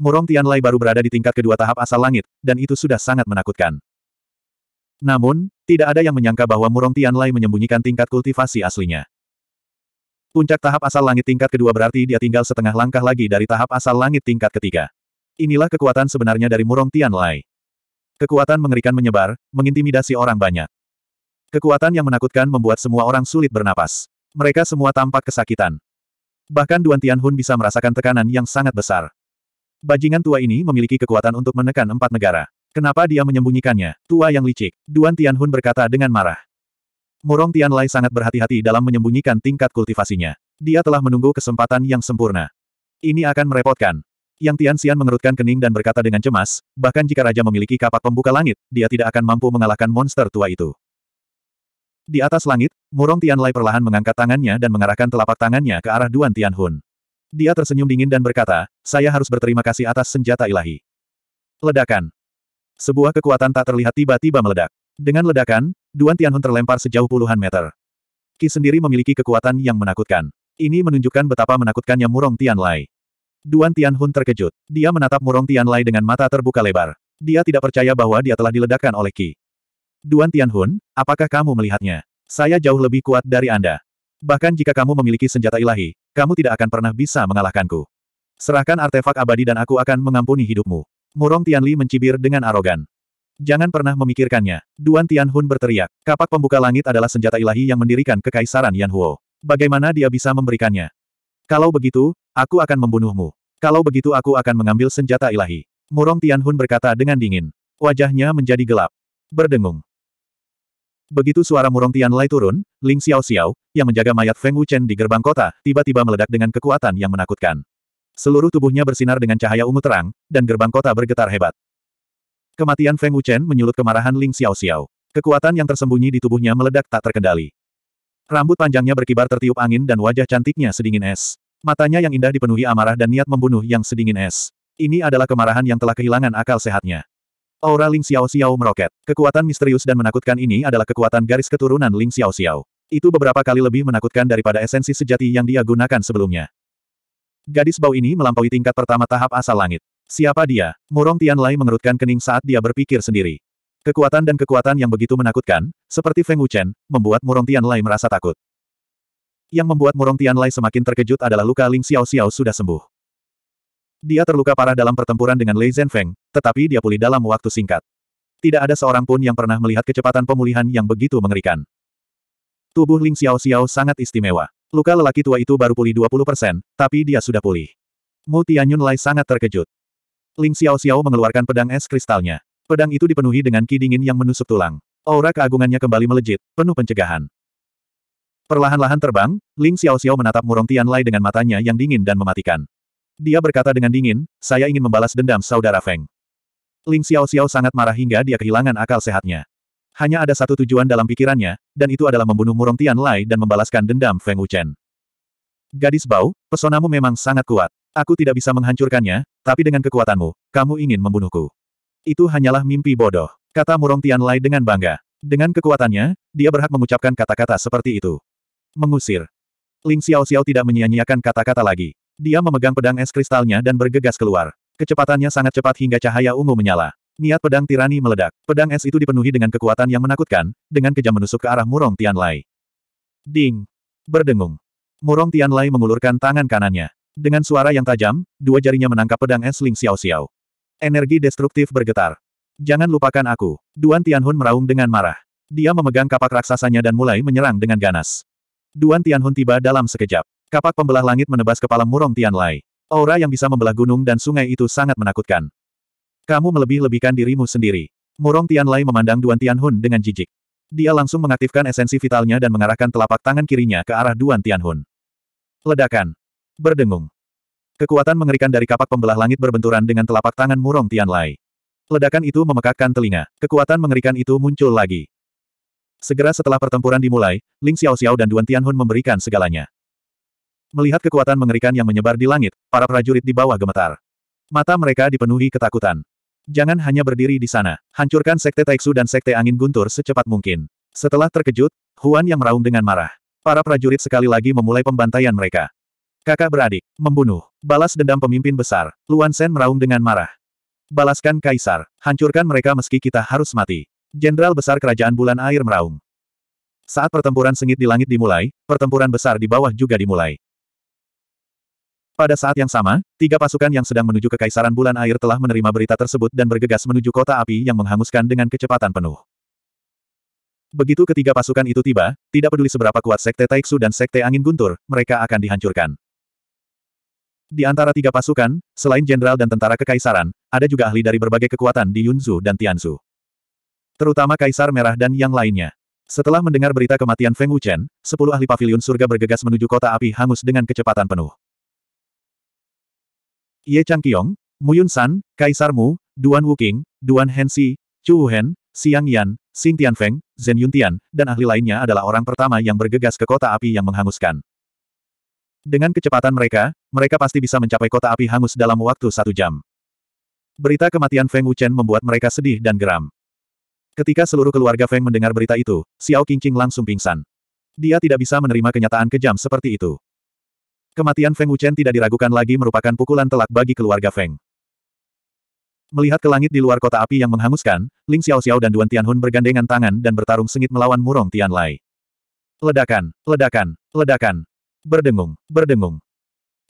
Murong Tianlai baru berada di tingkat kedua tahap asal langit, dan itu sudah sangat menakutkan. Namun, tidak ada yang menyangka bahwa Murong Tianlai menyembunyikan tingkat kultivasi aslinya. Puncak tahap asal langit tingkat kedua berarti dia tinggal setengah langkah lagi dari tahap asal langit tingkat ketiga. Inilah kekuatan sebenarnya dari Murong Tianlai. Kekuatan mengerikan menyebar, mengintimidasi orang banyak. Kekuatan yang menakutkan membuat semua orang sulit bernapas. Mereka semua tampak kesakitan. Bahkan Duan Tianhun bisa merasakan tekanan yang sangat besar. Bajingan tua ini memiliki kekuatan untuk menekan empat negara. Kenapa dia menyembunyikannya, tua yang licik? Duan Tianhun berkata dengan marah. Murong Tianlai sangat berhati-hati dalam menyembunyikan tingkat kultivasinya. Dia telah menunggu kesempatan yang sempurna. Ini akan merepotkan. Yang Tian Xian mengerutkan kening dan berkata dengan cemas, bahkan jika Raja memiliki kapak pembuka langit, dia tidak akan mampu mengalahkan monster tua itu. Di atas langit, Murong Tianlai perlahan mengangkat tangannya dan mengarahkan telapak tangannya ke arah Duan Tianhun. Dia tersenyum dingin dan berkata, saya harus berterima kasih atas senjata ilahi. Ledakan. Sebuah kekuatan tak terlihat tiba-tiba meledak. Dengan ledakan, Duan Tianhun terlempar sejauh puluhan meter. Ki sendiri memiliki kekuatan yang menakutkan. Ini menunjukkan betapa menakutkannya Murong Tianlai. Duan Tianhun terkejut. Dia menatap Murong Tianlai dengan mata terbuka lebar. Dia tidak percaya bahwa dia telah diledakkan oleh Ki. Duan Tianhun, apakah kamu melihatnya? Saya jauh lebih kuat dari Anda. Bahkan jika kamu memiliki senjata ilahi, kamu tidak akan pernah bisa mengalahkanku. Serahkan artefak abadi dan aku akan mengampuni hidupmu. Murong Tianli mencibir dengan arogan. Jangan pernah memikirkannya. Duan Tianhun berteriak. Kapak pembuka langit adalah senjata ilahi yang mendirikan kekaisaran Yanhuo. Bagaimana dia bisa memberikannya? Kalau begitu, aku akan membunuhmu. Kalau begitu aku akan mengambil senjata ilahi. Murong Tianhun berkata dengan dingin. Wajahnya menjadi gelap. Berdengung. Begitu suara murong Tian Lai turun, Ling Xiao Xiao, yang menjaga mayat Feng Wuchen di gerbang kota, tiba-tiba meledak dengan kekuatan yang menakutkan. Seluruh tubuhnya bersinar dengan cahaya ungu terang, dan gerbang kota bergetar hebat. Kematian Feng Wuchen menyulut kemarahan Ling Xiao Xiao. Kekuatan yang tersembunyi di tubuhnya meledak tak terkendali. Rambut panjangnya berkibar tertiup angin dan wajah cantiknya sedingin es. Matanya yang indah dipenuhi amarah dan niat membunuh yang sedingin es. Ini adalah kemarahan yang telah kehilangan akal sehatnya. Aura Ling Xiao Xiao meroket. Kekuatan misterius dan menakutkan ini adalah kekuatan garis keturunan Ling Xiao Xiao. Itu beberapa kali lebih menakutkan daripada esensi sejati yang dia gunakan sebelumnya. Gadis bau ini melampaui tingkat pertama tahap asal langit. Siapa dia? Murong Tian Tianlai mengerutkan kening saat dia berpikir sendiri. Kekuatan dan kekuatan yang begitu menakutkan, seperti Feng Wuchen, membuat Murong Tian Tianlai merasa takut. Yang membuat Murong Tian Tianlai semakin terkejut adalah luka Ling Xiao Xiao sudah sembuh. Dia terluka parah dalam pertempuran dengan Lei Zhenfeng, tetapi dia pulih dalam waktu singkat. Tidak ada seorang pun yang pernah melihat kecepatan pemulihan yang begitu mengerikan. Tubuh Ling Xiao Xiao sangat istimewa. Luka lelaki tua itu baru pulih 20%, tapi dia sudah pulih. Mu Tianyun Lai sangat terkejut. Ling Xiao Xiao mengeluarkan pedang es kristalnya. Pedang itu dipenuhi dengan ki dingin yang menusuk tulang. Aura keagungannya kembali melejit, penuh pencegahan. Perlahan-lahan terbang, Ling Xiao Xiao menatap Murong Tian Lai dengan matanya yang dingin dan mematikan. Dia berkata dengan dingin, saya ingin membalas dendam saudara Feng. Ling Xiao Xiao sangat marah hingga dia kehilangan akal sehatnya. Hanya ada satu tujuan dalam pikirannya, dan itu adalah membunuh Murong Tian Lai dan membalaskan dendam Feng Wuchen. Gadis bau, pesonamu memang sangat kuat. Aku tidak bisa menghancurkannya, tapi dengan kekuatanmu, kamu ingin membunuhku. Itu hanyalah mimpi bodoh, kata Murong Tian Lai dengan bangga. Dengan kekuatannya, dia berhak mengucapkan kata-kata seperti itu. Mengusir. Ling Xiao Xiao tidak menyia-nyiakan kata-kata lagi. Dia memegang pedang es kristalnya dan bergegas keluar. Kecepatannya sangat cepat hingga cahaya ungu menyala. Niat pedang tirani meledak. Pedang es itu dipenuhi dengan kekuatan yang menakutkan, dengan kejam menusuk ke arah Murong Tianlai. Ding! Berdengung. Murong Tianlai mengulurkan tangan kanannya. Dengan suara yang tajam, dua jarinya menangkap pedang es Ling Xiao Xiao. Energi destruktif bergetar. Jangan lupakan aku. Duan Tianhun meraung dengan marah. Dia memegang kapak raksasanya dan mulai menyerang dengan ganas. Duan Tianhun tiba dalam sekejap. Kapak pembelah langit menebas kepala murong Tianlai. Aura yang bisa membelah gunung dan sungai itu sangat menakutkan. Kamu melebih-lebihkan dirimu sendiri. Murong Tianlai memandang Duan Tianhun dengan jijik. Dia langsung mengaktifkan esensi vitalnya dan mengarahkan telapak tangan kirinya ke arah Duan Tianhun. Ledakan. Berdengung. Kekuatan mengerikan dari kapak pembelah langit berbenturan dengan telapak tangan murong Tianlai. Ledakan itu memekakkan telinga. Kekuatan mengerikan itu muncul lagi. Segera setelah pertempuran dimulai, Ling Xiao Xiao dan Duan Tianhun memberikan segalanya. Melihat kekuatan mengerikan yang menyebar di langit, para prajurit di bawah gemetar. Mata mereka dipenuhi ketakutan. Jangan hanya berdiri di sana, hancurkan Sekte Taiksu dan Sekte Angin Guntur secepat mungkin. Setelah terkejut, Huan yang meraung dengan marah. Para prajurit sekali lagi memulai pembantaian mereka. Kakak beradik, membunuh, balas dendam pemimpin besar, Luan Sen meraung dengan marah. Balaskan Kaisar, hancurkan mereka meski kita harus mati. Jenderal Besar Kerajaan Bulan Air meraung. Saat pertempuran sengit di langit dimulai, pertempuran besar di bawah juga dimulai. Pada saat yang sama, tiga pasukan yang sedang menuju kekaisaran bulan air telah menerima berita tersebut dan bergegas menuju kota api yang menghanguskan dengan kecepatan penuh. Begitu ketiga pasukan itu tiba, tidak peduli seberapa kuat Sekte Taiksu dan Sekte Angin Guntur, mereka akan dihancurkan. Di antara tiga pasukan, selain jenderal dan tentara kekaisaran, ada juga ahli dari berbagai kekuatan di Yunzu dan Tianzu. Terutama Kaisar Merah dan yang lainnya. Setelah mendengar berita kematian Feng Wuchen, sepuluh ahli pavilion surga bergegas menuju kota api hangus dengan kecepatan penuh. Ye Chang Mu Yun San, Kaisar Mu, Duan Wuking, Duan Hensi, Chu Wuhen, Siang Yan, Xing Zen Zhen Tian, dan ahli lainnya adalah orang pertama yang bergegas ke kota api yang menghanguskan. Dengan kecepatan mereka, mereka pasti bisa mencapai kota api hangus dalam waktu satu jam. Berita kematian Feng Wuchen membuat mereka sedih dan geram. Ketika seluruh keluarga Feng mendengar berita itu, Xiao Qingqing langsung pingsan. Dia tidak bisa menerima kenyataan kejam seperti itu. Kematian Feng Wuchen tidak diragukan lagi merupakan pukulan telak bagi keluarga Feng. Melihat ke langit di luar kota api yang menghanguskan, Ling Xiao Xiao dan Duan Tianhun bergandengan tangan dan bertarung sengit melawan murong Tianlai. Ledakan, ledakan, ledakan. Berdengung, berdengung.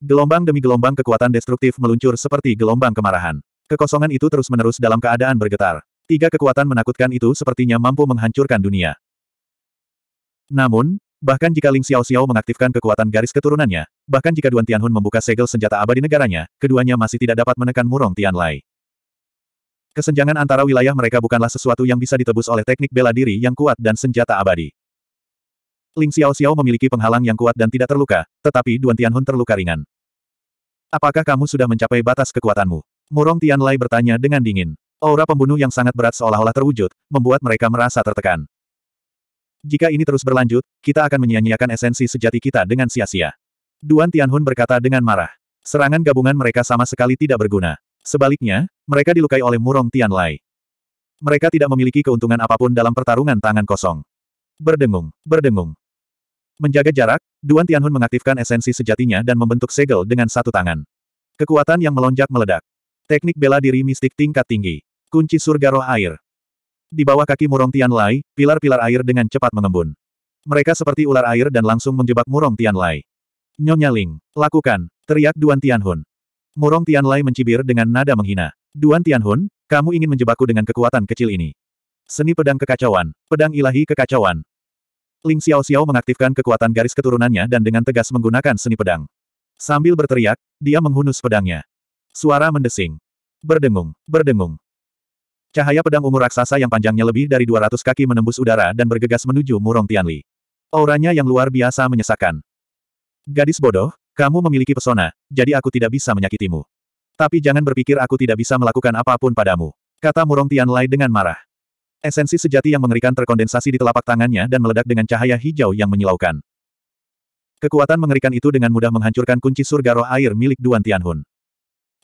Gelombang demi gelombang kekuatan destruktif meluncur seperti gelombang kemarahan. Kekosongan itu terus-menerus dalam keadaan bergetar. Tiga kekuatan menakutkan itu sepertinya mampu menghancurkan dunia. Namun, bahkan jika Ling Xiao Xiao mengaktifkan kekuatan garis keturunannya, Bahkan jika Duan Tianhun membuka segel senjata abadi negaranya, keduanya masih tidak dapat menekan murong Tianlai. Kesenjangan antara wilayah mereka bukanlah sesuatu yang bisa ditebus oleh teknik bela diri yang kuat dan senjata abadi. Ling Xiao Xiao memiliki penghalang yang kuat dan tidak terluka, tetapi Duan Tianhun terluka ringan. Apakah kamu sudah mencapai batas kekuatanmu? Murong Tianlai bertanya dengan dingin. Aura pembunuh yang sangat berat seolah-olah terwujud, membuat mereka merasa tertekan. Jika ini terus berlanjut, kita akan menyia-nyiakan esensi sejati kita dengan sia-sia. Duan Tianhun berkata dengan marah. Serangan gabungan mereka sama sekali tidak berguna. Sebaliknya, mereka dilukai oleh Murong Tianlai. Mereka tidak memiliki keuntungan apapun dalam pertarungan tangan kosong. Berdengung, berdengung. Menjaga jarak, Duan Tianhun mengaktifkan esensi sejatinya dan membentuk segel dengan satu tangan. Kekuatan yang melonjak meledak. Teknik bela diri mistik tingkat tinggi. Kunci surga roh air. Di bawah kaki Murong Tianlai, pilar-pilar air dengan cepat mengembun. Mereka seperti ular air dan langsung menjebak Murong Tianlai. Nyonya Ling, lakukan, teriak Duan Tianhun. Murong Tianlai mencibir dengan nada menghina. Duan Tianhun, kamu ingin menjebakku dengan kekuatan kecil ini. Seni pedang kekacauan, pedang ilahi kekacauan. Ling Xiao Xiao mengaktifkan kekuatan garis keturunannya dan dengan tegas menggunakan seni pedang. Sambil berteriak, dia menghunus pedangnya. Suara mendesing. Berdengung, berdengung. Cahaya pedang ungu raksasa yang panjangnya lebih dari 200 kaki menembus udara dan bergegas menuju Murong Tianli. Auranya yang luar biasa menyesakan. Gadis bodoh, kamu memiliki pesona, jadi aku tidak bisa menyakitimu. Tapi jangan berpikir aku tidak bisa melakukan apapun padamu. Kata Murong Tianlai dengan marah. Esensi sejati yang mengerikan terkondensasi di telapak tangannya dan meledak dengan cahaya hijau yang menyilaukan. Kekuatan mengerikan itu dengan mudah menghancurkan kunci surga roh air milik Duan Tianhun.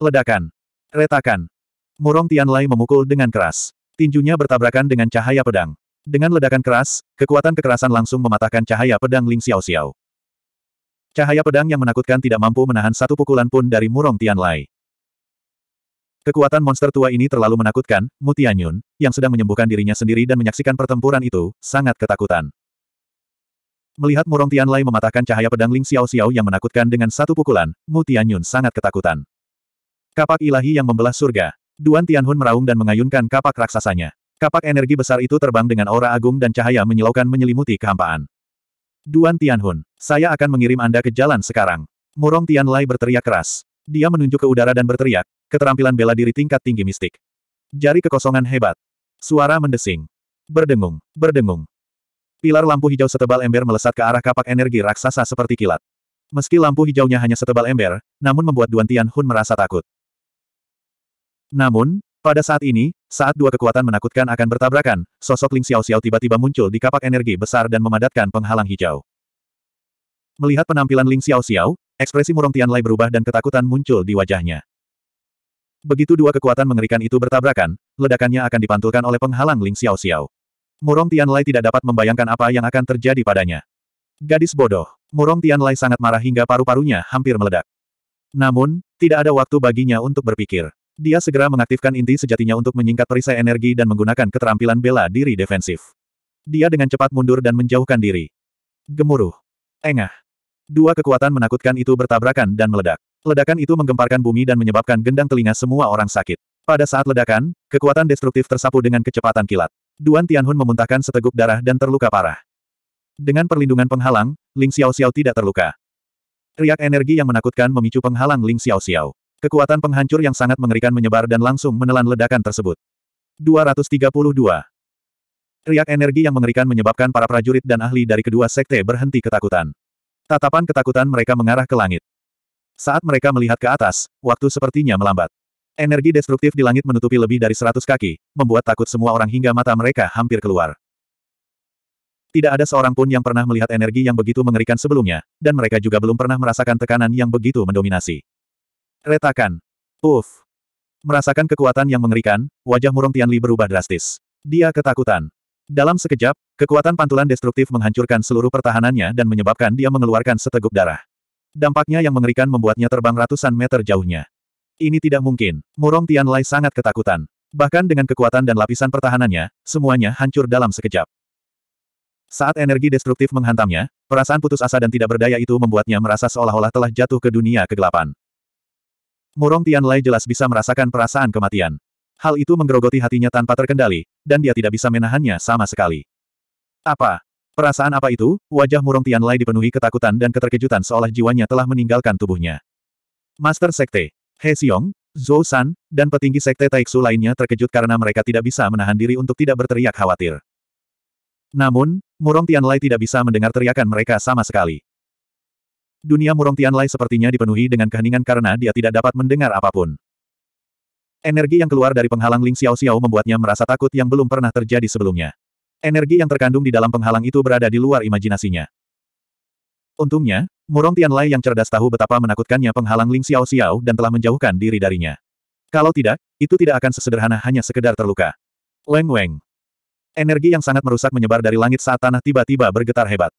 Ledakan. Retakan. Murong Tianlai memukul dengan keras. Tinjunya bertabrakan dengan cahaya pedang. Dengan ledakan keras, kekuatan kekerasan langsung mematahkan cahaya pedang Ling Xiao Xiao. Cahaya pedang yang menakutkan tidak mampu menahan satu pukulan pun dari Murong Tianlai. Kekuatan monster tua ini terlalu menakutkan, Mutianyun, yang sedang menyembuhkan dirinya sendiri dan menyaksikan pertempuran itu, sangat ketakutan. Melihat Murong Tianlai mematahkan cahaya pedang Ling Xiao Xiao yang menakutkan dengan satu pukulan, Mutianyun sangat ketakutan. Kapak ilahi yang membelah surga. Duan Tianhun meraung dan mengayunkan kapak raksasanya. Kapak energi besar itu terbang dengan aura agung dan cahaya menyilaukan menyelimuti kehampaan. Duan Tianhun, saya akan mengirim Anda ke jalan sekarang. Murong Tianlai berteriak keras. Dia menunjuk ke udara dan berteriak, keterampilan bela diri tingkat tinggi mistik. Jari kekosongan hebat. Suara mendesing. Berdengung, berdengung. Pilar lampu hijau setebal ember melesat ke arah kapak energi raksasa seperti kilat. Meski lampu hijaunya hanya setebal ember, namun membuat Duan Tianhun merasa takut. Namun, pada saat ini, saat dua kekuatan menakutkan akan bertabrakan, sosok Ling Xiao Xiao tiba-tiba muncul di kapak energi besar dan memadatkan penghalang hijau. Melihat penampilan Ling Xiao Xiao, ekspresi murong Tian Lai berubah dan ketakutan muncul di wajahnya. Begitu dua kekuatan mengerikan itu bertabrakan, ledakannya akan dipantulkan oleh penghalang Ling Xiao Xiao. Murong Tian Lai tidak dapat membayangkan apa yang akan terjadi padanya. Gadis bodoh, Murong Tian Lai sangat marah hingga paru-parunya hampir meledak. Namun, tidak ada waktu baginya untuk berpikir. Dia segera mengaktifkan inti sejatinya untuk menyingkat perisai energi dan menggunakan keterampilan bela diri defensif. Dia dengan cepat mundur dan menjauhkan diri. Gemuruh. Engah. Dua kekuatan menakutkan itu bertabrakan dan meledak. Ledakan itu menggemparkan bumi dan menyebabkan gendang telinga semua orang sakit. Pada saat ledakan, kekuatan destruktif tersapu dengan kecepatan kilat. Duan Tianhun memuntahkan seteguk darah dan terluka parah. Dengan perlindungan penghalang, Ling Xiao Xiao tidak terluka. Riak energi yang menakutkan memicu penghalang Ling Xiao Xiao. Kekuatan penghancur yang sangat mengerikan menyebar dan langsung menelan ledakan tersebut. 232. Riak energi yang mengerikan menyebabkan para prajurit dan ahli dari kedua sekte berhenti ketakutan. Tatapan ketakutan mereka mengarah ke langit. Saat mereka melihat ke atas, waktu sepertinya melambat. Energi destruktif di langit menutupi lebih dari seratus kaki, membuat takut semua orang hingga mata mereka hampir keluar. Tidak ada seorang pun yang pernah melihat energi yang begitu mengerikan sebelumnya, dan mereka juga belum pernah merasakan tekanan yang begitu mendominasi. Retakan. Uf. Merasakan kekuatan yang mengerikan, wajah Murong Tianli berubah drastis. Dia ketakutan. Dalam sekejap, kekuatan pantulan destruktif menghancurkan seluruh pertahanannya dan menyebabkan dia mengeluarkan seteguk darah. Dampaknya yang mengerikan membuatnya terbang ratusan meter jauhnya. Ini tidak mungkin. Murong Tianlai sangat ketakutan. Bahkan dengan kekuatan dan lapisan pertahanannya, semuanya hancur dalam sekejap. Saat energi destruktif menghantamnya, perasaan putus asa dan tidak berdaya itu membuatnya merasa seolah-olah telah jatuh ke dunia kegelapan. Murong Tianlai jelas bisa merasakan perasaan kematian. Hal itu menggerogoti hatinya tanpa terkendali, dan dia tidak bisa menahannya sama sekali. Apa? Perasaan apa itu? Wajah Murong Tianlai dipenuhi ketakutan dan keterkejutan seolah jiwanya telah meninggalkan tubuhnya. Master Sekte, He Xiong, Zhou San, dan petinggi Sekte Taiksu lainnya terkejut karena mereka tidak bisa menahan diri untuk tidak berteriak khawatir. Namun, Murong Tianlai tidak bisa mendengar teriakan mereka sama sekali. Dunia murong Tianlai sepertinya dipenuhi dengan keheningan karena dia tidak dapat mendengar apapun. Energi yang keluar dari penghalang Ling Xiao Xiao membuatnya merasa takut yang belum pernah terjadi sebelumnya. Energi yang terkandung di dalam penghalang itu berada di luar imajinasinya. Untungnya, Murong Tianlai yang cerdas tahu betapa menakutkannya penghalang Ling Xiao Xiao dan telah menjauhkan diri darinya. Kalau tidak, itu tidak akan sesederhana hanya sekedar terluka. Leng Weng. Energi yang sangat merusak menyebar dari langit saat tanah tiba-tiba bergetar hebat.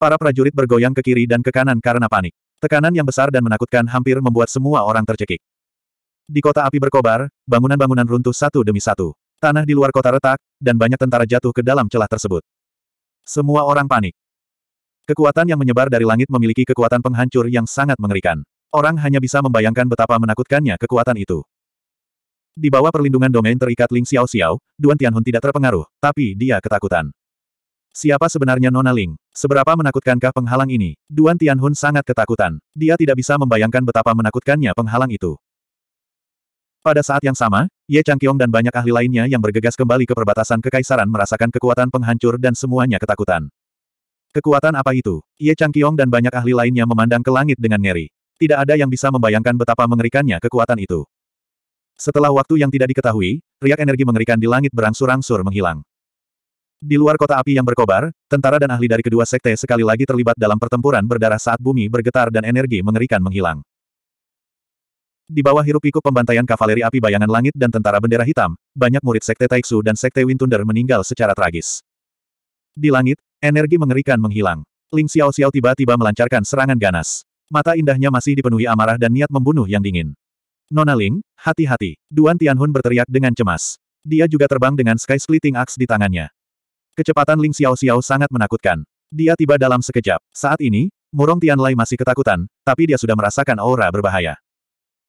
Para prajurit bergoyang ke kiri dan ke kanan karena panik. Tekanan yang besar dan menakutkan hampir membuat semua orang tercekik. Di kota api berkobar, bangunan-bangunan runtuh satu demi satu. Tanah di luar kota retak, dan banyak tentara jatuh ke dalam celah tersebut. Semua orang panik. Kekuatan yang menyebar dari langit memiliki kekuatan penghancur yang sangat mengerikan. Orang hanya bisa membayangkan betapa menakutkannya kekuatan itu. Di bawah perlindungan domain terikat Ling Xiao Xiao, Duan Tianhun tidak terpengaruh, tapi dia ketakutan. Siapa sebenarnya Nona Ling? Seberapa menakutkankah penghalang ini? Duan Tianhun sangat ketakutan. Dia tidak bisa membayangkan betapa menakutkannya penghalang itu. Pada saat yang sama, Ye Changqiong dan banyak ahli lainnya yang bergegas kembali ke perbatasan kekaisaran merasakan kekuatan penghancur dan semuanya ketakutan. Kekuatan apa itu? Ye Changqiong dan banyak ahli lainnya memandang ke langit dengan ngeri. Tidak ada yang bisa membayangkan betapa mengerikannya kekuatan itu. Setelah waktu yang tidak diketahui, riak energi mengerikan di langit berangsur-angsur menghilang. Di luar kota api yang berkobar, tentara dan ahli dari kedua sekte sekali lagi terlibat dalam pertempuran berdarah saat bumi bergetar dan energi mengerikan menghilang. Di bawah hirup pikuk pembantaian kavaleri api bayangan langit dan tentara bendera hitam, banyak murid sekte Taiksu dan sekte Wintunder meninggal secara tragis. Di langit, energi mengerikan menghilang. Ling Xiao Xiao tiba-tiba melancarkan serangan ganas. Mata indahnya masih dipenuhi amarah dan niat membunuh yang dingin. Nona Ling, hati-hati, Duan Tianhun berteriak dengan cemas. Dia juga terbang dengan Sky Splitting Axe di tangannya. Kecepatan Ling Xiao Xiao sangat menakutkan. Dia tiba dalam sekejap. Saat ini, Murong Tianlai masih ketakutan, tapi dia sudah merasakan aura berbahaya.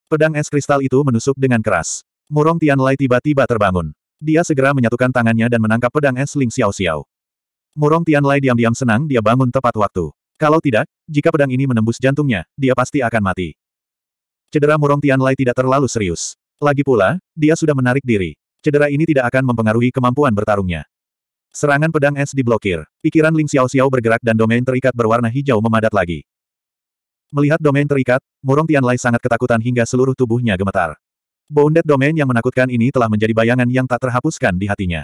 Pedang es kristal itu menusuk dengan keras. Murong Tianlai tiba-tiba terbangun. Dia segera menyatukan tangannya dan menangkap pedang es Ling Xiao Xiao. Murong Tianlai diam-diam senang dia bangun tepat waktu. Kalau tidak, jika pedang ini menembus jantungnya, dia pasti akan mati. Cedera Murong Tianlai tidak terlalu serius. Lagi pula, dia sudah menarik diri. Cedera ini tidak akan mempengaruhi kemampuan bertarungnya. Serangan pedang es diblokir. Pikiran Ling Xiao Xiao bergerak dan domain terikat berwarna hijau memadat lagi. Melihat domain terikat, Murong Tianlai sangat ketakutan hingga seluruh tubuhnya gemetar. Bounded domain yang menakutkan ini telah menjadi bayangan yang tak terhapuskan di hatinya.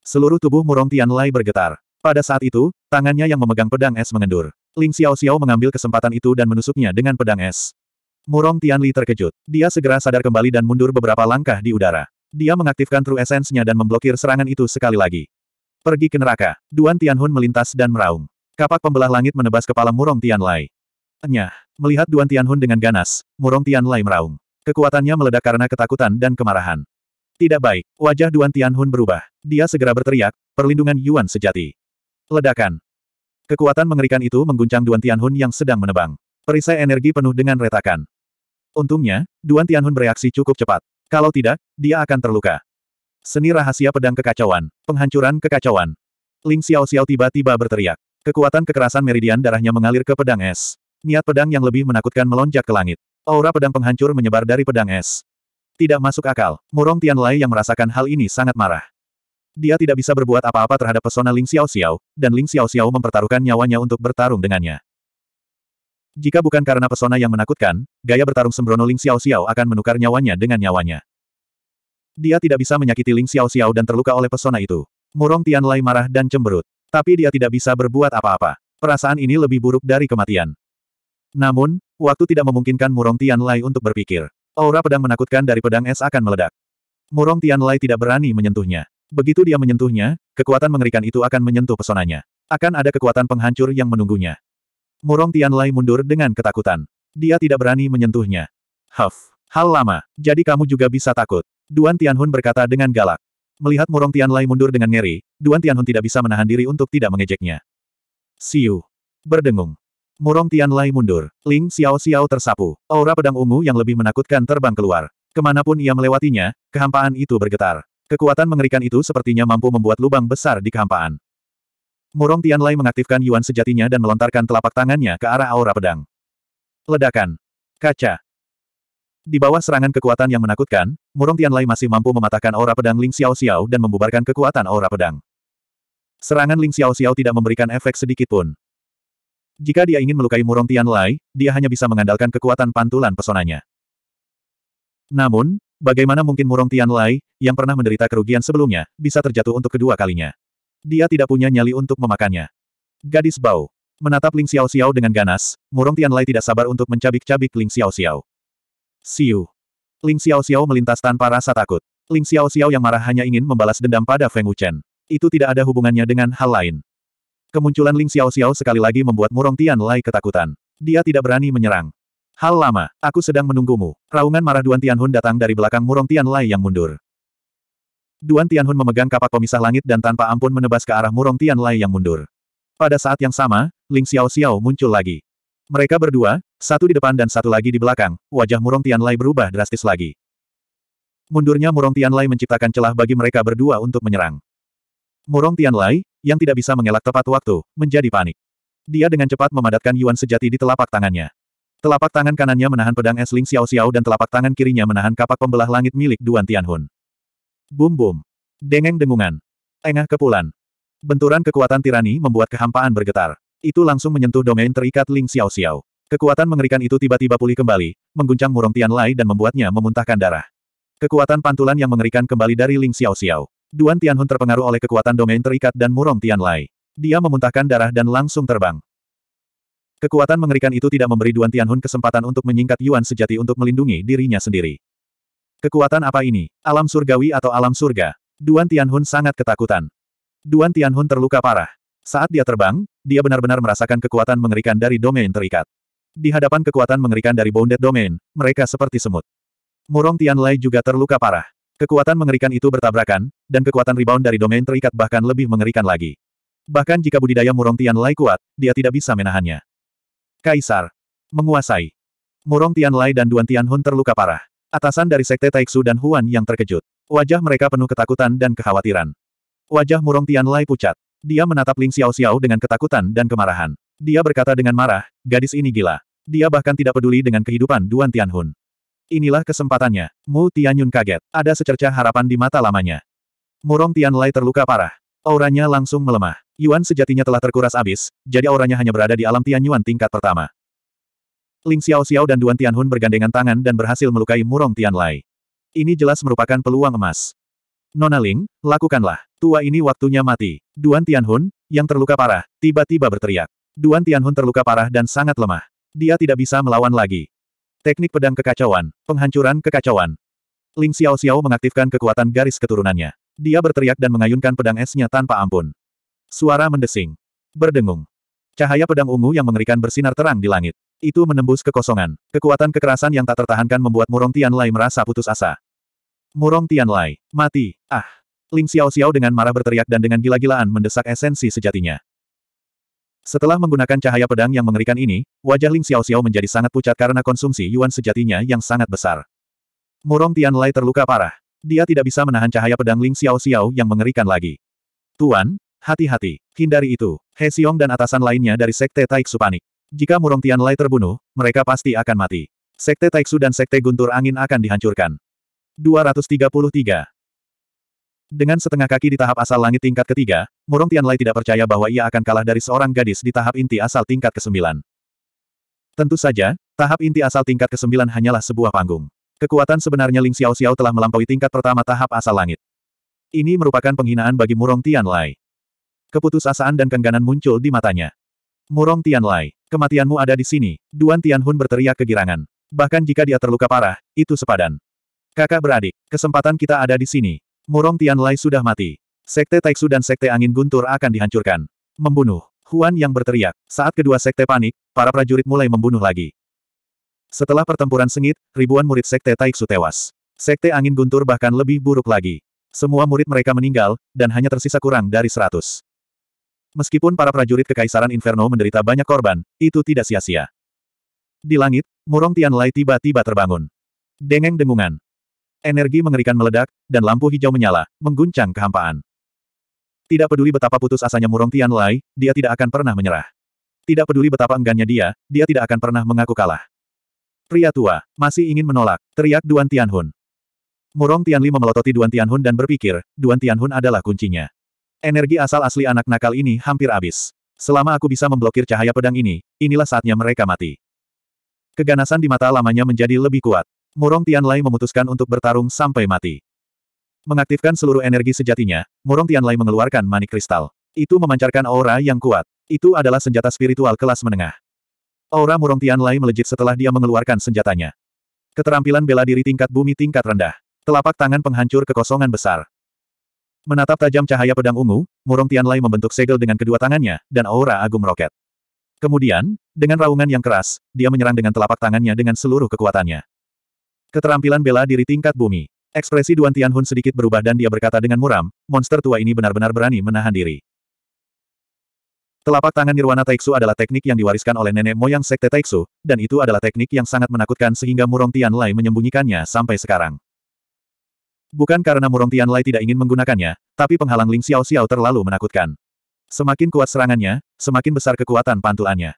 Seluruh tubuh Murong Tianlai bergetar. Pada saat itu, tangannya yang memegang pedang es mengendur. Ling Xiao Xiao mengambil kesempatan itu dan menusuknya dengan pedang es. Murong Tianli terkejut. Dia segera sadar kembali dan mundur beberapa langkah di udara. Dia mengaktifkan True Essence-nya dan memblokir serangan itu sekali lagi. Pergi ke neraka. Duan Tianhun melintas dan meraung. Kapak pembelah langit menebas kepala Murong Tianlai. Enyah. Melihat Duan Tianhun dengan ganas, Murong Tianlai meraung. Kekuatannya meledak karena ketakutan dan kemarahan. Tidak baik. Wajah Duan Tianhun berubah. Dia segera berteriak, perlindungan Yuan sejati. Ledakan. Kekuatan mengerikan itu mengguncang Duan Tianhun yang sedang menebang. Perisai energi penuh dengan retakan. Untungnya, Duan Tianhun bereaksi cukup cepat. Kalau tidak, dia akan terluka. Seni rahasia pedang kekacauan. Penghancuran kekacauan. Ling Xiao Xiao tiba-tiba berteriak. Kekuatan kekerasan meridian darahnya mengalir ke pedang es. Niat pedang yang lebih menakutkan melonjak ke langit. Aura pedang penghancur menyebar dari pedang es. Tidak masuk akal. Murong Tian Tianlai yang merasakan hal ini sangat marah. Dia tidak bisa berbuat apa-apa terhadap pesona Ling Xiao Xiao, dan Ling Xiao Xiao mempertaruhkan nyawanya untuk bertarung dengannya. Jika bukan karena pesona yang menakutkan, gaya bertarung sembrono Ling Xiao Xiao akan menukar nyawanya dengan nyawanya. Dia tidak bisa menyakiti Ling Xiao Xiao dan terluka oleh pesona itu. Murong Tianlai marah dan cemberut. Tapi dia tidak bisa berbuat apa-apa. Perasaan ini lebih buruk dari kematian. Namun, waktu tidak memungkinkan Murong Tianlai untuk berpikir. Aura pedang menakutkan dari pedang es akan meledak. Murong Tianlai tidak berani menyentuhnya. Begitu dia menyentuhnya, kekuatan mengerikan itu akan menyentuh pesonanya. Akan ada kekuatan penghancur yang menunggunya. Murong Tianlai mundur dengan ketakutan. Dia tidak berani menyentuhnya. Huff. Hal lama, jadi kamu juga bisa takut. Duan Tianhun berkata dengan galak. Melihat Murong Tianlai mundur dengan ngeri, Duan Tianhun tidak bisa menahan diri untuk tidak mengejeknya. Siu. Berdengung. Murong Tianlai mundur. Ling Xiao Xiao tersapu. Aura pedang ungu yang lebih menakutkan terbang keluar. Kemanapun ia melewatinya, kehampaan itu bergetar. Kekuatan mengerikan itu sepertinya mampu membuat lubang besar di kehampaan. Murong Tianlai mengaktifkan Yuan sejatinya dan melontarkan telapak tangannya ke arah aura pedang. Ledakan. Kaca. Di bawah serangan kekuatan yang menakutkan, Murong Tianlai masih mampu mematahkan aura pedang Ling Xiao Xiao dan membubarkan kekuatan aura pedang. Serangan Ling Xiao Xiao tidak memberikan efek sedikit pun. Jika dia ingin melukai Murong Tianlai, dia hanya bisa mengandalkan kekuatan pantulan pesonanya. Namun, bagaimana mungkin Murong Tianlai, yang pernah menderita kerugian sebelumnya, bisa terjatuh untuk kedua kalinya? Dia tidak punya nyali untuk memakannya. Gadis Bau. Menatap Ling Xiao Xiao dengan ganas, Murong Tianlai tidak sabar untuk mencabik-cabik Ling Xiao Xiao. Siu. Ling Xiao Xiao melintas tanpa rasa takut. Ling Xiao Xiao yang marah hanya ingin membalas dendam pada Feng Wuchen. Itu tidak ada hubungannya dengan hal lain. Kemunculan Ling Xiao Xiao sekali lagi membuat Murong Tian Lai ketakutan. Dia tidak berani menyerang. Hal lama, aku sedang menunggumu. Raungan marah Duan Tianhun datang dari belakang Murong Tian Lai yang mundur. Duan Tianhun memegang kapak pemisah langit dan tanpa ampun menebas ke arah Murong Tian Lai yang mundur. Pada saat yang sama, Ling Xiao Xiao muncul lagi. Mereka berdua, satu di depan dan satu lagi di belakang, wajah Murong Tianlai berubah drastis lagi. Mundurnya Murong Tianlai menciptakan celah bagi mereka berdua untuk menyerang. Murong Tianlai, yang tidak bisa mengelak tepat waktu, menjadi panik. Dia dengan cepat memadatkan Yuan sejati di telapak tangannya. Telapak tangan kanannya menahan pedang es Ling Xiao Xiao dan telapak tangan kirinya menahan kapak pembelah langit milik Duan Tianhun. Bum bum. Dengeng dengungan. Engah kepulan. Benturan kekuatan tirani membuat kehampaan bergetar. Itu langsung menyentuh domain terikat Ling Xiao Xiao. Kekuatan mengerikan itu tiba-tiba pulih kembali, mengguncang murung Tianlai dan membuatnya memuntahkan darah. Kekuatan pantulan yang mengerikan kembali dari Ling Xiao Xiao. Duan Tianhun terpengaruh oleh kekuatan domain terikat dan murung Tianlai. Dia memuntahkan darah dan langsung terbang. Kekuatan mengerikan itu tidak memberi Duan Tianhun kesempatan untuk menyingkat Yuan sejati untuk melindungi dirinya sendiri. Kekuatan apa ini? Alam surgawi atau alam surga? Duan Tianhun sangat ketakutan. Duan Tianhun terluka parah. Saat dia terbang, dia benar-benar merasakan kekuatan mengerikan dari domain terikat. Di hadapan kekuatan mengerikan dari Bounded Domain, mereka seperti semut. Murong Tianlai juga terluka parah. Kekuatan mengerikan itu bertabrakan, dan kekuatan rebound dari domain terikat bahkan lebih mengerikan lagi. Bahkan jika budidaya Murong Tianlai kuat, dia tidak bisa menahannya. Kaisar. Menguasai. Murong Tianlai dan Duan Tianhun terluka parah. Atasan dari Sekte Taiksu dan Huan yang terkejut. Wajah mereka penuh ketakutan dan kekhawatiran. Wajah Murong Tianlai pucat. Dia menatap Ling Xiao Xiao dengan ketakutan dan kemarahan. Dia berkata dengan marah, gadis ini gila. Dia bahkan tidak peduli dengan kehidupan Duan Tianhun. Inilah kesempatannya. Mu Tianyun kaget. Ada secerca harapan di mata lamanya. Murong Tianlai terluka parah. Auranya langsung melemah. Yuan sejatinya telah terkuras abis, jadi auranya hanya berada di alam Tianyuan tingkat pertama. Ling Xiao Xiao dan Duan Tianhun bergandengan tangan dan berhasil melukai Murong Tianlai. Ini jelas merupakan peluang emas. Nona Ling, lakukanlah. Tua ini waktunya mati. Duan Tianhun, yang terluka parah, tiba-tiba berteriak. Duan Tianhun terluka parah dan sangat lemah. Dia tidak bisa melawan lagi. Teknik pedang kekacauan, penghancuran kekacauan. Ling Xiao Xiao mengaktifkan kekuatan garis keturunannya. Dia berteriak dan mengayunkan pedang esnya tanpa ampun. Suara mendesing. Berdengung. Cahaya pedang ungu yang mengerikan bersinar terang di langit. Itu menembus kekosongan. Kekuatan kekerasan yang tak tertahankan membuat Murong Tian Lai merasa putus asa. Murong Tian Lai. mati, ah. Ling Xiao Xiao dengan marah berteriak dan dengan gila-gilaan mendesak esensi sejatinya. Setelah menggunakan cahaya pedang yang mengerikan ini, wajah Ling Xiao Xiao menjadi sangat pucat karena konsumsi yuan sejatinya yang sangat besar. Murong Tian Lai terluka parah. Dia tidak bisa menahan cahaya pedang Ling Xiao Xiao yang mengerikan lagi. Tuan, hati-hati, hindari itu. He Xiong dan atasan lainnya dari Sekte Taiksu panik. Jika Murong Tian Lai terbunuh, mereka pasti akan mati. Sekte Taiksu dan Sekte Guntur Angin akan dihancurkan. 233. Dengan setengah kaki di tahap asal langit tingkat ketiga, Murong Tianlai tidak percaya bahwa ia akan kalah dari seorang gadis di tahap inti asal tingkat kesembilan. Tentu saja, tahap inti asal tingkat kesembilan hanyalah sebuah panggung. Kekuatan sebenarnya Ling Xiao Xiao telah melampaui tingkat pertama tahap asal langit. Ini merupakan penghinaan bagi Murong Tianlai. Keputusasaan dan kengganan muncul di matanya. Murong Tianlai, kematianmu ada di sini, Duan Tianhun berteriak kegirangan. Bahkan jika dia terluka parah, itu sepadan. Kakak beradik, kesempatan kita ada di sini. Murong Tianlai sudah mati. Sekte Taiksu dan Sekte Angin Guntur akan dihancurkan. Membunuh. Huan yang berteriak. Saat kedua sekte panik, para prajurit mulai membunuh lagi. Setelah pertempuran sengit, ribuan murid Sekte Taiksu tewas. Sekte Angin Guntur bahkan lebih buruk lagi. Semua murid mereka meninggal, dan hanya tersisa kurang dari seratus. Meskipun para prajurit Kekaisaran Inferno menderita banyak korban, itu tidak sia-sia. Di langit, Murong Tianlai tiba-tiba terbangun. Dengeng dengungan. Energi mengerikan meledak, dan lampu hijau menyala, mengguncang kehampaan. Tidak peduli betapa putus asanya Murong Tian Lai, dia tidak akan pernah menyerah. Tidak peduli betapa enggannya dia, dia tidak akan pernah mengaku kalah. Pria tua, masih ingin menolak, teriak Duan Tianhun. Murong Tianli memelototi Duan Tianhun dan berpikir, Duan Tianhun adalah kuncinya. Energi asal asli anak nakal ini hampir habis. Selama aku bisa memblokir cahaya pedang ini, inilah saatnya mereka mati. Keganasan di mata lamanya menjadi lebih kuat. Murong Tianlai memutuskan untuk bertarung sampai mati. Mengaktifkan seluruh energi sejatinya, Murong Tianlai mengeluarkan manik kristal. Itu memancarkan aura yang kuat. Itu adalah senjata spiritual kelas menengah. Aura Murong Tianlai melejit setelah dia mengeluarkan senjatanya. Keterampilan bela diri tingkat bumi tingkat rendah. Telapak tangan penghancur kekosongan besar. Menatap tajam cahaya pedang ungu, Murong Tianlai membentuk segel dengan kedua tangannya, dan aura agung roket. Kemudian, dengan raungan yang keras, dia menyerang dengan telapak tangannya dengan seluruh kekuatannya. Keterampilan bela diri tingkat bumi. Ekspresi Duan Tianhun sedikit berubah dan dia berkata dengan muram, monster tua ini benar-benar berani menahan diri. Telapak tangan Nirwana Taiksu adalah teknik yang diwariskan oleh nenek moyang Sekte Taiksu, dan itu adalah teknik yang sangat menakutkan sehingga Murong Tianlai menyembunyikannya sampai sekarang. Bukan karena Murong Tianlai tidak ingin menggunakannya, tapi penghalang Ling Xiao Xiao terlalu menakutkan. Semakin kuat serangannya, semakin besar kekuatan pantulannya.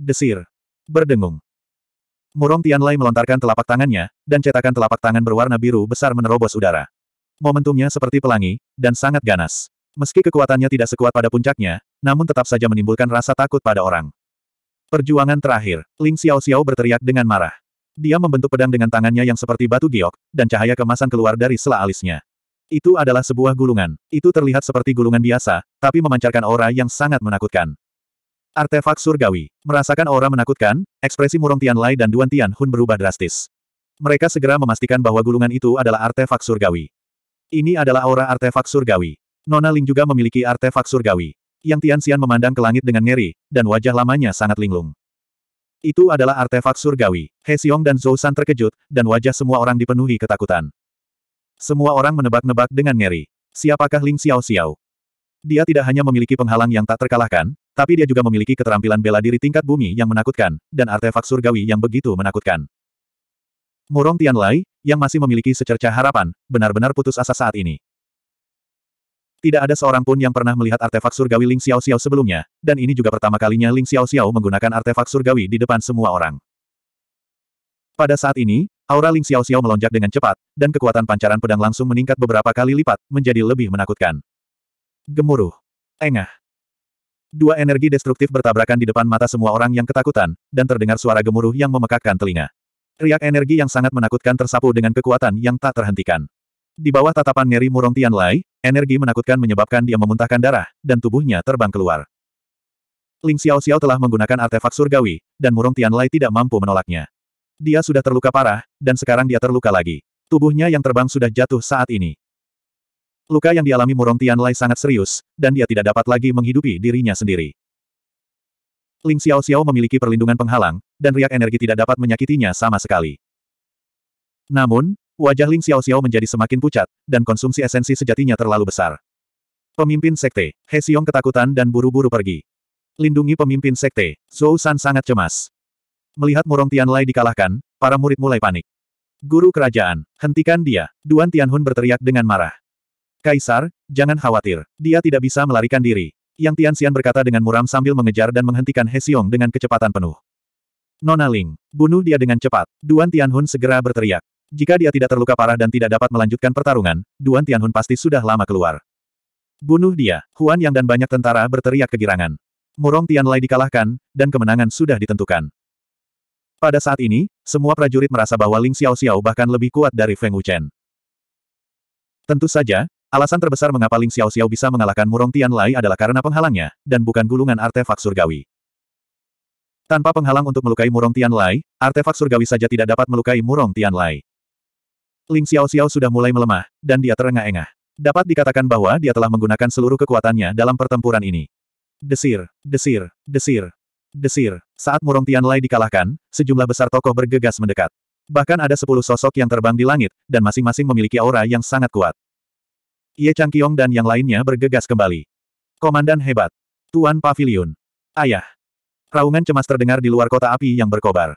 Desir. Berdengung. Murong Tianlai melontarkan telapak tangannya, dan cetakan telapak tangan berwarna biru besar menerobos udara. Momentumnya seperti pelangi, dan sangat ganas. Meski kekuatannya tidak sekuat pada puncaknya, namun tetap saja menimbulkan rasa takut pada orang. Perjuangan terakhir, Ling Xiao Xiao berteriak dengan marah. Dia membentuk pedang dengan tangannya yang seperti batu giok, dan cahaya kemasan keluar dari sela alisnya. Itu adalah sebuah gulungan. Itu terlihat seperti gulungan biasa, tapi memancarkan aura yang sangat menakutkan. Artefak surgawi. Merasakan aura menakutkan, ekspresi Murong Tian Lai dan Duan Tian Hun berubah drastis. Mereka segera memastikan bahwa gulungan itu adalah artefak surgawi. Ini adalah aura artefak surgawi. Nona Ling juga memiliki artefak surgawi. Yang Tian Xian memandang ke langit dengan ngeri, dan wajah lamanya sangat linglung. Itu adalah artefak surgawi. He Xiong dan Zhou San terkejut, dan wajah semua orang dipenuhi ketakutan. Semua orang menebak-nebak dengan ngeri. Siapakah Ling Xiao Xiao? Dia tidak hanya memiliki penghalang yang tak terkalahkan, tapi dia juga memiliki keterampilan bela diri tingkat bumi yang menakutkan, dan artefak surgawi yang begitu menakutkan. Murong Tianlai, yang masih memiliki secerca harapan, benar-benar putus asa saat ini. Tidak ada seorang pun yang pernah melihat artefak surgawi Ling Xiao Xiao sebelumnya, dan ini juga pertama kalinya Ling Xiao Xiao menggunakan artefak surgawi di depan semua orang. Pada saat ini, aura Ling Xiao Xiao melonjak dengan cepat, dan kekuatan pancaran pedang langsung meningkat beberapa kali lipat, menjadi lebih menakutkan. Gemuruh. Engah. Dua energi destruktif bertabrakan di depan mata semua orang yang ketakutan, dan terdengar suara gemuruh yang memekakkan telinga. Riak energi yang sangat menakutkan tersapu dengan kekuatan yang tak terhentikan. Di bawah tatapan Ngeri Murong Lai, energi menakutkan menyebabkan dia memuntahkan darah, dan tubuhnya terbang keluar. Ling Xiao Xiao telah menggunakan artefak surgawi, dan Murong Lai tidak mampu menolaknya. Dia sudah terluka parah, dan sekarang dia terluka lagi. Tubuhnya yang terbang sudah jatuh saat ini. Luka yang dialami Murong Tianlai sangat serius, dan dia tidak dapat lagi menghidupi dirinya sendiri. Ling Xiao Xiao memiliki perlindungan penghalang, dan riak energi tidak dapat menyakitinya sama sekali. Namun, wajah Ling Xiao Xiao menjadi semakin pucat, dan konsumsi esensi sejatinya terlalu besar. Pemimpin Sekte, He Xiong ketakutan dan buru-buru pergi. Lindungi pemimpin Sekte, Zhou San sangat cemas. Melihat Murong Tianlai dikalahkan, para murid mulai panik. Guru kerajaan, hentikan dia, Duan Tianhun berteriak dengan marah. Kaisar, jangan khawatir. Dia tidak bisa melarikan diri. Yang Tianxian berkata dengan muram sambil mengejar dan menghentikan Xiong dengan kecepatan penuh. Nona Ling, bunuh dia dengan cepat. Duan Tianhun segera berteriak. Jika dia tidak terluka parah dan tidak dapat melanjutkan pertarungan, Duan Tianhun pasti sudah lama keluar. Bunuh dia, Huan Yang dan banyak tentara berteriak kegirangan. Murong Tianlai dikalahkan, dan kemenangan sudah ditentukan. Pada saat ini, semua prajurit merasa bahwa Ling Xiao Xiao bahkan lebih kuat dari Feng Wuchen. Tentu saja, Alasan terbesar mengapa Ling Xiao Xiao bisa mengalahkan Murong Tian Lai adalah karena penghalangnya, dan bukan gulungan artefak surgawi. Tanpa penghalang untuk melukai Murong Tian Lai, artefak surgawi saja tidak dapat melukai Murong Tian Lai. Ling Xiao Xiao sudah mulai melemah, dan dia terengah-engah. Dapat dikatakan bahwa dia telah menggunakan seluruh kekuatannya dalam pertempuran ini. Desir, desir, desir, desir. Saat Murong Tian Lai dikalahkan, sejumlah besar tokoh bergegas mendekat. Bahkan ada sepuluh sosok yang terbang di langit, dan masing-masing memiliki aura yang sangat kuat. Ye Chang Kiong dan yang lainnya bergegas kembali. Komandan hebat. Tuan Pavilion. Ayah. Raungan cemas terdengar di luar kota api yang berkobar.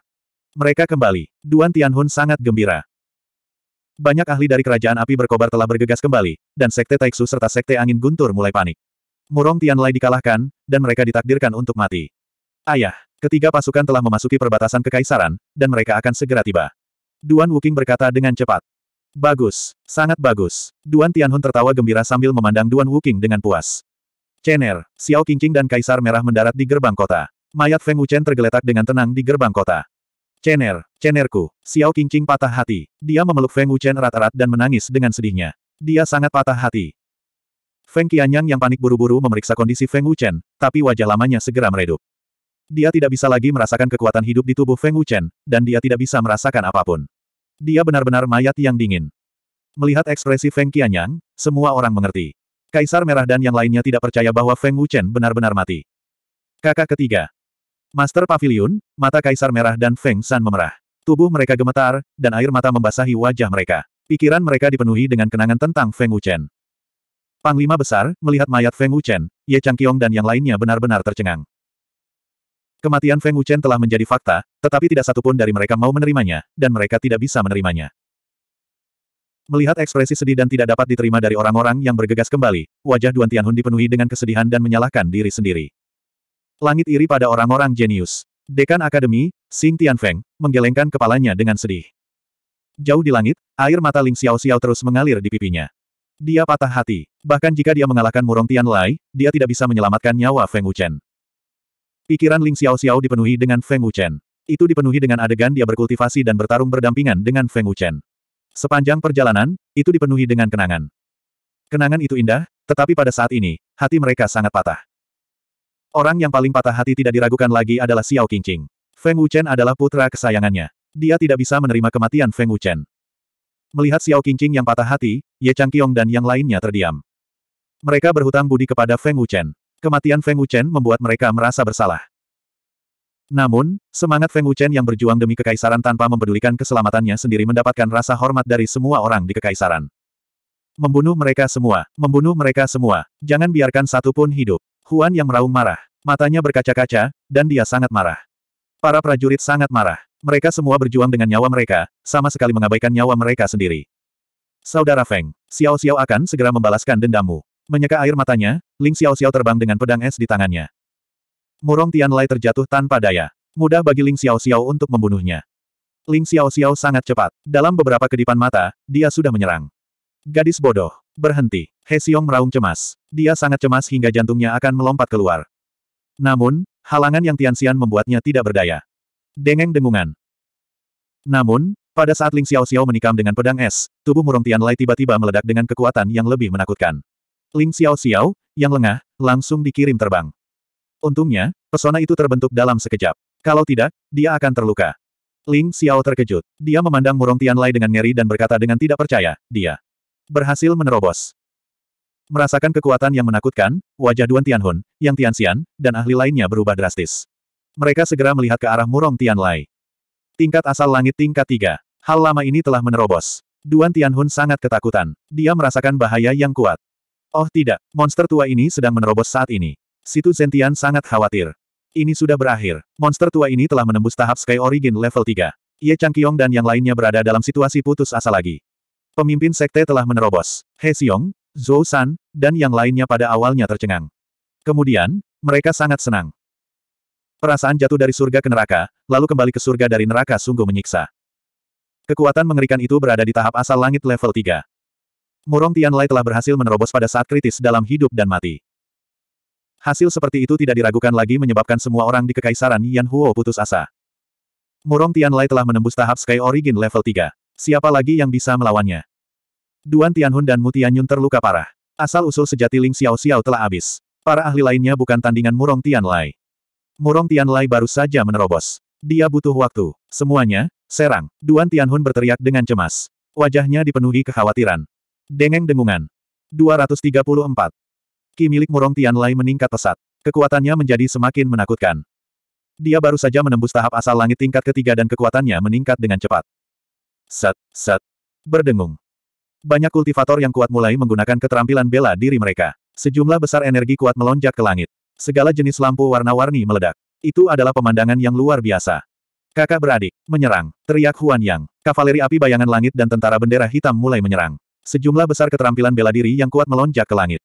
Mereka kembali. Duan Tianhun sangat gembira. Banyak ahli dari kerajaan api berkobar telah bergegas kembali, dan sekte Taiksu serta sekte angin guntur mulai panik. Murong Tianlai dikalahkan, dan mereka ditakdirkan untuk mati. Ayah, ketiga pasukan telah memasuki perbatasan kekaisaran, dan mereka akan segera tiba. Duan Wuking berkata dengan cepat. Bagus, sangat bagus. Duan Tianhun tertawa gembira sambil memandang Duan Wuking dengan puas. Cener, Xiao Qingqing dan Kaisar Merah mendarat di gerbang kota. Mayat Feng Wuchen tergeletak dengan tenang di gerbang kota. Cener, Cenerku, Xiao Qingqing patah hati. Dia memeluk Feng Wuchen erat-erat dan menangis dengan sedihnya. Dia sangat patah hati. Feng Qianyang yang panik buru-buru memeriksa kondisi Feng Wuchen, tapi wajah lamanya segera meredup. Dia tidak bisa lagi merasakan kekuatan hidup di tubuh Feng Wuchen, dan dia tidak bisa merasakan apapun. Dia benar-benar mayat yang dingin. Melihat ekspresi Feng Qianyang, semua orang mengerti. Kaisar Merah dan yang lainnya tidak percaya bahwa Feng Wuchen benar-benar mati. Kakak ketiga. Master Pavilion, mata Kaisar Merah dan Feng San memerah. Tubuh mereka gemetar, dan air mata membasahi wajah mereka. Pikiran mereka dipenuhi dengan kenangan tentang Feng Wuchen. Panglima besar, melihat mayat Feng Wuchen, Ye Chang Changqiong dan yang lainnya benar-benar tercengang. Kematian Feng Wuchen telah menjadi fakta, tetapi tidak satupun dari mereka mau menerimanya, dan mereka tidak bisa menerimanya. Melihat ekspresi sedih dan tidak dapat diterima dari orang-orang yang bergegas kembali, wajah Duan Tianhun dipenuhi dengan kesedihan dan menyalahkan diri sendiri. Langit iri pada orang-orang jenius. Dekan Akademi, Xing Tianfeng, menggelengkan kepalanya dengan sedih. Jauh di langit, air mata Ling Xiao Xiao terus mengalir di pipinya. Dia patah hati. Bahkan jika dia mengalahkan Murong Tian Lai, dia tidak bisa menyelamatkan nyawa Feng Wuchen. Pikiran Ling Xiao Xiao dipenuhi dengan Feng Wuchen. Itu dipenuhi dengan adegan dia berkultivasi dan bertarung berdampingan dengan Feng Wuchen. Sepanjang perjalanan, itu dipenuhi dengan kenangan. Kenangan itu indah, tetapi pada saat ini, hati mereka sangat patah. Orang yang paling patah hati tidak diragukan lagi adalah Xiao Qingqing. Feng Wuchen adalah putra kesayangannya. Dia tidak bisa menerima kematian Feng Wuchen. Melihat Xiao Qingqing yang patah hati, Ye Changqiong dan yang lainnya terdiam. Mereka berhutang budi kepada Feng Wuchen. Kematian Feng Wuchen membuat mereka merasa bersalah. Namun, semangat Feng Wuchen yang berjuang demi kekaisaran tanpa mempedulikan keselamatannya sendiri mendapatkan rasa hormat dari semua orang di kekaisaran. Membunuh mereka semua, membunuh mereka semua, jangan biarkan satu pun hidup. Huan yang meraung marah, matanya berkaca-kaca, dan dia sangat marah. Para prajurit sangat marah. Mereka semua berjuang dengan nyawa mereka, sama sekali mengabaikan nyawa mereka sendiri. Saudara Feng, Xiao Xiao akan segera membalaskan dendammu. Menyeka air matanya, Ling Xiao Xiao terbang dengan pedang es di tangannya. Murong Tian Lai terjatuh tanpa daya. Mudah bagi Ling Xiao Xiao untuk membunuhnya. Ling Xiao Xiao sangat cepat. Dalam beberapa kedipan mata, dia sudah menyerang. Gadis bodoh. Berhenti. He Xiong meraung cemas. Dia sangat cemas hingga jantungnya akan melompat keluar. Namun, halangan yang Tian Xian membuatnya tidak berdaya. Dengeng dengungan. Namun, pada saat Ling Xiao Xiao menikam dengan pedang es, tubuh Murong Tian Lai tiba-tiba meledak dengan kekuatan yang lebih menakutkan. Ling Xiao Xiao, yang lengah, langsung dikirim terbang. Untungnya, pesona itu terbentuk dalam sekejap. Kalau tidak, dia akan terluka. Ling Xiao terkejut. Dia memandang Murong Tian Tianlai dengan ngeri dan berkata dengan tidak percaya, dia berhasil menerobos. Merasakan kekuatan yang menakutkan, wajah Duan Tianhun, Yang Tianxian, dan ahli lainnya berubah drastis. Mereka segera melihat ke arah Murong Tian Tianlai. Tingkat asal langit tingkat tiga. Hal lama ini telah menerobos. Duan Tianhun sangat ketakutan. Dia merasakan bahaya yang kuat. Oh tidak, monster tua ini sedang menerobos saat ini. Situ Zentian sangat khawatir. Ini sudah berakhir. Monster tua ini telah menembus tahap Sky Origin level 3. Ye Changqiong dan yang lainnya berada dalam situasi putus asa lagi. Pemimpin sekte telah menerobos. He Xiong, Zhou San, dan yang lainnya pada awalnya tercengang. Kemudian, mereka sangat senang. Perasaan jatuh dari surga ke neraka, lalu kembali ke surga dari neraka sungguh menyiksa. Kekuatan mengerikan itu berada di tahap asal langit level 3. Murong Tianlai telah berhasil menerobos pada saat kritis dalam hidup dan mati. Hasil seperti itu tidak diragukan lagi menyebabkan semua orang di Kekaisaran Yan Huo putus asa. Murong Tianlai telah menembus tahap Sky Origin level 3. Siapa lagi yang bisa melawannya? Duan Tianhun dan Mutianyun terluka parah. Asal-usul sejati Ling Xiao Xiao telah habis. Para ahli lainnya bukan tandingan Murong Tianlai. Murong Tianlai baru saja menerobos. Dia butuh waktu. Semuanya, serang. Duan Tianhun berteriak dengan cemas. Wajahnya dipenuhi kekhawatiran. Dengeng dengungan. 234. Ki milik Murong Lai meningkat pesat. Kekuatannya menjadi semakin menakutkan. Dia baru saja menembus tahap asal langit tingkat ketiga dan kekuatannya meningkat dengan cepat. Set, set. Berdengung. Banyak kultivator yang kuat mulai menggunakan keterampilan bela diri mereka. Sejumlah besar energi kuat melonjak ke langit. Segala jenis lampu warna-warni meledak. Itu adalah pemandangan yang luar biasa. Kakak beradik, menyerang, teriak Huan Yang. Kavaleri api bayangan langit dan tentara bendera hitam mulai menyerang. Sejumlah besar keterampilan bela diri yang kuat melonjak ke langit.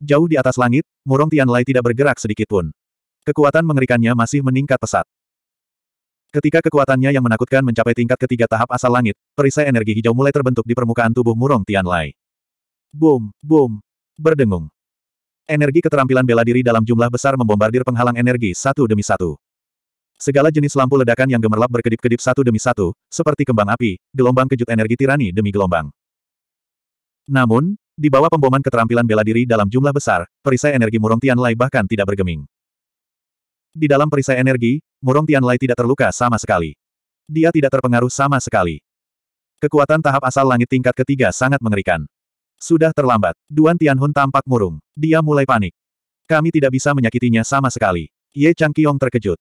Jauh di atas langit, Murong Tianlai tidak bergerak sedikitpun. Kekuatan mengerikannya masih meningkat pesat. Ketika kekuatannya yang menakutkan mencapai tingkat ketiga tahap asal langit, perisai energi hijau mulai terbentuk di permukaan tubuh Murong Tianlai. Boom, boom, berdengung. Energi keterampilan bela diri dalam jumlah besar membombardir penghalang energi satu demi satu. Segala jenis lampu ledakan yang gemerlap berkedip-kedip satu demi satu, seperti kembang api, gelombang kejut energi tirani demi gelombang. Namun, di bawah pemboman keterampilan bela diri dalam jumlah besar, perisai energi Murong Tianlai bahkan tidak bergeming. Di dalam perisai energi, Murong Tianlai tidak terluka sama sekali. Dia tidak terpengaruh sama sekali. Kekuatan tahap asal langit tingkat ketiga sangat mengerikan. Sudah terlambat, Duan Tianhun tampak murung. Dia mulai panik. Kami tidak bisa menyakitinya sama sekali. Ye Chang Kiong terkejut.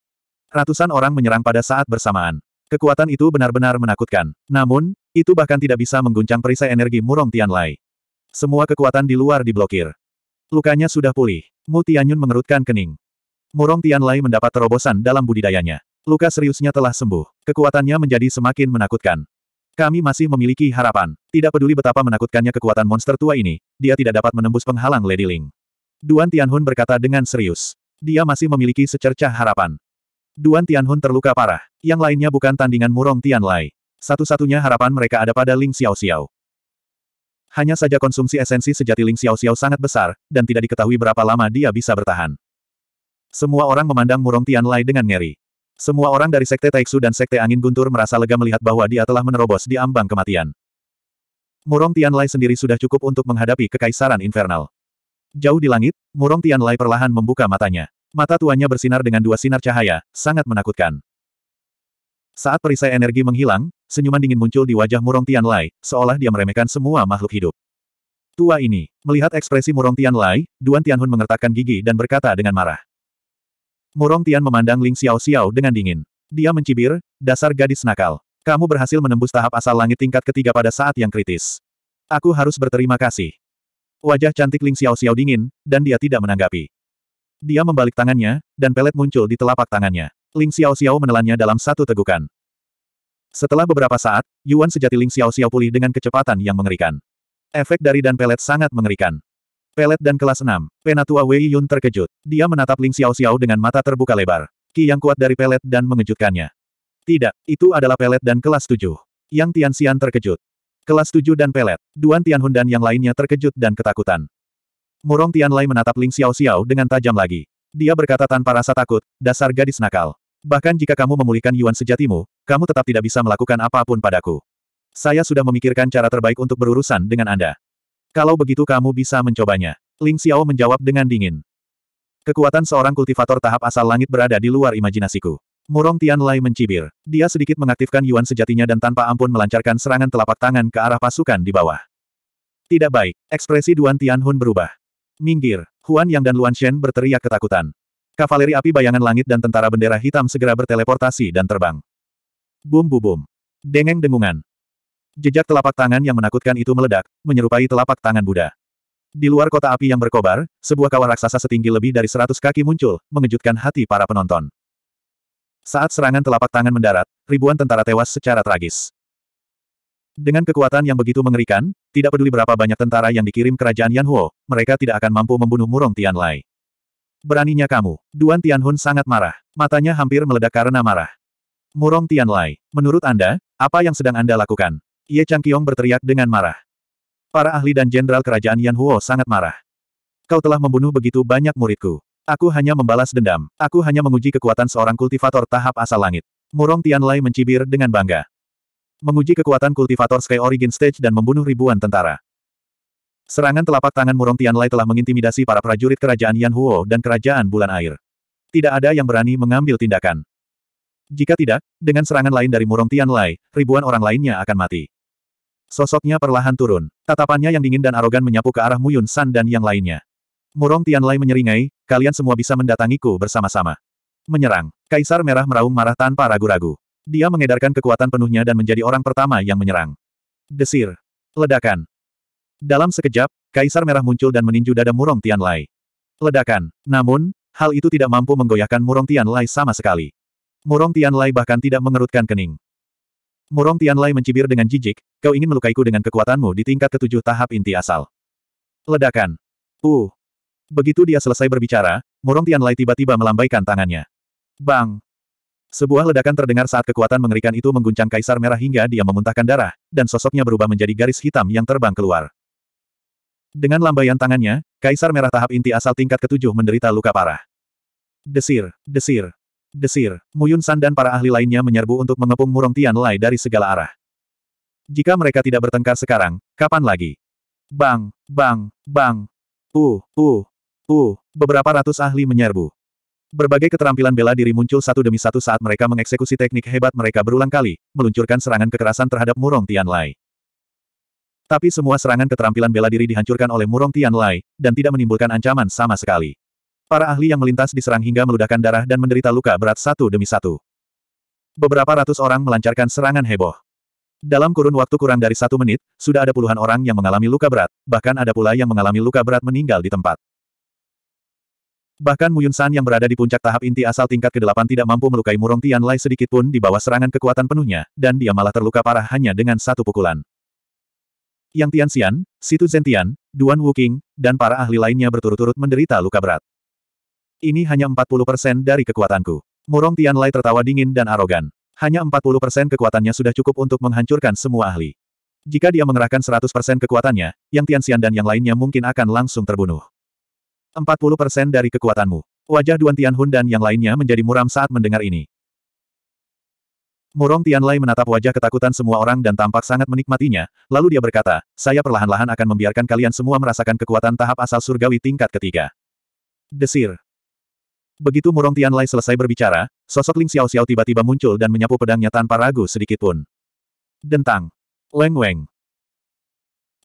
Ratusan orang menyerang pada saat bersamaan. Kekuatan itu benar-benar menakutkan. Namun, itu bahkan tidak bisa mengguncang perisai energi Murong Tianlai. Semua kekuatan di luar diblokir. Lukanya sudah pulih. Mu Tianyun mengerutkan kening. Murong Tianlai mendapat terobosan dalam budidayanya. Luka seriusnya telah sembuh. Kekuatannya menjadi semakin menakutkan. Kami masih memiliki harapan. Tidak peduli betapa menakutkannya kekuatan monster tua ini, dia tidak dapat menembus penghalang Lady Ling. Duan Tianhun berkata dengan serius. Dia masih memiliki secercah harapan. Duan Tianhun terluka parah. Yang lainnya bukan tandingan murong Tianlai. Satu-satunya harapan mereka ada pada Ling Xiao Xiao. Hanya saja konsumsi esensi sejati Ling Xiao Xiao sangat besar, dan tidak diketahui berapa lama dia bisa bertahan. Semua orang memandang murong Tianlai dengan ngeri. Semua orang dari Sekte Taiksu dan Sekte Angin Guntur merasa lega melihat bahwa dia telah menerobos di ambang kematian. Murong Tianlai sendiri sudah cukup untuk menghadapi kekaisaran infernal. Jauh di langit, Murong Tianlai perlahan membuka matanya. Mata tuanya bersinar dengan dua sinar cahaya, sangat menakutkan. Saat perisai energi menghilang, senyuman dingin muncul di wajah Murong Tian Tianlai, seolah dia meremehkan semua makhluk hidup. Tua ini, melihat ekspresi Murong Tian Tianlai, Duan Tianhun mengertakkan gigi dan berkata dengan marah. Murong Tian memandang Ling Xiao Xiao dengan dingin. Dia mencibir, dasar gadis nakal. Kamu berhasil menembus tahap asal langit tingkat ketiga pada saat yang kritis. Aku harus berterima kasih. Wajah cantik Ling Xiao Xiao dingin, dan dia tidak menanggapi. Dia membalik tangannya, dan pelet muncul di telapak tangannya. Ling Xiao Xiao menelannya dalam satu tegukan. Setelah beberapa saat, Yuan sejati Ling Xiao Xiao pulih dengan kecepatan yang mengerikan. Efek dari dan pelet sangat mengerikan. Pelet dan kelas 6, Penatua Wei Yun terkejut. Dia menatap Ling Xiao Xiao dengan mata terbuka lebar. Ki yang kuat dari pelet dan mengejutkannya. Tidak, itu adalah pelet dan kelas 7. Yang Tian Xian terkejut. Kelas 7 dan pelet, Duan Tian Hun dan yang lainnya terkejut dan ketakutan. Murong Tianlai menatap Ling Xiao Xiao dengan tajam lagi. Dia berkata tanpa rasa takut, dasar gadis nakal. Bahkan jika kamu memulihkan Yuan sejatimu, kamu tetap tidak bisa melakukan apapun padaku. Saya sudah memikirkan cara terbaik untuk berurusan dengan Anda. Kalau begitu kamu bisa mencobanya. Ling Xiao menjawab dengan dingin. Kekuatan seorang kultivator tahap asal langit berada di luar imajinasiku. Murong Tianlai mencibir. Dia sedikit mengaktifkan Yuan sejatinya dan tanpa ampun melancarkan serangan telapak tangan ke arah pasukan di bawah. Tidak baik, ekspresi Duan Tianhun berubah. Minggir, Huan Yang dan Luan Shen berteriak ketakutan. Kavaleri api bayangan langit dan tentara bendera hitam segera berteleportasi dan terbang. Bum bu bum. Dengeng dengungan. Jejak telapak tangan yang menakutkan itu meledak, menyerupai telapak tangan Buddha. Di luar kota api yang berkobar, sebuah kawah raksasa setinggi lebih dari seratus kaki muncul, mengejutkan hati para penonton. Saat serangan telapak tangan mendarat, ribuan tentara tewas secara tragis. Dengan kekuatan yang begitu mengerikan, tidak peduli berapa banyak tentara yang dikirim kerajaan Yan Huo, mereka tidak akan mampu membunuh Murong Tian Tianlai. Beraninya kamu. Duan Tianhun sangat marah. Matanya hampir meledak karena marah. Murong Tian Tianlai, menurut Anda, apa yang sedang Anda lakukan? Ye Changqiong berteriak dengan marah. Para ahli dan jenderal kerajaan Yan Huo sangat marah. Kau telah membunuh begitu banyak muridku. Aku hanya membalas dendam. Aku hanya menguji kekuatan seorang kultivator tahap asal langit. Murong Tian Tianlai mencibir dengan bangga menguji kekuatan kultivator Sky Origin Stage dan membunuh ribuan tentara. Serangan telapak tangan Murong Tianlai telah mengintimidasi para prajurit kerajaan Yan Huo dan kerajaan Bulan Air. Tidak ada yang berani mengambil tindakan. Jika tidak, dengan serangan lain dari Murong Tianlai, ribuan orang lainnya akan mati. Sosoknya perlahan turun. Tatapannya yang dingin dan arogan menyapu ke arah Muyun San dan yang lainnya. Murong Tianlai menyeringai, kalian semua bisa mendatangiku bersama-sama. Menyerang. Kaisar Merah meraung marah tanpa ragu-ragu. Dia mengedarkan kekuatan penuhnya dan menjadi orang pertama yang menyerang. Desir. Ledakan. Dalam sekejap, Kaisar Merah muncul dan meninju dada Murong Tian Tianlai. Ledakan. Namun, hal itu tidak mampu menggoyahkan Murong Tian Tianlai sama sekali. Murong Tian Tianlai bahkan tidak mengerutkan kening. Murong Tian Tianlai mencibir dengan jijik, kau ingin melukaiku dengan kekuatanmu di tingkat ketujuh tahap inti asal. Ledakan. Uh. Begitu dia selesai berbicara, Murong Tian Tianlai tiba-tiba melambaikan tangannya. Bang! Sebuah ledakan terdengar saat kekuatan mengerikan itu mengguncang kaisar merah hingga dia memuntahkan darah, dan sosoknya berubah menjadi garis hitam yang terbang keluar. Dengan lambaian tangannya, kaisar merah tahap inti asal tingkat ketujuh menderita luka parah. Desir, desir, desir, Muyun San dan para ahli lainnya menyerbu untuk mengepung Murong Tianlai dari segala arah. Jika mereka tidak bertengkar sekarang, kapan lagi? Bang, bang, bang. Uh, uh, uh, beberapa ratus ahli menyerbu. Berbagai keterampilan bela diri muncul satu demi satu saat mereka mengeksekusi teknik hebat mereka berulang kali, meluncurkan serangan kekerasan terhadap Murong Tianlai. Tapi semua serangan keterampilan bela diri dihancurkan oleh Murong Tianlai, dan tidak menimbulkan ancaman sama sekali. Para ahli yang melintas diserang hingga meludahkan darah dan menderita luka berat satu demi satu. Beberapa ratus orang melancarkan serangan heboh. Dalam kurun waktu kurang dari satu menit, sudah ada puluhan orang yang mengalami luka berat, bahkan ada pula yang mengalami luka berat meninggal di tempat. Bahkan Muyun San yang berada di puncak tahap inti asal tingkat ke-8 tidak mampu melukai Murong Tianlai sedikit pun di bawah serangan kekuatan penuhnya, dan dia malah terluka parah hanya dengan satu pukulan. Yang Tian Xian, Situ Zentian, Duan Wuking, dan para ahli lainnya berturut-turut menderita luka berat. Ini hanya 40% dari kekuatanku. Murong Tian Tianlai tertawa dingin dan arogan. Hanya 40% kekuatannya sudah cukup untuk menghancurkan semua ahli. Jika dia mengerahkan 100% kekuatannya, Yang Tian Xian dan yang lainnya mungkin akan langsung terbunuh. 40% dari kekuatanmu. Wajah Duan Tianhun dan yang lainnya menjadi muram saat mendengar ini. Murong Tianlai menatap wajah ketakutan semua orang dan tampak sangat menikmatinya, lalu dia berkata, saya perlahan-lahan akan membiarkan kalian semua merasakan kekuatan tahap asal surgawi tingkat ketiga. Desir. Begitu Murong Tianlai selesai berbicara, sosok Ling Xiao Xiao tiba-tiba muncul dan menyapu pedangnya tanpa ragu sedikitpun. Dentang. Leng Weng.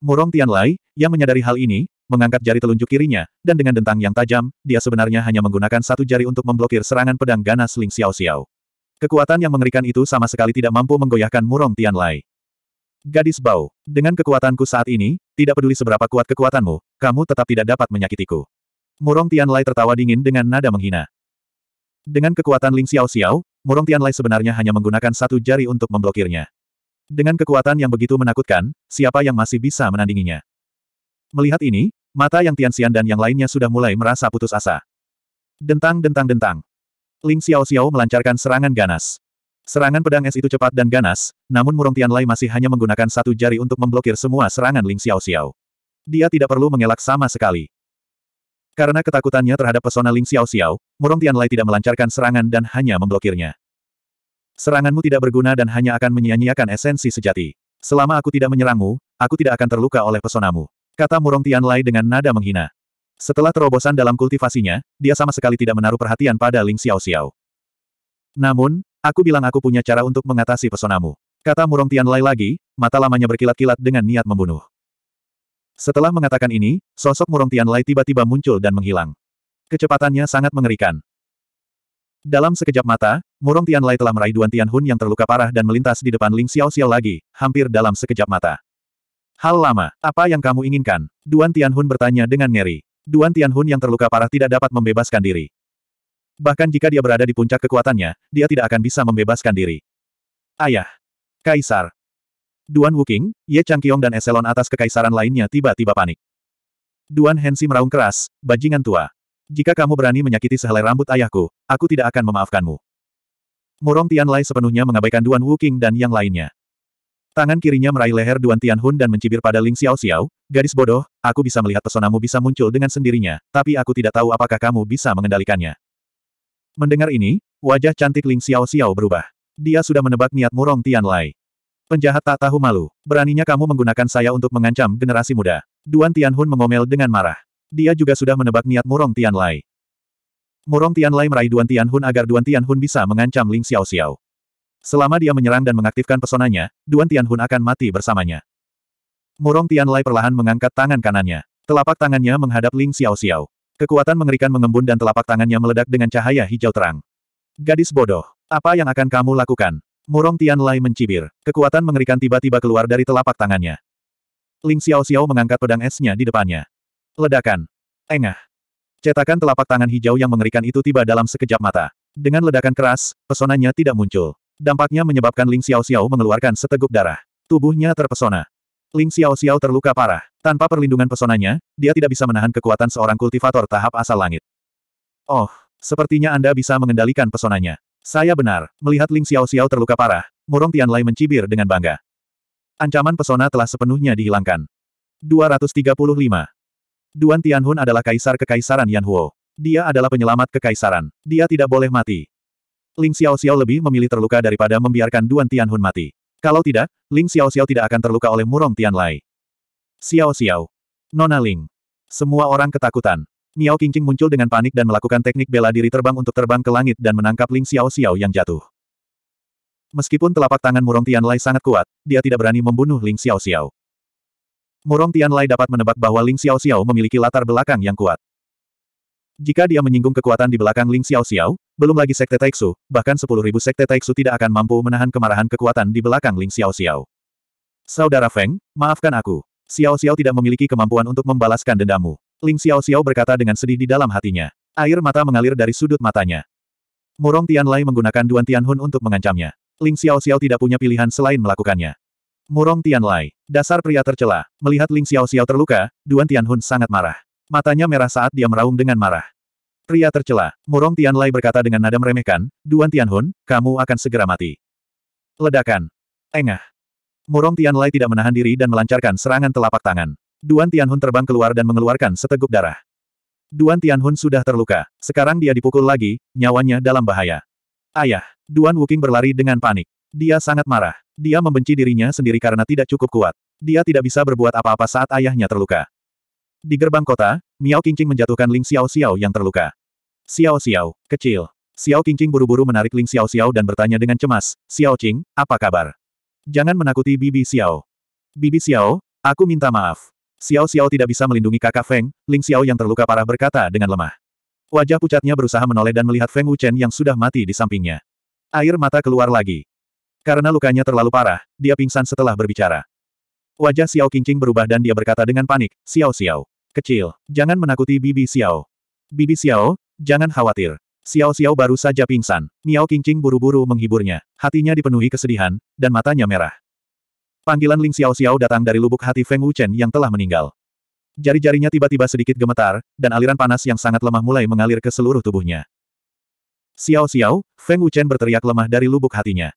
Murong Tianlai, yang menyadari hal ini, mengangkat jari telunjuk kirinya, dan dengan dentang yang tajam, dia sebenarnya hanya menggunakan satu jari untuk memblokir serangan pedang ganas Ling Xiao Xiao. Kekuatan yang mengerikan itu sama sekali tidak mampu menggoyahkan murong Tianlai. Gadis bau, dengan kekuatanku saat ini, tidak peduli seberapa kuat kekuatanmu, kamu tetap tidak dapat menyakitiku. Murong Tianlai tertawa dingin dengan nada menghina. Dengan kekuatan Ling Xiao Xiao, Murong Tianlai sebenarnya hanya menggunakan satu jari untuk memblokirnya. Dengan kekuatan yang begitu menakutkan, siapa yang masih bisa menandinginya? Melihat ini, mata yang Tian Tianxian dan yang lainnya sudah mulai merasa putus asa. Dentang dentang dentang. Ling Xiao Xiao melancarkan serangan ganas. Serangan pedang es itu cepat dan ganas, namun Murong Tianlai masih hanya menggunakan satu jari untuk memblokir semua serangan Ling Xiao Xiao. Dia tidak perlu mengelak sama sekali. Karena ketakutannya terhadap pesona Ling Xiao Xiao, Murong Tianlai tidak melancarkan serangan dan hanya memblokirnya. Seranganmu tidak berguna dan hanya akan menyia-nyiakan esensi sejati. Selama aku tidak menyerangmu, aku tidak akan terluka oleh pesonamu. Kata Murong Tianlai dengan nada menghina. Setelah terobosan dalam kultivasinya, dia sama sekali tidak menaruh perhatian pada Ling Xiao Xiao. Namun, aku bilang aku punya cara untuk mengatasi pesonamu. Kata Murong Tianlai lagi, mata lamanya berkilat-kilat dengan niat membunuh. Setelah mengatakan ini, sosok Murong Tianlai tiba-tiba muncul dan menghilang. Kecepatannya sangat mengerikan. Dalam sekejap mata, Murong Tianlai telah meraih Duan Hun yang terluka parah dan melintas di depan Ling Xiao Xiao lagi, hampir dalam sekejap mata. Hal lama, apa yang kamu inginkan? Duan Tianhun bertanya dengan ngeri. Duan Tianhun yang terluka parah tidak dapat membebaskan diri. Bahkan jika dia berada di puncak kekuatannya, dia tidak akan bisa membebaskan diri. Ayah. Kaisar. Duan Wuking, Ye Changqiong dan eselon atas kekaisaran lainnya tiba-tiba panik. Duan Hensi meraung keras, bajingan tua. Jika kamu berani menyakiti sehelai rambut ayahku, aku tidak akan memaafkanmu. Murong Tianlai sepenuhnya mengabaikan Duan Wuking dan yang lainnya. Tangan kirinya meraih leher Duan Tianhun dan mencibir pada Ling Xiao Xiao, gadis bodoh, aku bisa melihat pesonamu bisa muncul dengan sendirinya, tapi aku tidak tahu apakah kamu bisa mengendalikannya. Mendengar ini, wajah cantik Ling Xiao Xiao berubah. Dia sudah menebak niat murong Tian Lai. Penjahat tak tahu malu, beraninya kamu menggunakan saya untuk mengancam generasi muda. Duan Tianhun mengomel dengan marah. Dia juga sudah menebak niat murong Tian Lai. Murong Tian Lai meraih Duan Tianhun agar Duan Tianhun bisa mengancam Ling Xiao Xiao. Selama dia menyerang dan mengaktifkan pesonanya, Duan Tianhun akan mati bersamanya. Murong Tianlai perlahan mengangkat tangan kanannya. Telapak tangannya menghadap Ling Xiao Xiao. Kekuatan mengerikan mengembun dan telapak tangannya meledak dengan cahaya hijau terang. Gadis bodoh, apa yang akan kamu lakukan? Murong Tianlai mencibir. Kekuatan mengerikan tiba-tiba keluar dari telapak tangannya. Ling Xiao Xiao mengangkat pedang esnya di depannya. Ledakan. Engah. Cetakan telapak tangan hijau yang mengerikan itu tiba dalam sekejap mata. Dengan ledakan keras, pesonanya tidak muncul. Dampaknya menyebabkan Ling Xiao Xiao mengeluarkan seteguk darah. Tubuhnya terpesona. Ling Xiao Xiao terluka parah. Tanpa perlindungan pesonanya, dia tidak bisa menahan kekuatan seorang kultivator tahap asal langit. Oh, sepertinya Anda bisa mengendalikan pesonanya. Saya benar, melihat Ling Xiao Xiao terluka parah, Murong Tianlai mencibir dengan bangga. Ancaman pesona telah sepenuhnya dihilangkan. 235. Duan Tianhun adalah kaisar kekaisaran Yan Huo. Dia adalah penyelamat kekaisaran. Dia tidak boleh mati. Ling Xiao Xiao lebih memilih terluka daripada membiarkan Duan Tianhun mati. Kalau tidak, Ling Xiao Xiao tidak akan terluka oleh murong Tianlai. Xiao, Nona Ling. Semua orang ketakutan. Miao Qingqing muncul dengan panik dan melakukan teknik bela diri terbang untuk terbang ke langit dan menangkap Ling Xiao Xiao yang jatuh. Meskipun telapak tangan Murong Tianlai sangat kuat, dia tidak berani membunuh Ling Xiao Xiao. Murong Tianlai dapat menebak bahwa Ling Xiao Xiao memiliki latar belakang yang kuat. Jika dia menyinggung kekuatan di belakang Ling Xiao Xiao. Belum lagi Sekte Taiksu, bahkan sepuluh ribu Sekte Taiksu tidak akan mampu menahan kemarahan kekuatan di belakang Ling Xiao Xiao. Saudara Feng, maafkan aku. Xiao Xiao tidak memiliki kemampuan untuk membalaskan dendamu. Ling Xiao Xiao berkata dengan sedih di dalam hatinya. Air mata mengalir dari sudut matanya. Murong Tianlai menggunakan Duan Hun untuk mengancamnya. Ling Xiao Xiao tidak punya pilihan selain melakukannya. Murong Tianlai, dasar pria tercela, melihat Ling Xiao Xiao terluka, Duan Hun sangat marah. Matanya merah saat dia meraung dengan marah. Pria tercela, Murong Tianlai berkata dengan nada meremehkan, Duan Tianhun, kamu akan segera mati. Ledakan. Engah. Murong Tianlai tidak menahan diri dan melancarkan serangan telapak tangan. Duan Tianhun terbang keluar dan mengeluarkan seteguk darah. Duan Tianhun sudah terluka. Sekarang dia dipukul lagi, nyawanya dalam bahaya. Ayah, Duan Wuking berlari dengan panik. Dia sangat marah. Dia membenci dirinya sendiri karena tidak cukup kuat. Dia tidak bisa berbuat apa-apa saat ayahnya terluka. Di gerbang kota, Miao Qingqing menjatuhkan Ling Xiao Xiao yang terluka. Xiao Xiao, kecil. Xiao Qingqing buru-buru menarik Ling Xiao Xiao dan bertanya dengan cemas, Xiao Qing, apa kabar? Jangan menakuti Bibi Xiao. Bibi Xiao, aku minta maaf. Xiao Xiao tidak bisa melindungi kakak Feng, Ling Xiao yang terluka parah berkata dengan lemah. Wajah pucatnya berusaha menoleh dan melihat Feng Wuchen yang sudah mati di sampingnya. Air mata keluar lagi. Karena lukanya terlalu parah, dia pingsan setelah berbicara. Wajah Xiao Qingqing berubah dan dia berkata dengan panik, Xiao Xiao. Kecil, jangan menakuti Bibi Xiao. Bibi Xiao, Jangan khawatir. Xiao Xiao baru saja pingsan. Miao Qingqing buru-buru menghiburnya. Hatinya dipenuhi kesedihan, dan matanya merah. Panggilan Ling Xiao Xiao datang dari lubuk hati Feng Wuchen yang telah meninggal. Jari-jarinya tiba-tiba sedikit gemetar, dan aliran panas yang sangat lemah mulai mengalir ke seluruh tubuhnya. Xiao Xiao, Feng Wuchen berteriak lemah dari lubuk hatinya.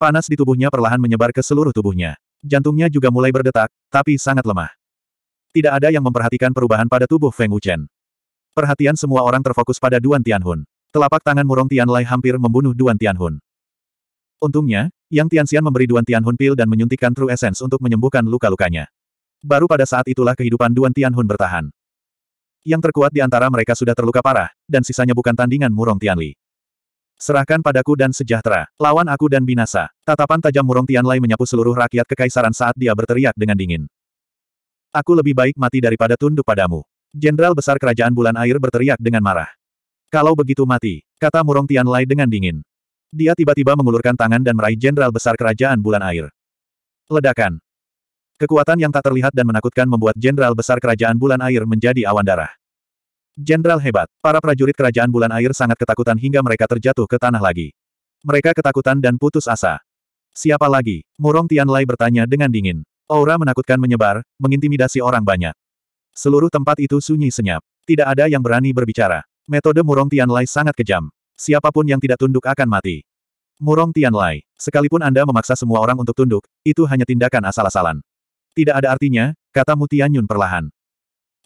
Panas di tubuhnya perlahan menyebar ke seluruh tubuhnya. Jantungnya juga mulai berdetak, tapi sangat lemah. Tidak ada yang memperhatikan perubahan pada tubuh Feng Wuchen. Perhatian semua orang terfokus pada Duan Tianhun. Telapak tangan Murong Tianlai hampir membunuh Duan Tianhun. Untungnya, Yang Tianxian memberi Duan Tianhun pil dan menyuntikkan True Essence untuk menyembuhkan luka-lukanya. Baru pada saat itulah kehidupan Duan Tianhun bertahan. Yang terkuat di antara mereka sudah terluka parah, dan sisanya bukan tandingan Murong Tianli. Serahkan padaku dan sejahtera, lawan aku dan binasa. Tatapan tajam Murong Tianlai menyapu seluruh rakyat kekaisaran saat dia berteriak dengan dingin. Aku lebih baik mati daripada tunduk padamu. Jenderal besar kerajaan bulan air berteriak dengan marah. Kalau begitu mati, kata Murong Tianlai dengan dingin. Dia tiba-tiba mengulurkan tangan dan meraih jenderal besar kerajaan bulan air. Ledakan. Kekuatan yang tak terlihat dan menakutkan membuat jenderal besar kerajaan bulan air menjadi awan darah. Jenderal hebat, para prajurit kerajaan bulan air sangat ketakutan hingga mereka terjatuh ke tanah lagi. Mereka ketakutan dan putus asa. Siapa lagi? Murong Tianlai bertanya dengan dingin. Aura menakutkan menyebar, mengintimidasi orang banyak. Seluruh tempat itu sunyi senyap. Tidak ada yang berani berbicara. Metode Murong Tianlai sangat kejam. Siapapun yang tidak tunduk akan mati. Murong Tianlai, sekalipun Anda memaksa semua orang untuk tunduk, itu hanya tindakan asal-asalan. Tidak ada artinya, kata Mutian Yun perlahan.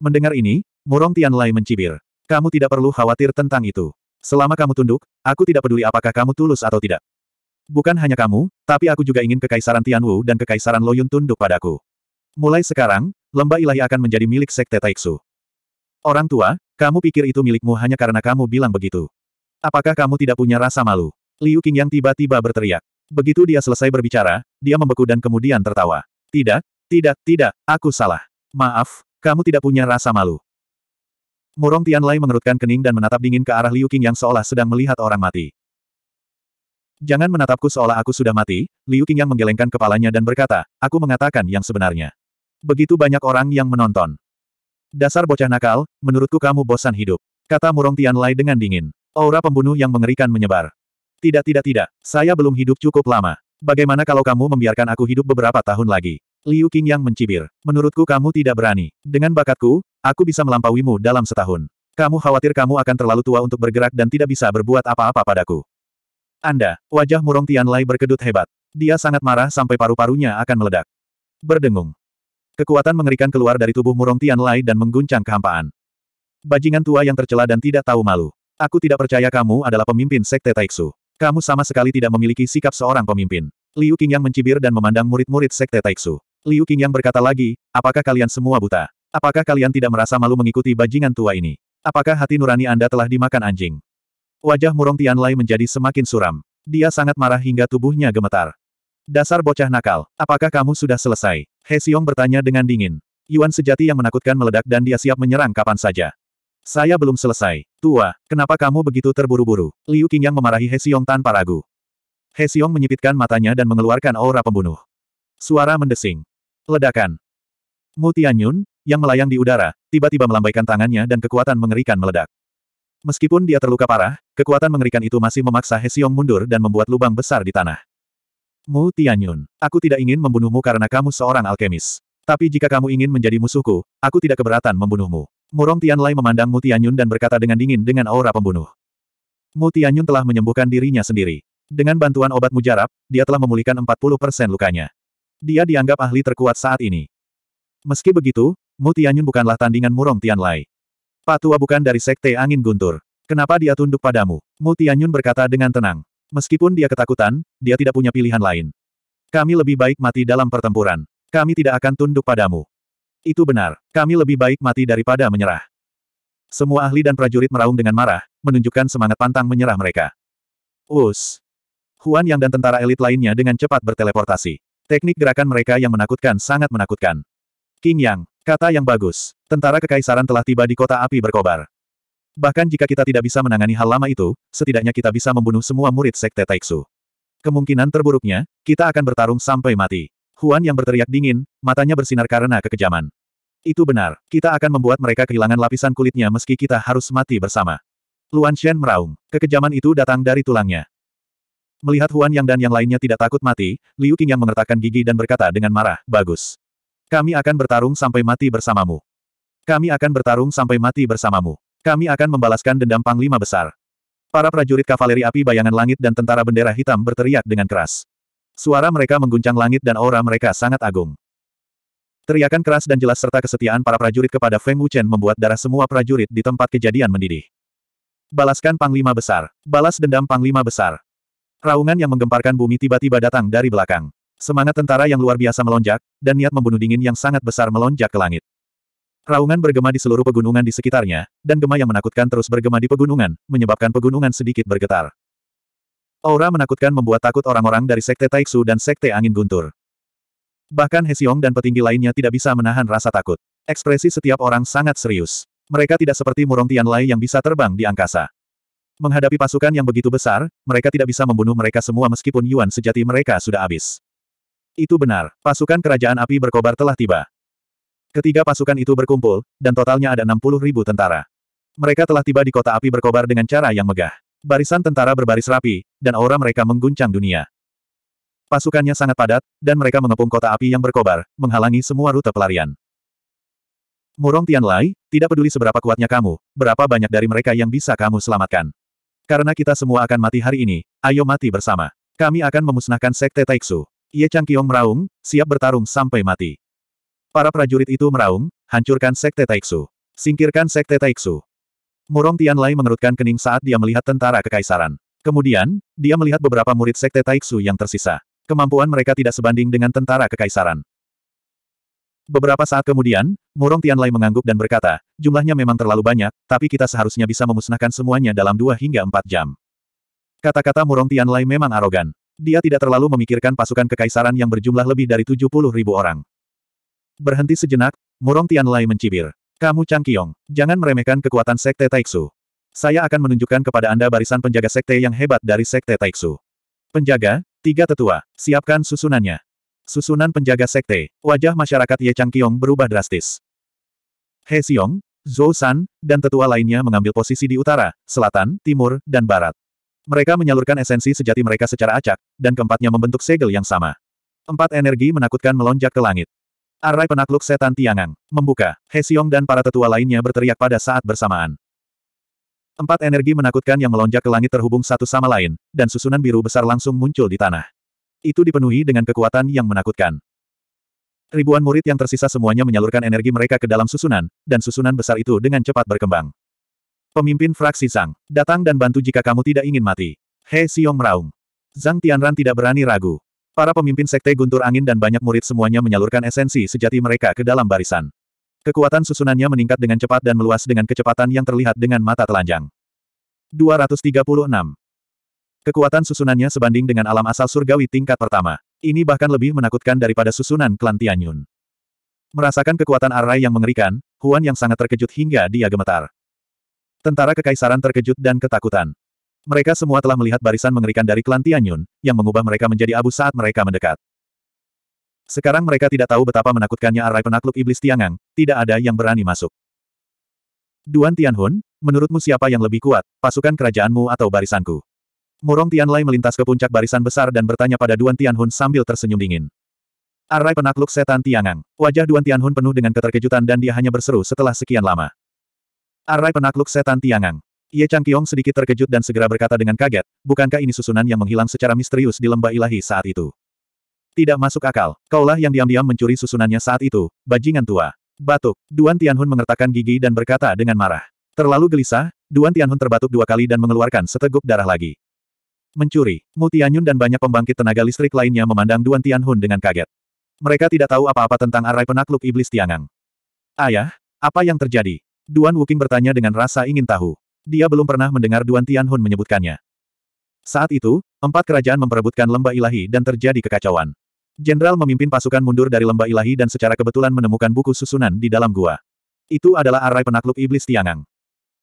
Mendengar ini, Murong Tianlai mencibir. Kamu tidak perlu khawatir tentang itu. Selama kamu tunduk, aku tidak peduli apakah kamu tulus atau tidak. Bukan hanya kamu, tapi aku juga ingin Kekaisaran Tianwu dan Kekaisaran Loyun tunduk padaku. Mulai sekarang, lembah ilahi akan menjadi milik sekte Taiksu. Orang tua, kamu pikir itu milikmu hanya karena kamu bilang begitu. Apakah kamu tidak punya rasa malu? Liu yang tiba-tiba berteriak. Begitu dia selesai berbicara, dia membeku dan kemudian tertawa. Tidak, tidak, tidak, aku salah. Maaf, kamu tidak punya rasa malu. Murong Tianlai mengerutkan kening dan menatap dingin ke arah Liu yang seolah sedang melihat orang mati. Jangan menatapku seolah aku sudah mati, Liu yang menggelengkan kepalanya dan berkata, aku mengatakan yang sebenarnya. Begitu banyak orang yang menonton. Dasar bocah nakal, menurutku kamu bosan hidup. Kata Murong Tianlai dengan dingin. Aura pembunuh yang mengerikan menyebar. Tidak tidak tidak, saya belum hidup cukup lama. Bagaimana kalau kamu membiarkan aku hidup beberapa tahun lagi? Liu King yang mencibir. Menurutku kamu tidak berani. Dengan bakatku, aku bisa melampauimu dalam setahun. Kamu khawatir kamu akan terlalu tua untuk bergerak dan tidak bisa berbuat apa-apa padaku. Anda, wajah Murong Tianlai berkedut hebat. Dia sangat marah sampai paru-parunya akan meledak. Berdengung. Kekuatan mengerikan keluar dari tubuh Murong Tian Tianlai dan mengguncang kehampaan. Bajingan tua yang tercela dan tidak tahu malu. Aku tidak percaya kamu adalah pemimpin Sekte Taiksu. Kamu sama sekali tidak memiliki sikap seorang pemimpin. Liu Qingyang mencibir dan memandang murid-murid Sekte Taiksu. Liu Qingyang berkata lagi, apakah kalian semua buta? Apakah kalian tidak merasa malu mengikuti bajingan tua ini? Apakah hati nurani Anda telah dimakan anjing? Wajah Murong Tian Tianlai menjadi semakin suram. Dia sangat marah hingga tubuhnya gemetar. Dasar bocah nakal, apakah kamu sudah selesai? He Xiong bertanya dengan dingin. Yuan sejati yang menakutkan meledak dan dia siap menyerang kapan saja. Saya belum selesai. Tua, kenapa kamu begitu terburu-buru? Liu Qingyang memarahi He Xiong tanpa ragu. He Xiong menyipitkan matanya dan mengeluarkan aura pembunuh. Suara mendesing. Ledakan. Mu Tianyun, yang melayang di udara, tiba-tiba melambaikan tangannya dan kekuatan mengerikan meledak. Meskipun dia terluka parah, kekuatan mengerikan itu masih memaksa Xiong mundur dan membuat lubang besar di tanah. Mu Tianyun, aku tidak ingin membunuhmu karena kamu seorang alkemis. Tapi jika kamu ingin menjadi musuhku, aku tidak keberatan membunuhmu. Murong Tianlai memandang Mu Tianyun dan berkata dengan dingin dengan aura pembunuh. Mu Tianyun telah menyembuhkan dirinya sendiri. Dengan bantuan obat mujarab, dia telah memulihkan 40% lukanya. Dia dianggap ahli terkuat saat ini. Meski begitu, Mu Tianyun bukanlah tandingan Murong Tianlai. Patua bukan dari Sekte Angin Guntur. Kenapa dia tunduk padamu? Mu Tianyun berkata dengan tenang. Meskipun dia ketakutan, dia tidak punya pilihan lain. Kami lebih baik mati dalam pertempuran. Kami tidak akan tunduk padamu. Itu benar. Kami lebih baik mati daripada menyerah. Semua ahli dan prajurit meraung dengan marah, menunjukkan semangat pantang menyerah mereka. Us. Huan Yang dan tentara elit lainnya dengan cepat berteleportasi. Teknik gerakan mereka yang menakutkan sangat menakutkan. King Yang, kata yang bagus. Tentara kekaisaran telah tiba di kota api berkobar. Bahkan jika kita tidak bisa menangani hal lama itu, setidaknya kita bisa membunuh semua murid Sekte Taiksu. Kemungkinan terburuknya, kita akan bertarung sampai mati. Huan yang berteriak dingin, matanya bersinar karena kekejaman. Itu benar, kita akan membuat mereka kehilangan lapisan kulitnya meski kita harus mati bersama. Luan Shen meraung. Kekejaman itu datang dari tulangnya. Melihat Huan Yang dan yang lainnya tidak takut mati, Liu Qing yang mengertakkan gigi dan berkata dengan marah, Bagus. Kami akan bertarung sampai mati bersamamu. Kami akan bertarung sampai mati bersamamu. Kami akan membalaskan dendam Panglima Besar. Para prajurit kavaleri api bayangan langit dan tentara bendera hitam berteriak dengan keras. Suara mereka mengguncang langit dan aura mereka sangat agung. Teriakan keras dan jelas serta kesetiaan para prajurit kepada Feng Wuchen membuat darah semua prajurit di tempat kejadian mendidih. Balaskan Panglima Besar. Balas dendam Panglima Besar. Raungan yang menggemparkan bumi tiba-tiba datang dari belakang. Semangat tentara yang luar biasa melonjak, dan niat membunuh dingin yang sangat besar melonjak ke langit. Raungan bergema di seluruh pegunungan di sekitarnya, dan gema yang menakutkan terus bergema di pegunungan, menyebabkan pegunungan sedikit bergetar. Aura menakutkan membuat takut orang-orang dari Sekte Taiksu dan Sekte Angin Guntur. Bahkan Hesiong dan petinggi lainnya tidak bisa menahan rasa takut. Ekspresi setiap orang sangat serius. Mereka tidak seperti Murong Tianlai yang bisa terbang di angkasa. Menghadapi pasukan yang begitu besar, mereka tidak bisa membunuh mereka semua meskipun Yuan sejati mereka sudah habis. Itu benar, pasukan kerajaan api berkobar telah tiba. Ketiga pasukan itu berkumpul, dan totalnya ada 60 ribu tentara. Mereka telah tiba di kota api berkobar dengan cara yang megah. Barisan tentara berbaris rapi, dan aura mereka mengguncang dunia. Pasukannya sangat padat, dan mereka mengepung kota api yang berkobar, menghalangi semua rute pelarian. Murong Tianlai, tidak peduli seberapa kuatnya kamu, berapa banyak dari mereka yang bisa kamu selamatkan. Karena kita semua akan mati hari ini, ayo mati bersama. Kami akan memusnahkan Sekte Taiksu. Ye Changqiong meraung, siap bertarung sampai mati. Para prajurit itu meraung, hancurkan Sekte Taiksu. Singkirkan Sekte Taiksu. Murong Tianlai mengerutkan kening saat dia melihat tentara kekaisaran. Kemudian, dia melihat beberapa murid Sekte Taiksu yang tersisa. Kemampuan mereka tidak sebanding dengan tentara kekaisaran. Beberapa saat kemudian, Murong Tianlai mengangguk dan berkata, jumlahnya memang terlalu banyak, tapi kita seharusnya bisa memusnahkan semuanya dalam dua hingga empat jam. Kata-kata Murong Tianlai memang arogan. Dia tidak terlalu memikirkan pasukan kekaisaran yang berjumlah lebih dari 70 ribu orang. Berhenti sejenak, Murong Tian Tianlai mencibir. Kamu Chang Kiong, jangan meremehkan kekuatan Sekte Taiksu. Saya akan menunjukkan kepada Anda barisan penjaga Sekte yang hebat dari Sekte Taiksu. Penjaga, tiga tetua, siapkan susunannya. Susunan penjaga Sekte, wajah masyarakat Ye Chang Kiong berubah drastis. He Xiong, Zhou San, dan tetua lainnya mengambil posisi di utara, selatan, timur, dan barat. Mereka menyalurkan esensi sejati mereka secara acak, dan keempatnya membentuk segel yang sama. Empat energi menakutkan melonjak ke langit. Arai penakluk setan Tiangang. Membuka, He Xiong dan para tetua lainnya berteriak pada saat bersamaan. Empat energi menakutkan yang melonjak ke langit terhubung satu sama lain, dan susunan biru besar langsung muncul di tanah. Itu dipenuhi dengan kekuatan yang menakutkan. Ribuan murid yang tersisa semuanya menyalurkan energi mereka ke dalam susunan, dan susunan besar itu dengan cepat berkembang. Pemimpin fraksi Zhang, datang dan bantu jika kamu tidak ingin mati. He Xiong meraung. Zhang Tianran tidak berani ragu. Para pemimpin sekte guntur angin dan banyak murid semuanya menyalurkan esensi sejati mereka ke dalam barisan. Kekuatan susunannya meningkat dengan cepat dan meluas dengan kecepatan yang terlihat dengan mata telanjang. 236. Kekuatan susunannya sebanding dengan alam asal surgawi tingkat pertama. Ini bahkan lebih menakutkan daripada susunan klan Tianyun. Merasakan kekuatan arai yang mengerikan, Huan yang sangat terkejut hingga dia gemetar. Tentara kekaisaran terkejut dan ketakutan. Mereka semua telah melihat barisan mengerikan dari klan Tianyun, yang mengubah mereka menjadi abu saat mereka mendekat. Sekarang mereka tidak tahu betapa menakutkannya arai penakluk iblis Tiangang, tidak ada yang berani masuk. Duan Tianhun, menurutmu siapa yang lebih kuat, pasukan kerajaanmu atau barisanku? Murong Tianlai melintas ke puncak barisan besar dan bertanya pada Duan Tianhun sambil tersenyum dingin. Arai penakluk setan Tiangang. Wajah Duan Tianhun penuh dengan keterkejutan dan dia hanya berseru setelah sekian lama. Arai penakluk setan Tiangang. Ye Chang Kiong sedikit terkejut dan segera berkata dengan kaget, bukankah ini susunan yang menghilang secara misterius di lembah ilahi saat itu? Tidak masuk akal, kaulah yang diam-diam mencuri susunannya saat itu, bajingan tua. Batuk, Duan Tianhun mengertakkan gigi dan berkata dengan marah. Terlalu gelisah, Duan Tianhun terbatuk dua kali dan mengeluarkan seteguk darah lagi. Mencuri, Mu Tianyun dan banyak pembangkit tenaga listrik lainnya memandang Duan Tianhun dengan kaget. Mereka tidak tahu apa-apa tentang arai penakluk iblis Tiangang. Ayah, apa yang terjadi? Duan Wuking bertanya dengan rasa ingin tahu dia belum pernah mendengar Duan Tianhun menyebutkannya. Saat itu, empat kerajaan memperebutkan lembah ilahi dan terjadi kekacauan. Jenderal memimpin pasukan mundur dari lembah ilahi dan secara kebetulan menemukan buku susunan di dalam gua. Itu adalah arai penakluk iblis Tiangang.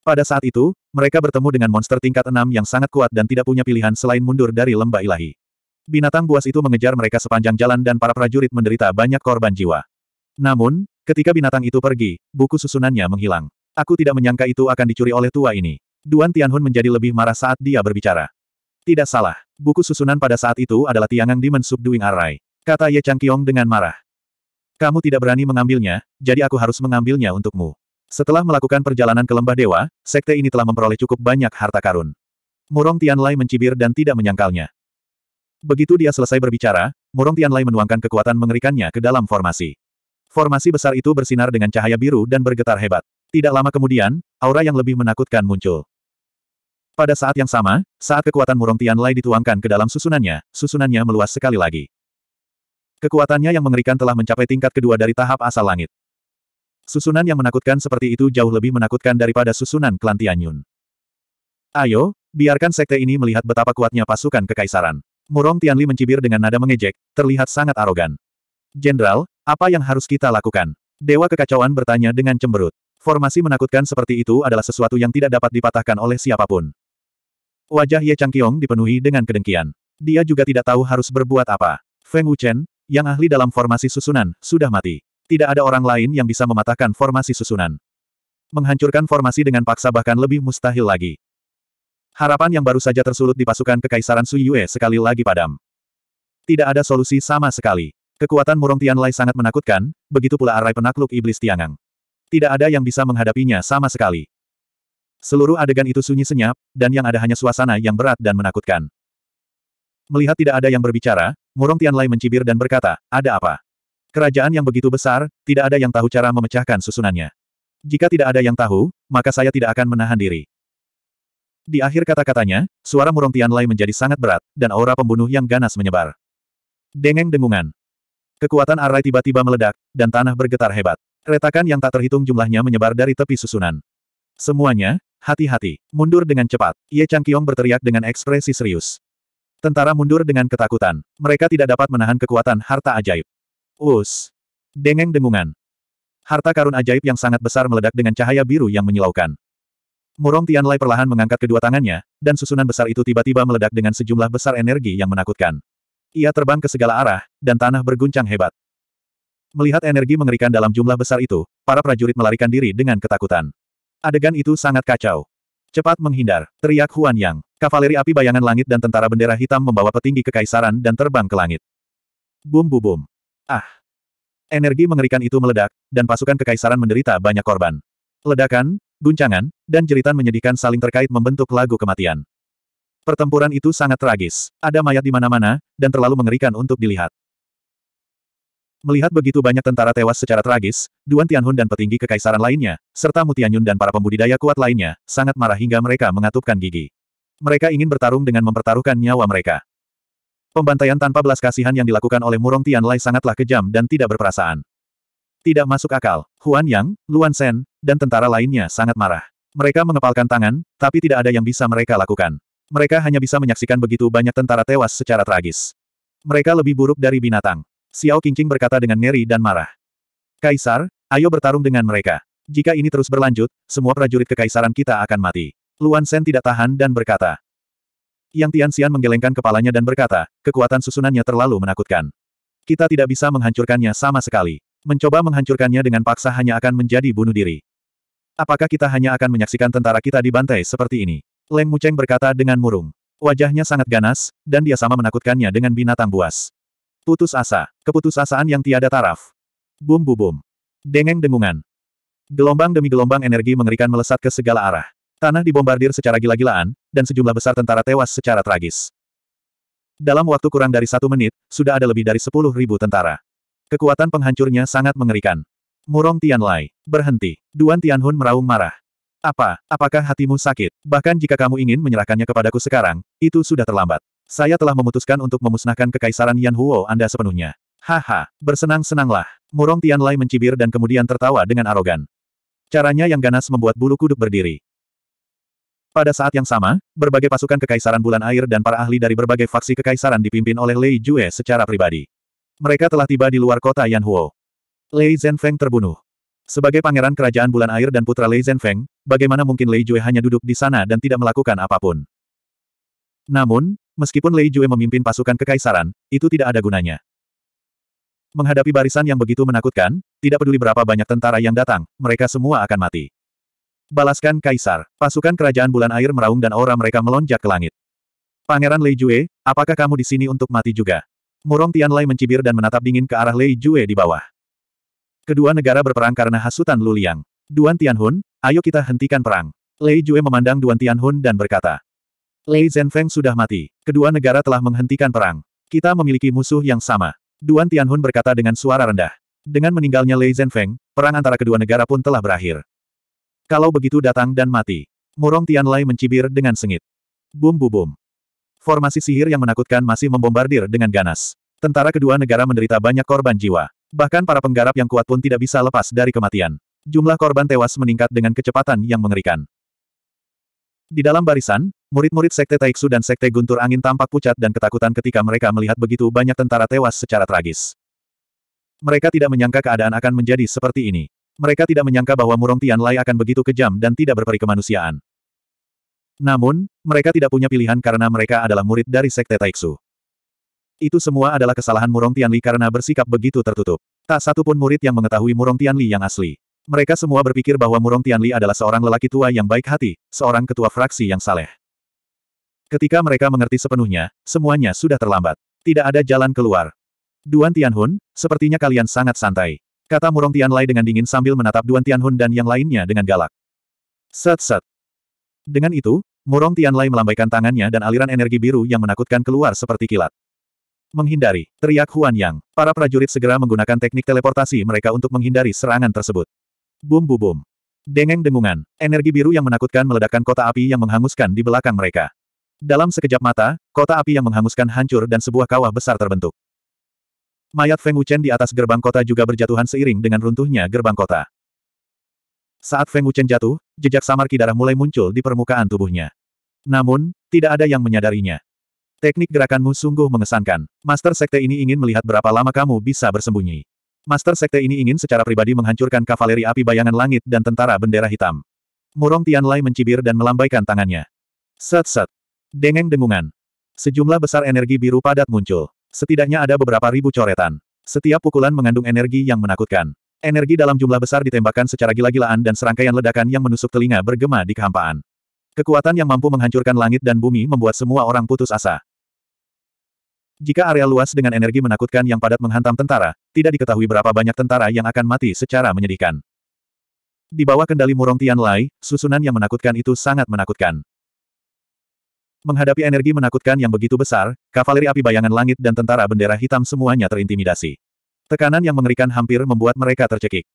Pada saat itu, mereka bertemu dengan monster tingkat enam yang sangat kuat dan tidak punya pilihan selain mundur dari lembah ilahi. Binatang buas itu mengejar mereka sepanjang jalan dan para prajurit menderita banyak korban jiwa. Namun, ketika binatang itu pergi, buku susunannya menghilang. Aku tidak menyangka itu akan dicuri oleh tua ini. Duan Tianhun menjadi lebih marah saat dia berbicara. Tidak salah, buku susunan pada saat itu adalah Tiangang Demon Subduing Array. Kata Ye Changqiong dengan marah. Kamu tidak berani mengambilnya, jadi aku harus mengambilnya untukmu. Setelah melakukan perjalanan ke Lembah Dewa, sekte ini telah memperoleh cukup banyak harta karun. Murong Tianlai mencibir dan tidak menyangkalnya. Begitu dia selesai berbicara, Murong Tianlai menuangkan kekuatan mengerikannya ke dalam formasi. Formasi besar itu bersinar dengan cahaya biru dan bergetar hebat. Tidak lama kemudian, aura yang lebih menakutkan muncul. Pada saat yang sama, saat kekuatan Murong Tian Tianlai dituangkan ke dalam susunannya, susunannya meluas sekali lagi. Kekuatannya yang mengerikan telah mencapai tingkat kedua dari tahap asal langit. Susunan yang menakutkan seperti itu jauh lebih menakutkan daripada susunan klan Tianyun. Ayo, biarkan sekte ini melihat betapa kuatnya pasukan kekaisaran. Murong Tianli mencibir dengan nada mengejek, terlihat sangat arogan. Jenderal, apa yang harus kita lakukan? Dewa Kekacauan bertanya dengan cemberut. Formasi menakutkan seperti itu adalah sesuatu yang tidak dapat dipatahkan oleh siapapun. Wajah Ye Changqiong dipenuhi dengan kedengkian. Dia juga tidak tahu harus berbuat apa. Feng Wuchen, yang ahli dalam formasi susunan, sudah mati. Tidak ada orang lain yang bisa mematahkan formasi susunan. Menghancurkan formasi dengan paksa bahkan lebih mustahil lagi. Harapan yang baru saja tersulut di pasukan Kekaisaran Sui Yue sekali lagi padam. Tidak ada solusi sama sekali. Kekuatan Murong Tian Lai sangat menakutkan, begitu pula arai penakluk iblis Tiangang. Tidak ada yang bisa menghadapinya sama sekali. Seluruh adegan itu sunyi senyap, dan yang ada hanya suasana yang berat dan menakutkan. Melihat tidak ada yang berbicara, Murong Tianlai mencibir dan berkata, ada apa? Kerajaan yang begitu besar, tidak ada yang tahu cara memecahkan susunannya. Jika tidak ada yang tahu, maka saya tidak akan menahan diri. Di akhir kata-katanya, suara Murong Tianlai menjadi sangat berat, dan aura pembunuh yang ganas menyebar. Dengeng dengungan. Kekuatan arai tiba-tiba meledak, dan tanah bergetar hebat. Retakan yang tak terhitung jumlahnya menyebar dari tepi susunan. Semuanya, hati-hati, mundur dengan cepat. Ye Kiong berteriak dengan ekspresi serius. Tentara mundur dengan ketakutan. Mereka tidak dapat menahan kekuatan harta ajaib. Us. Dengeng dengungan. Harta karun ajaib yang sangat besar meledak dengan cahaya biru yang menyilaukan. Murong Tianlai perlahan mengangkat kedua tangannya, dan susunan besar itu tiba-tiba meledak dengan sejumlah besar energi yang menakutkan. Ia terbang ke segala arah, dan tanah berguncang hebat. Melihat energi mengerikan dalam jumlah besar itu, para prajurit melarikan diri dengan ketakutan. Adegan itu sangat kacau. Cepat menghindar, teriak Huan Yang. Kavaleri api bayangan langit dan tentara bendera hitam membawa petinggi kekaisaran dan terbang ke langit. Bum bu bum. Ah. Energi mengerikan itu meledak, dan pasukan kekaisaran menderita banyak korban. Ledakan, guncangan, dan jeritan menyedihkan saling terkait membentuk lagu kematian. Pertempuran itu sangat tragis. Ada mayat di mana-mana, dan terlalu mengerikan untuk dilihat. Melihat begitu banyak tentara tewas secara tragis, Duan Tianhun dan petinggi kekaisaran lainnya, serta Mutianyun dan para pembudidaya kuat lainnya, sangat marah hingga mereka mengatupkan gigi. Mereka ingin bertarung dengan mempertaruhkan nyawa mereka. Pembantaian tanpa belas kasihan yang dilakukan oleh Murong Tianlai sangatlah kejam dan tidak berperasaan. Tidak masuk akal, Huan Yang, Luan Sen, dan tentara lainnya sangat marah. Mereka mengepalkan tangan, tapi tidak ada yang bisa mereka lakukan. Mereka hanya bisa menyaksikan begitu banyak tentara tewas secara tragis. Mereka lebih buruk dari binatang. Xiao Qingqing berkata dengan ngeri dan marah. Kaisar, ayo bertarung dengan mereka. Jika ini terus berlanjut, semua prajurit kekaisaran kita akan mati. Luan Sen tidak tahan dan berkata. Yang Tianxian menggelengkan kepalanya dan berkata, kekuatan susunannya terlalu menakutkan. Kita tidak bisa menghancurkannya sama sekali. Mencoba menghancurkannya dengan paksa hanya akan menjadi bunuh diri. Apakah kita hanya akan menyaksikan tentara kita dibantai seperti ini? Leng Mucheng berkata dengan murung. Wajahnya sangat ganas, dan dia sama menakutkannya dengan binatang buas. Putus asa. Keputusasaan yang tiada taraf. Bum bum bum. Dengeng dengungan. Gelombang demi gelombang energi mengerikan melesat ke segala arah. Tanah dibombardir secara gila-gilaan, dan sejumlah besar tentara tewas secara tragis. Dalam waktu kurang dari satu menit, sudah ada lebih dari sepuluh ribu tentara. Kekuatan penghancurnya sangat mengerikan. Murong Tianlai, berhenti. Duan Tianhun meraung marah. Apa, apakah hatimu sakit? Bahkan jika kamu ingin menyerahkannya kepadaku sekarang, itu sudah terlambat. Saya telah memutuskan untuk memusnahkan kekaisaran Yan Huo Anda sepenuhnya. Haha, bersenang-senanglah. Murong Tianlai mencibir dan kemudian tertawa dengan arogan. Caranya yang ganas membuat bulu kuduk berdiri. Pada saat yang sama, berbagai pasukan kekaisaran bulan air dan para ahli dari berbagai faksi kekaisaran dipimpin oleh Lei Jue secara pribadi. Mereka telah tiba di luar kota Yan Huo. Lei Zhenfeng terbunuh. Sebagai pangeran kerajaan bulan air dan putra Lei Zhenfeng, bagaimana mungkin Lei Jue hanya duduk di sana dan tidak melakukan apapun? Namun, Meskipun Lei Jue memimpin pasukan kekaisaran, itu tidak ada gunanya. Menghadapi barisan yang begitu menakutkan, tidak peduli berapa banyak tentara yang datang, mereka semua akan mati. Balaskan Kaisar, pasukan kerajaan bulan air meraung dan aura mereka melonjak ke langit. Pangeran Lei Jue, apakah kamu di sini untuk mati juga? Murong Tianlai mencibir dan menatap dingin ke arah Lei Jue di bawah. Kedua negara berperang karena hasutan Luliang. Duan Tianhun, ayo kita hentikan perang. Lei Jue memandang Duan Tianhun dan berkata, Lei Zhenfeng sudah mati. Kedua negara telah menghentikan perang. Kita memiliki musuh yang sama. Duan Tianhun berkata dengan suara rendah. Dengan meninggalnya Lei Zhenfeng, perang antara kedua negara pun telah berakhir. Kalau begitu datang dan mati. Murong Tianlai mencibir dengan sengit. Bum bum bum. Formasi sihir yang menakutkan masih membombardir dengan ganas. Tentara kedua negara menderita banyak korban jiwa. Bahkan para penggarap yang kuat pun tidak bisa lepas dari kematian. Jumlah korban tewas meningkat dengan kecepatan yang mengerikan. Di dalam barisan, Murid-murid Sekte Taiksu dan Sekte Guntur Angin tampak pucat dan ketakutan ketika mereka melihat begitu banyak tentara tewas secara tragis. Mereka tidak menyangka keadaan akan menjadi seperti ini. Mereka tidak menyangka bahwa Murong Tian Lai akan begitu kejam dan tidak berperi kemanusiaan. Namun, mereka tidak punya pilihan karena mereka adalah murid dari Sekte Taiksu. Itu semua adalah kesalahan Murong Tian Tianli karena bersikap begitu tertutup. Tak satu pun murid yang mengetahui Murong Tian Tianli yang asli. Mereka semua berpikir bahwa Murong Tian Tianli adalah seorang lelaki tua yang baik hati, seorang ketua fraksi yang saleh. Ketika mereka mengerti sepenuhnya, semuanya sudah terlambat. Tidak ada jalan keluar. Duan Tianhun, sepertinya kalian sangat santai. Kata Murong Tianlai dengan dingin sambil menatap Duan Tianhun dan yang lainnya dengan galak. Set-set. Dengan itu, Murong Tianlai melambaikan tangannya dan aliran energi biru yang menakutkan keluar seperti kilat. Menghindari, teriak Huan Yang. Para prajurit segera menggunakan teknik teleportasi mereka untuk menghindari serangan tersebut. Bum bum bum. Dengeng dengungan, energi biru yang menakutkan meledakkan kota api yang menghanguskan di belakang mereka. Dalam sekejap mata, kota api yang menghanguskan hancur dan sebuah kawah besar terbentuk. Mayat Feng Wuchen di atas gerbang kota juga berjatuhan seiring dengan runtuhnya gerbang kota. Saat Feng Wuchen jatuh, jejak samar kidarah mulai muncul di permukaan tubuhnya. Namun, tidak ada yang menyadarinya. Teknik gerakanmu sungguh mengesankan. Master Sekte ini ingin melihat berapa lama kamu bisa bersembunyi. Master Sekte ini ingin secara pribadi menghancurkan kavaleri api bayangan langit dan tentara bendera hitam. Murong Tianlai mencibir dan melambaikan tangannya. Set-set. Dengeng dengungan. Sejumlah besar energi biru padat muncul. Setidaknya ada beberapa ribu coretan. Setiap pukulan mengandung energi yang menakutkan. Energi dalam jumlah besar ditembakkan secara gila-gilaan dan serangkaian ledakan yang menusuk telinga bergema di kehampaan. Kekuatan yang mampu menghancurkan langit dan bumi membuat semua orang putus asa. Jika area luas dengan energi menakutkan yang padat menghantam tentara, tidak diketahui berapa banyak tentara yang akan mati secara menyedihkan. Di bawah kendali Murong Tian Lai, susunan yang menakutkan itu sangat menakutkan. Menghadapi energi menakutkan yang begitu besar, kavaleri api bayangan langit dan tentara bendera hitam semuanya terintimidasi. Tekanan yang mengerikan hampir membuat mereka tercekik.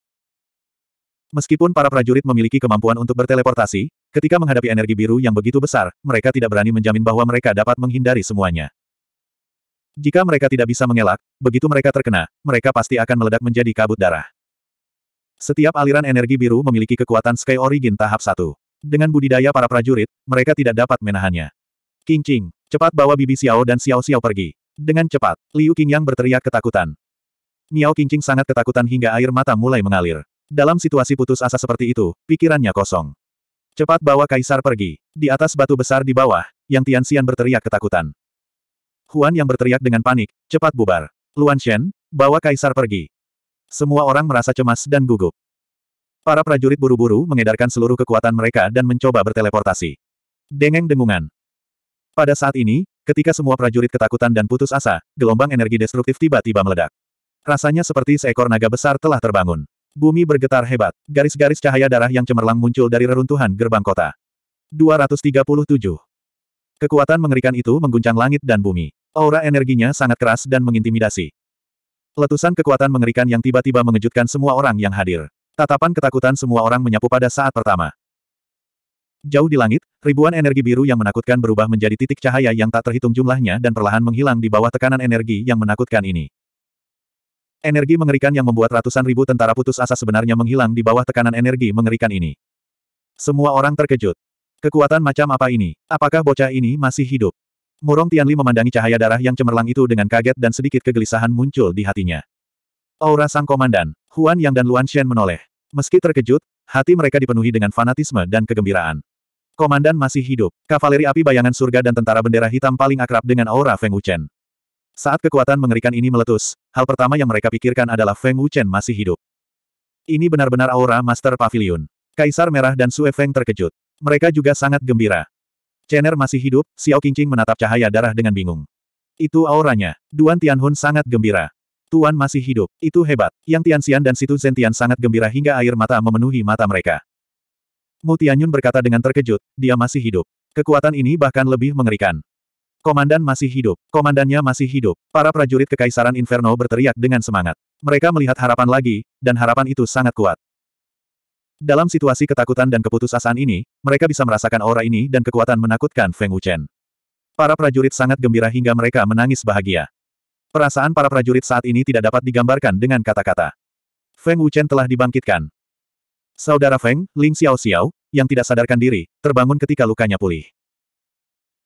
Meskipun para prajurit memiliki kemampuan untuk berteleportasi, ketika menghadapi energi biru yang begitu besar, mereka tidak berani menjamin bahwa mereka dapat menghindari semuanya. Jika mereka tidak bisa mengelak, begitu mereka terkena, mereka pasti akan meledak menjadi kabut darah. Setiap aliran energi biru memiliki kekuatan Sky Origin tahap 1. Dengan budidaya para prajurit, mereka tidak dapat menahannya. King Qing, cepat bawa Bibi Xiao dan Xiao Xiao pergi. Dengan cepat, Liu Qingyang berteriak ketakutan. Miao Qingqing sangat ketakutan hingga air mata mulai mengalir. Dalam situasi putus asa seperti itu, pikirannya kosong. Cepat bawa kaisar pergi. Di atas batu besar di bawah, Yang Tianxian berteriak ketakutan. Huan yang berteriak dengan panik, cepat bubar. Luan Shen, bawa kaisar pergi. Semua orang merasa cemas dan gugup. Para prajurit buru-buru mengedarkan seluruh kekuatan mereka dan mencoba berteleportasi. Dengeng dengungan, pada saat ini, ketika semua prajurit ketakutan dan putus asa, gelombang energi destruktif tiba-tiba meledak. Rasanya seperti seekor naga besar telah terbangun. Bumi bergetar hebat, garis-garis cahaya darah yang cemerlang muncul dari reruntuhan gerbang kota. 237. Kekuatan mengerikan itu mengguncang langit dan bumi. Aura energinya sangat keras dan mengintimidasi. Letusan kekuatan mengerikan yang tiba-tiba mengejutkan semua orang yang hadir. Tatapan ketakutan semua orang menyapu pada saat pertama. Jauh di langit, ribuan energi biru yang menakutkan berubah menjadi titik cahaya yang tak terhitung jumlahnya dan perlahan menghilang di bawah tekanan energi yang menakutkan ini. Energi mengerikan yang membuat ratusan ribu tentara putus asa sebenarnya menghilang di bawah tekanan energi mengerikan ini. Semua orang terkejut. Kekuatan macam apa ini? Apakah bocah ini masih hidup? Murong Tianli memandangi cahaya darah yang cemerlang itu dengan kaget dan sedikit kegelisahan muncul di hatinya. Aura sang komandan, Huan Yang dan Luan Shen menoleh. Meski terkejut, hati mereka dipenuhi dengan fanatisme dan kegembiraan. Komandan masih hidup. Kavaleri api bayangan surga dan tentara bendera hitam paling akrab dengan aura Feng Wuchen. Saat kekuatan mengerikan ini meletus, hal pertama yang mereka pikirkan adalah Feng Wuchen masih hidup. Ini benar-benar aura Master Pavilion. Kaisar Merah dan Sue Feng terkejut. Mereka juga sangat gembira. Chener masih hidup, Xiao Qingqing menatap cahaya darah dengan bingung. Itu auranya. Duan Tianhun sangat gembira. Tuan masih hidup. Itu hebat. Yang Tianxian dan Situ Zentian sangat gembira hingga air mata memenuhi mata mereka. Mu Tianyun berkata dengan terkejut, dia masih hidup. Kekuatan ini bahkan lebih mengerikan. Komandan masih hidup. Komandannya masih hidup. Para prajurit Kekaisaran Inferno berteriak dengan semangat. Mereka melihat harapan lagi, dan harapan itu sangat kuat. Dalam situasi ketakutan dan keputusasaan ini, mereka bisa merasakan aura ini dan kekuatan menakutkan Feng Wuchen. Para prajurit sangat gembira hingga mereka menangis bahagia. Perasaan para prajurit saat ini tidak dapat digambarkan dengan kata-kata. Feng Wuchen telah dibangkitkan. Saudara Feng, Ling Xiao Xiao, yang tidak sadarkan diri, terbangun ketika lukanya pulih.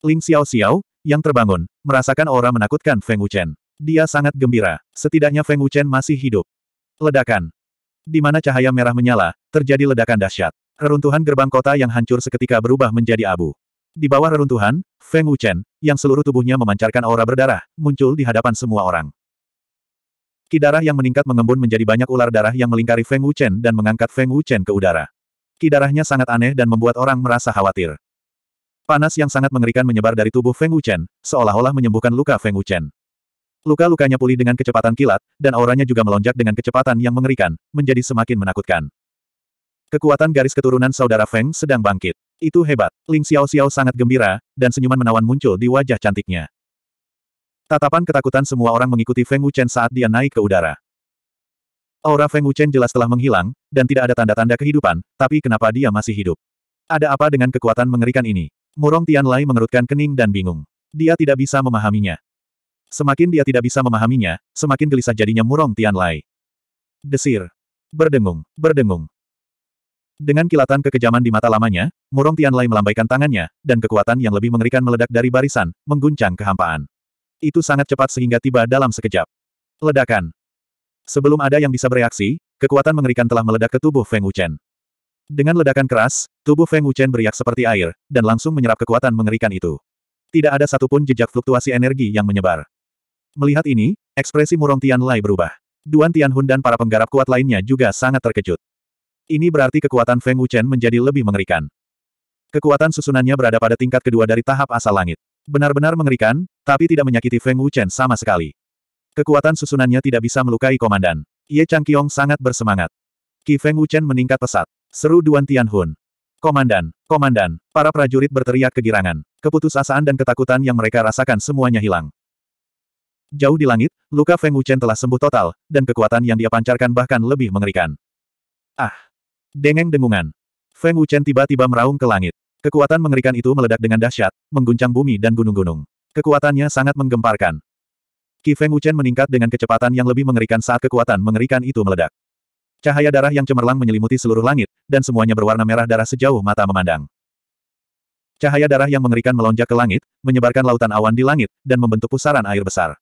Ling Xiao Xiao, yang terbangun, merasakan aura menakutkan Feng Wuchen. Dia sangat gembira, setidaknya Feng Wuchen masih hidup. Ledakan. Di mana cahaya merah menyala, terjadi ledakan dahsyat. Reruntuhan gerbang kota yang hancur seketika berubah menjadi abu. Di bawah reruntuhan, Feng Wuchen, yang seluruh tubuhnya memancarkan aura berdarah, muncul di hadapan semua orang. Ki darah yang meningkat mengembun menjadi banyak ular darah yang melingkari Feng Wuchen dan mengangkat Feng Wuchen ke udara. Ki darahnya sangat aneh dan membuat orang merasa khawatir. Panas yang sangat mengerikan menyebar dari tubuh Feng Wuchen, seolah-olah menyembuhkan luka Feng Wuchen. Luka-lukanya pulih dengan kecepatan kilat, dan auranya juga melonjak dengan kecepatan yang mengerikan, menjadi semakin menakutkan. Kekuatan garis keturunan saudara Feng sedang bangkit. Itu hebat. Ling Xiao Xiao sangat gembira, dan senyuman menawan muncul di wajah cantiknya. Tatapan ketakutan semua orang mengikuti Feng Wuchen saat dia naik ke udara. Aura Feng Wuchen jelas telah menghilang, dan tidak ada tanda-tanda kehidupan, tapi kenapa dia masih hidup? Ada apa dengan kekuatan mengerikan ini? Murong Tian Tianlai mengerutkan kening dan bingung. Dia tidak bisa memahaminya. Semakin dia tidak bisa memahaminya, semakin gelisah jadinya Murong Tian Tianlai. Desir. Berdengung, berdengung. Dengan kilatan kekejaman di mata lamanya, Murong Tian Tianlai melambaikan tangannya, dan kekuatan yang lebih mengerikan meledak dari barisan, mengguncang kehampaan. Itu sangat cepat sehingga tiba dalam sekejap. Ledakan. Sebelum ada yang bisa bereaksi, kekuatan mengerikan telah meledak ke tubuh Feng Wuchen. Dengan ledakan keras, tubuh Feng Wuchen beriak seperti air, dan langsung menyerap kekuatan mengerikan itu. Tidak ada satupun jejak fluktuasi energi yang menyebar. Melihat ini, ekspresi murong Tian Lai berubah. Duan Hun dan para penggarap kuat lainnya juga sangat terkejut. Ini berarti kekuatan Feng Wuchen menjadi lebih mengerikan. Kekuatan susunannya berada pada tingkat kedua dari tahap asal langit. Benar-benar mengerikan, tapi tidak menyakiti Feng Wuchen sama sekali. Kekuatan susunannya tidak bisa melukai komandan. Ye Changqiong sangat bersemangat. Ki Feng Wuchen meningkat pesat. Seru Duan Tianhun. Komandan, komandan, para prajurit berteriak kegirangan. Keputusasaan dan ketakutan yang mereka rasakan semuanya hilang. Jauh di langit, luka Feng Wuchen telah sembuh total, dan kekuatan yang dia pancarkan bahkan lebih mengerikan. Ah! Dengeng dengungan. Feng Wuchen tiba-tiba meraung ke langit. Kekuatan mengerikan itu meledak dengan dahsyat, mengguncang bumi dan gunung-gunung. Kekuatannya sangat menggemparkan. Qi Feng Wuchen meningkat dengan kecepatan yang lebih mengerikan saat kekuatan mengerikan itu meledak. Cahaya darah yang cemerlang menyelimuti seluruh langit, dan semuanya berwarna merah darah sejauh mata memandang. Cahaya darah yang mengerikan melonjak ke langit, menyebarkan lautan awan di langit, dan membentuk pusaran air besar.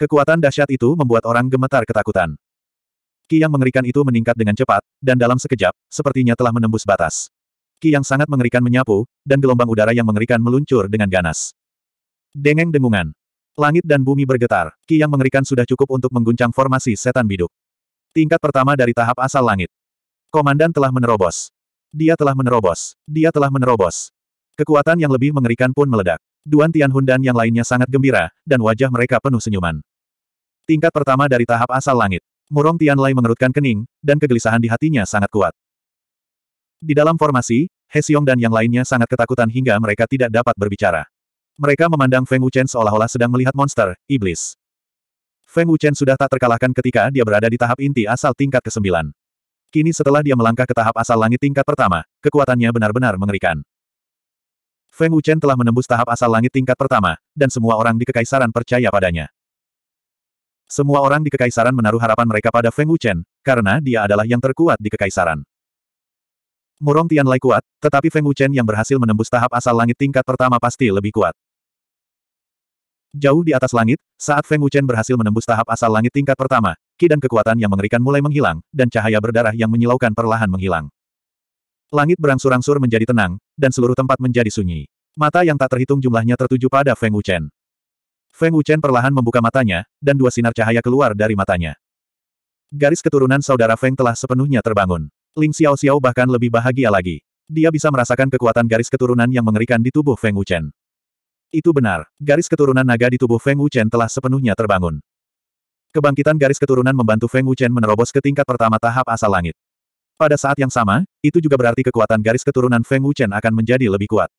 Kekuatan dahsyat itu membuat orang gemetar ketakutan. Ki yang mengerikan itu meningkat dengan cepat, dan dalam sekejap, sepertinya telah menembus batas. Ki yang sangat mengerikan menyapu, dan gelombang udara yang mengerikan meluncur dengan ganas. Dengeng dengungan. Langit dan bumi bergetar, Ki yang mengerikan sudah cukup untuk mengguncang formasi setan biduk. Tingkat pertama dari tahap asal langit. Komandan telah menerobos. Dia telah menerobos. Dia telah menerobos. Kekuatan yang lebih mengerikan pun meledak. Duan Tianhun dan yang lainnya sangat gembira, dan wajah mereka penuh senyuman. Tingkat pertama dari tahap asal langit. Murong Tianlai mengerutkan kening, dan kegelisahan di hatinya sangat kuat. Di dalam formasi, Hesiong dan yang lainnya sangat ketakutan hingga mereka tidak dapat berbicara. Mereka memandang Feng Wuchen seolah-olah sedang melihat monster, iblis. Feng Wuchen sudah tak terkalahkan ketika dia berada di tahap inti asal tingkat ke-9. Kini setelah dia melangkah ke tahap asal langit tingkat pertama, kekuatannya benar-benar mengerikan. Feng Wuchen telah menembus tahap asal langit tingkat pertama, dan semua orang di kekaisaran percaya padanya. Semua orang di kekaisaran menaruh harapan mereka pada Feng Wuchen, karena dia adalah yang terkuat di kekaisaran. Murong Tianlai kuat, tetapi Feng Wuchen yang berhasil menembus tahap asal langit tingkat pertama pasti lebih kuat. Jauh di atas langit, saat Feng Wuchen berhasil menembus tahap asal langit tingkat pertama, ki dan kekuatan yang mengerikan mulai menghilang, dan cahaya berdarah yang menyilaukan perlahan menghilang. Langit berangsur-angsur menjadi tenang, dan seluruh tempat menjadi sunyi. Mata yang tak terhitung jumlahnya tertuju pada Feng Wuchen. Feng Wuchen perlahan membuka matanya, dan dua sinar cahaya keluar dari matanya. Garis keturunan saudara Feng telah sepenuhnya terbangun. Ling Xiao Xiao bahkan lebih bahagia lagi. Dia bisa merasakan kekuatan garis keturunan yang mengerikan di tubuh Feng Wuchen. Itu benar, garis keturunan naga di tubuh Feng Wuchen telah sepenuhnya terbangun. Kebangkitan garis keturunan membantu Feng Wuchen menerobos ke tingkat pertama tahap asal langit. Pada saat yang sama, itu juga berarti kekuatan garis keturunan Feng Wuchen akan menjadi lebih kuat.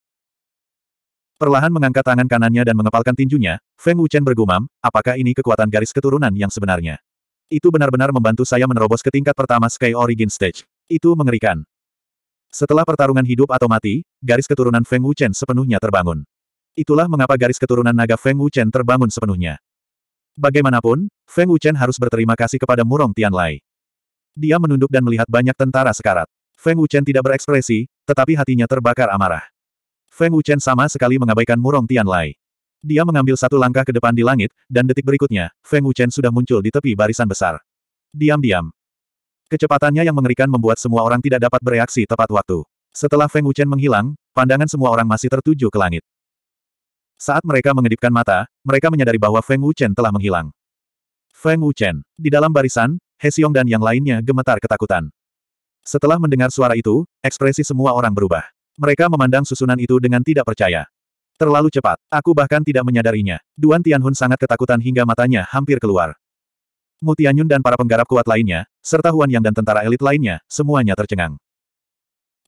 Perlahan mengangkat tangan kanannya dan mengepalkan tinjunya, Feng Wuchen bergumam, apakah ini kekuatan garis keturunan yang sebenarnya? Itu benar-benar membantu saya menerobos ke tingkat pertama Sky Origin Stage. Itu mengerikan. Setelah pertarungan hidup atau mati, garis keturunan Feng Wuchen sepenuhnya terbangun. Itulah mengapa garis keturunan naga Feng Wuchen terbangun sepenuhnya. Bagaimanapun, Feng Wuchen harus berterima kasih kepada Murong Tianlai. Dia menunduk dan melihat banyak tentara sekarat. Feng Wuchen tidak berekspresi, tetapi hatinya terbakar amarah. Feng Wuchen sama sekali mengabaikan Murong Tianlai. Dia mengambil satu langkah ke depan di langit, dan detik berikutnya, Feng Wuchen sudah muncul di tepi barisan besar. Diam-diam, Kecepatannya yang mengerikan membuat semua orang tidak dapat bereaksi tepat waktu. Setelah Feng Wuchen menghilang, pandangan semua orang masih tertuju ke langit. Saat mereka mengedipkan mata, mereka menyadari bahwa Feng Wuchen telah menghilang. Feng Wuchen, di dalam barisan, Xiong dan yang lainnya gemetar ketakutan. Setelah mendengar suara itu, ekspresi semua orang berubah. Mereka memandang susunan itu dengan tidak percaya. Terlalu cepat, aku bahkan tidak menyadarinya. Duan Tianhun sangat ketakutan hingga matanya hampir keluar. Mu Tianyun dan para penggarap kuat lainnya, serta Huan Yang dan tentara elit lainnya, semuanya tercengang.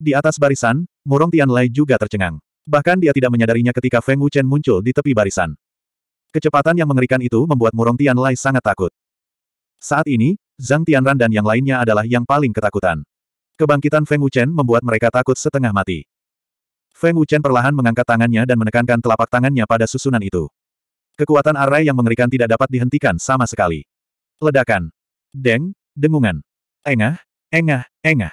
Di atas barisan, Murong Tianlai juga tercengang. Bahkan dia tidak menyadarinya ketika Feng Wuchen muncul di tepi barisan. Kecepatan yang mengerikan itu membuat Murong Tianlai sangat takut. Saat ini, Zhang Tianran dan yang lainnya adalah yang paling ketakutan. Kebangkitan Feng Wuchen membuat mereka takut setengah mati. Feng Wuchen perlahan mengangkat tangannya dan menekankan telapak tangannya pada susunan itu. Kekuatan arai yang mengerikan tidak dapat dihentikan sama sekali. Ledakan. Deng, dengungan. Engah, engah, engah.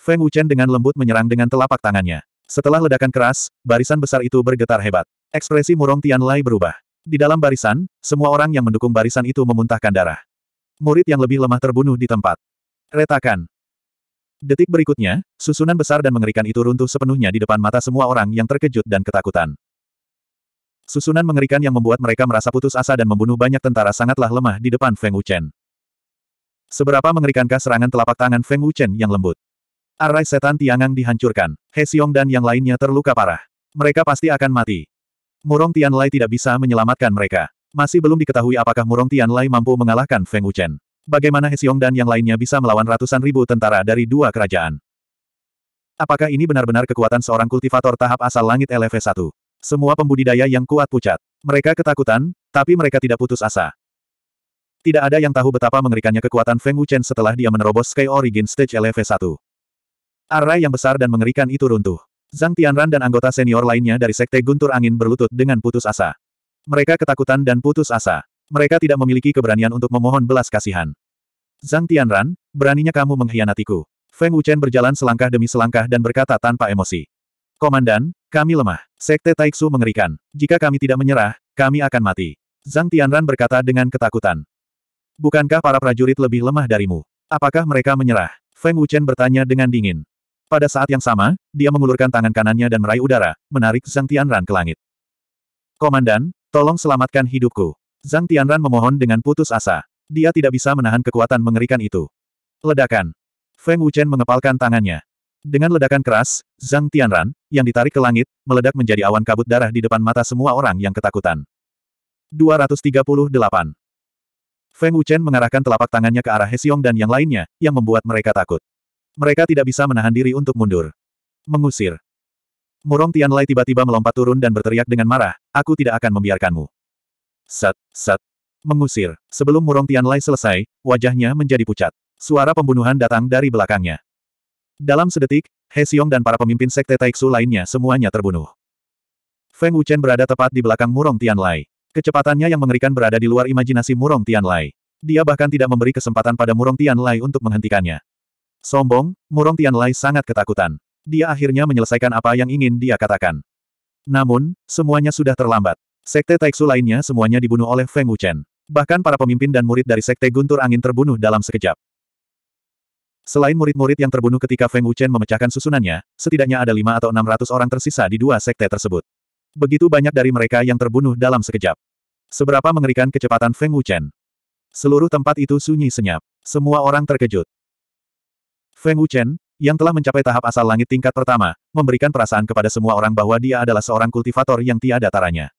Feng Wuchen dengan lembut menyerang dengan telapak tangannya. Setelah ledakan keras, barisan besar itu bergetar hebat. Ekspresi murong Tian Lai berubah. Di dalam barisan, semua orang yang mendukung barisan itu memuntahkan darah. Murid yang lebih lemah terbunuh di tempat. Retakan. Detik berikutnya, susunan besar dan mengerikan itu runtuh sepenuhnya di depan mata semua orang yang terkejut dan ketakutan. Susunan mengerikan yang membuat mereka merasa putus asa dan membunuh banyak tentara sangatlah lemah di depan Feng Wuchen. Seberapa mengerikankah serangan telapak tangan Feng Wuchen yang lembut? Arai setan Tiangang dihancurkan. He Xiong dan yang lainnya terluka parah. Mereka pasti akan mati. Murong Tianlai tidak bisa menyelamatkan mereka. Masih belum diketahui apakah Murong Tianlai mampu mengalahkan Feng Wuchen. Bagaimana He Xiong dan yang lainnya bisa melawan ratusan ribu tentara dari dua kerajaan? Apakah ini benar-benar kekuatan seorang kultivator tahap asal langit LV1? Semua pembudidaya yang kuat pucat. Mereka ketakutan, tapi mereka tidak putus asa. Tidak ada yang tahu betapa mengerikannya kekuatan Feng Wuchen setelah dia menerobos Sky Origin Stage LV1. Array yang besar dan mengerikan itu runtuh. Zhang Tianran dan anggota senior lainnya dari Sekte Guntur Angin berlutut dengan putus asa. Mereka ketakutan dan putus asa. Mereka tidak memiliki keberanian untuk memohon belas kasihan. Zhang Tianran, beraninya kamu mengkhianatiku. Feng Wuchen berjalan selangkah demi selangkah dan berkata tanpa emosi. Komandan, kami lemah. Sekte Taiksu mengerikan. Jika kami tidak menyerah, kami akan mati. Zhang Tianran berkata dengan ketakutan. Bukankah para prajurit lebih lemah darimu? Apakah mereka menyerah? Feng Wuchen bertanya dengan dingin. Pada saat yang sama, dia mengulurkan tangan kanannya dan meraih udara, menarik Zhang Tianran ke langit. Komandan, tolong selamatkan hidupku. Zhang Tianran memohon dengan putus asa. Dia tidak bisa menahan kekuatan mengerikan itu. Ledakan. Feng Wuchen mengepalkan tangannya. Dengan ledakan keras, Zhang Tianran, yang ditarik ke langit, meledak menjadi awan kabut darah di depan mata semua orang yang ketakutan. 238. Feng Wuchen mengarahkan telapak tangannya ke arah Hesiong dan yang lainnya, yang membuat mereka takut. Mereka tidak bisa menahan diri untuk mundur. Mengusir. Murong Tianlai tiba-tiba melompat turun dan berteriak dengan marah, aku tidak akan membiarkanmu. Sat, sat. Mengusir. Sebelum Murong Tianlai selesai, wajahnya menjadi pucat. Suara pembunuhan datang dari belakangnya. Dalam sedetik, He Xiong dan para pemimpin sekte Taiksu lainnya semuanya terbunuh. Feng Wuchen berada tepat di belakang Murong Tianlai. Kecepatannya yang mengerikan berada di luar imajinasi Murong Tianlai. Dia bahkan tidak memberi kesempatan pada Murong Tianlai untuk menghentikannya. Sombong, Murong Tianlai sangat ketakutan. Dia akhirnya menyelesaikan apa yang ingin dia katakan. Namun, semuanya sudah terlambat. Sekte Taiksu lainnya semuanya dibunuh oleh Feng Wuchen. Bahkan para pemimpin dan murid dari Sekte Guntur Angin terbunuh dalam sekejap. Selain murid-murid yang terbunuh ketika Feng Wuchen memecahkan susunannya, setidaknya ada lima atau enam ratus orang tersisa di dua sekte tersebut. Begitu banyak dari mereka yang terbunuh dalam sekejap. Seberapa mengerikan kecepatan Feng Wuchen. Seluruh tempat itu sunyi senyap. Semua orang terkejut. Feng Wuchen, yang telah mencapai tahap asal langit tingkat pertama, memberikan perasaan kepada semua orang bahwa dia adalah seorang kultivator yang tiada taranya.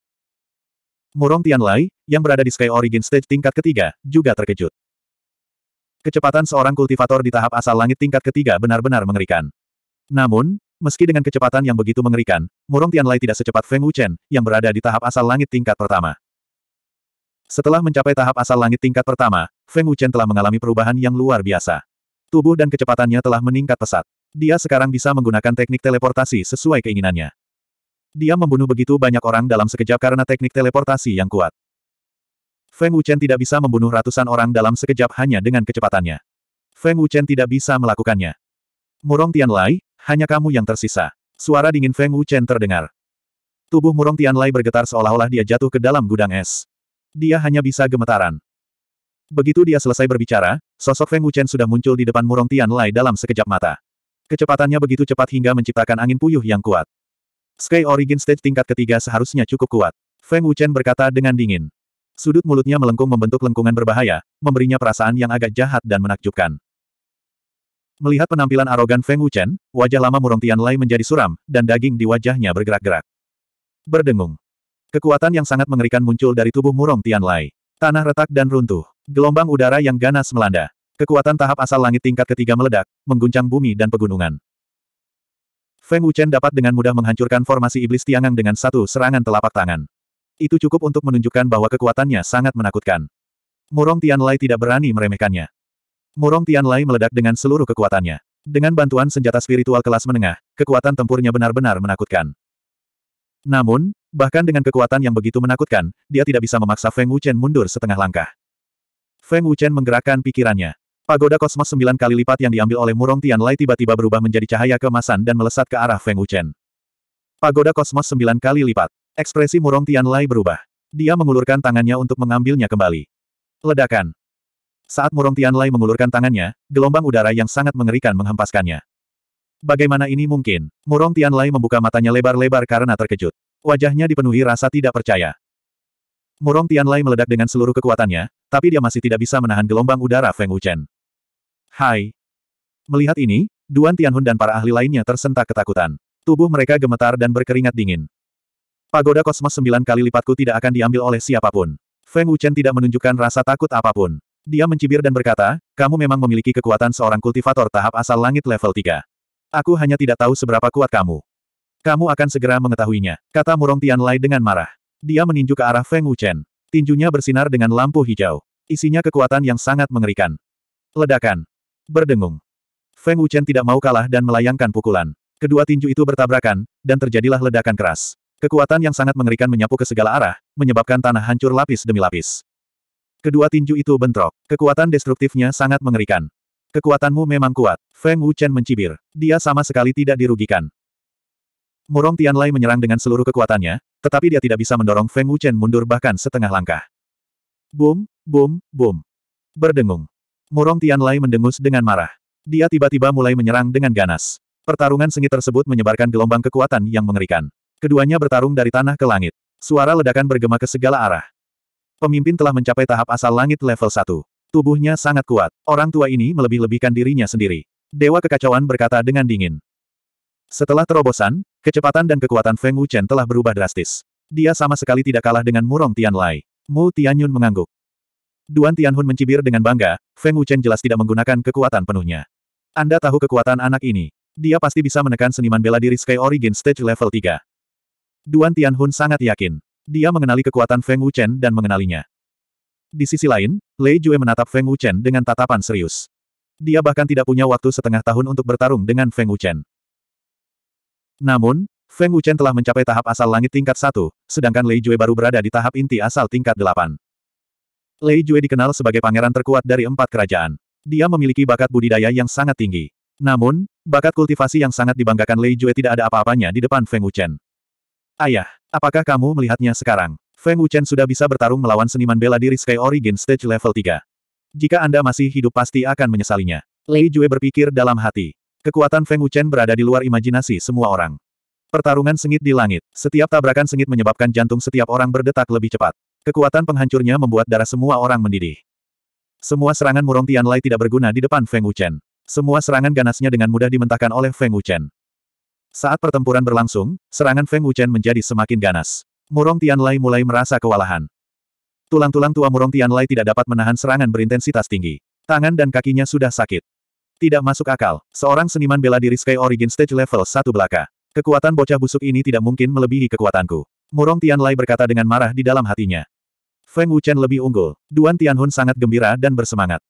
Murong Tianlai, yang berada di Sky Origin Stage tingkat ketiga, juga terkejut. Kecepatan seorang kultivator di tahap asal langit tingkat ketiga benar-benar mengerikan. Namun, meski dengan kecepatan yang begitu mengerikan, Murong Tianlai tidak secepat Feng Wuchen, yang berada di tahap asal langit tingkat pertama. Setelah mencapai tahap asal langit tingkat pertama, Feng Wuchen telah mengalami perubahan yang luar biasa. Tubuh dan kecepatannya telah meningkat pesat. Dia sekarang bisa menggunakan teknik teleportasi sesuai keinginannya. Dia membunuh begitu banyak orang dalam sekejap karena teknik teleportasi yang kuat. Feng Wuchen tidak bisa membunuh ratusan orang dalam sekejap hanya dengan kecepatannya. Feng Wuchen tidak bisa melakukannya. Murong Tianlai, hanya kamu yang tersisa. Suara dingin Feng Wuchen terdengar. Tubuh Murong Tianlai bergetar seolah-olah dia jatuh ke dalam gudang es. Dia hanya bisa gemetaran. Begitu dia selesai berbicara, sosok Feng Wuchen sudah muncul di depan Murong Tianlai dalam sekejap mata. Kecepatannya begitu cepat hingga menciptakan angin puyuh yang kuat. Sky Origin Stage tingkat ketiga seharusnya cukup kuat. Feng Wuchen berkata dengan dingin. Sudut mulutnya melengkung membentuk lengkungan berbahaya, memberinya perasaan yang agak jahat dan menakjubkan. Melihat penampilan arogan Feng Wuchen, wajah lama Murong Tianlai menjadi suram, dan daging di wajahnya bergerak-gerak. Berdengung. Kekuatan yang sangat mengerikan muncul dari tubuh Murong Tianlai. Tanah retak dan runtuh. Gelombang udara yang ganas melanda. Kekuatan tahap asal langit tingkat ketiga meledak, mengguncang bumi dan pegunungan. Feng Wuchen dapat dengan mudah menghancurkan formasi iblis tiangang dengan satu serangan telapak tangan. Itu cukup untuk menunjukkan bahwa kekuatannya sangat menakutkan. Murong Tianlai tidak berani meremehkannya. Murong Tianlai meledak dengan seluruh kekuatannya. Dengan bantuan senjata spiritual kelas menengah, kekuatan tempurnya benar-benar menakutkan. Namun, bahkan dengan kekuatan yang begitu menakutkan, dia tidak bisa memaksa Feng Wuchen mundur setengah langkah. Feng Wuchen menggerakkan pikirannya. Pagoda kosmos sembilan kali lipat yang diambil oleh Murong Tianlai tiba-tiba berubah menjadi cahaya kemasan dan melesat ke arah Feng Wuchen. Pagoda kosmos sembilan kali lipat. Ekspresi Tian Tianlai berubah. Dia mengulurkan tangannya untuk mengambilnya kembali. Ledakan. Saat Tian Tianlai mengulurkan tangannya, gelombang udara yang sangat mengerikan menghempaskannya. Bagaimana ini mungkin? Murong Tianlai membuka matanya lebar-lebar karena terkejut. Wajahnya dipenuhi rasa tidak percaya. Murong Tianlai meledak dengan seluruh kekuatannya, tapi dia masih tidak bisa menahan gelombang udara Feng Wuchen. Hai. Melihat ini, Duan Tianhun dan para ahli lainnya tersentak ketakutan. Tubuh mereka gemetar dan berkeringat dingin. Pagoda kosmos sembilan kali lipatku tidak akan diambil oleh siapapun. Feng Wuchen tidak menunjukkan rasa takut apapun. Dia mencibir dan berkata, kamu memang memiliki kekuatan seorang kultivator tahap asal langit level 3. Aku hanya tidak tahu seberapa kuat kamu. Kamu akan segera mengetahuinya, kata Murong Tianlai dengan marah. Dia meninju ke arah Feng Wuchen. Tinjunya bersinar dengan lampu hijau. Isinya kekuatan yang sangat mengerikan. Ledakan. Berdengung. Feng Wuchen tidak mau kalah dan melayangkan pukulan. Kedua tinju itu bertabrakan, dan terjadilah ledakan keras. Kekuatan yang sangat mengerikan menyapu ke segala arah, menyebabkan tanah hancur lapis demi lapis. Kedua tinju itu bentrok. Kekuatan destruktifnya sangat mengerikan. Kekuatanmu memang kuat. Feng Wuchen mencibir. Dia sama sekali tidak dirugikan. Murong Tianlai menyerang dengan seluruh kekuatannya, tetapi dia tidak bisa mendorong Feng Wuchen mundur bahkan setengah langkah. Boom, boom, boom. Berdengung. Murong Tianlai mendengus dengan marah. Dia tiba-tiba mulai menyerang dengan ganas. Pertarungan sengit tersebut menyebarkan gelombang kekuatan yang mengerikan. Keduanya bertarung dari tanah ke langit. Suara ledakan bergema ke segala arah. Pemimpin telah mencapai tahap asal langit level 1. Tubuhnya sangat kuat. Orang tua ini melebih-lebihkan dirinya sendiri. Dewa kekacauan berkata dengan dingin. Setelah terobosan, kecepatan dan kekuatan Feng Wuchen telah berubah drastis. Dia sama sekali tidak kalah dengan Murong Tianlai. Mu Tianyun mengangguk. Duan Tianhun mencibir dengan bangga, Feng Wuchen jelas tidak menggunakan kekuatan penuhnya. Anda tahu kekuatan anak ini. Dia pasti bisa menekan seniman bela diri Sky Origin Stage level 3. Duan Tianhun sangat yakin. Dia mengenali kekuatan Feng Wuchen dan mengenalinya. Di sisi lain, Lei Jue menatap Feng Wuchen dengan tatapan serius. Dia bahkan tidak punya waktu setengah tahun untuk bertarung dengan Feng Wuchen. Namun, Feng Wuchen telah mencapai tahap asal langit tingkat 1, sedangkan Lei Jue baru berada di tahap inti asal tingkat 8. Lei Jue dikenal sebagai pangeran terkuat dari empat kerajaan. Dia memiliki bakat budidaya yang sangat tinggi. Namun, bakat kultivasi yang sangat dibanggakan Lei Jue tidak ada apa-apanya di depan Feng Wuchen. Ayah, apakah kamu melihatnya sekarang? Feng Wuchen sudah bisa bertarung melawan seniman bela diri Sky Origin Stage Level 3. Jika Anda masih hidup pasti akan menyesalinya. Lei Jue berpikir dalam hati. Kekuatan Feng Wuchen berada di luar imajinasi semua orang. Pertarungan sengit di langit. Setiap tabrakan sengit menyebabkan jantung setiap orang berdetak lebih cepat. Kekuatan penghancurnya membuat darah semua orang mendidih. Semua serangan murong Tian Lai tidak berguna di depan Feng Wuchen. Semua serangan ganasnya dengan mudah dimentahkan oleh Feng Wuchen. Saat pertempuran berlangsung, serangan Feng Wuchen menjadi semakin ganas. Murong Tianlai mulai merasa kewalahan. Tulang-tulang tua Murong Tianlai tidak dapat menahan serangan berintensitas tinggi. Tangan dan kakinya sudah sakit. Tidak masuk akal, seorang seniman bela diri Sky Origin Stage level 1 belaka. Kekuatan bocah busuk ini tidak mungkin melebihi kekuatanku. Murong Tianlai berkata dengan marah di dalam hatinya. Feng Wuchen lebih unggul. Duan Tianhun sangat gembira dan bersemangat.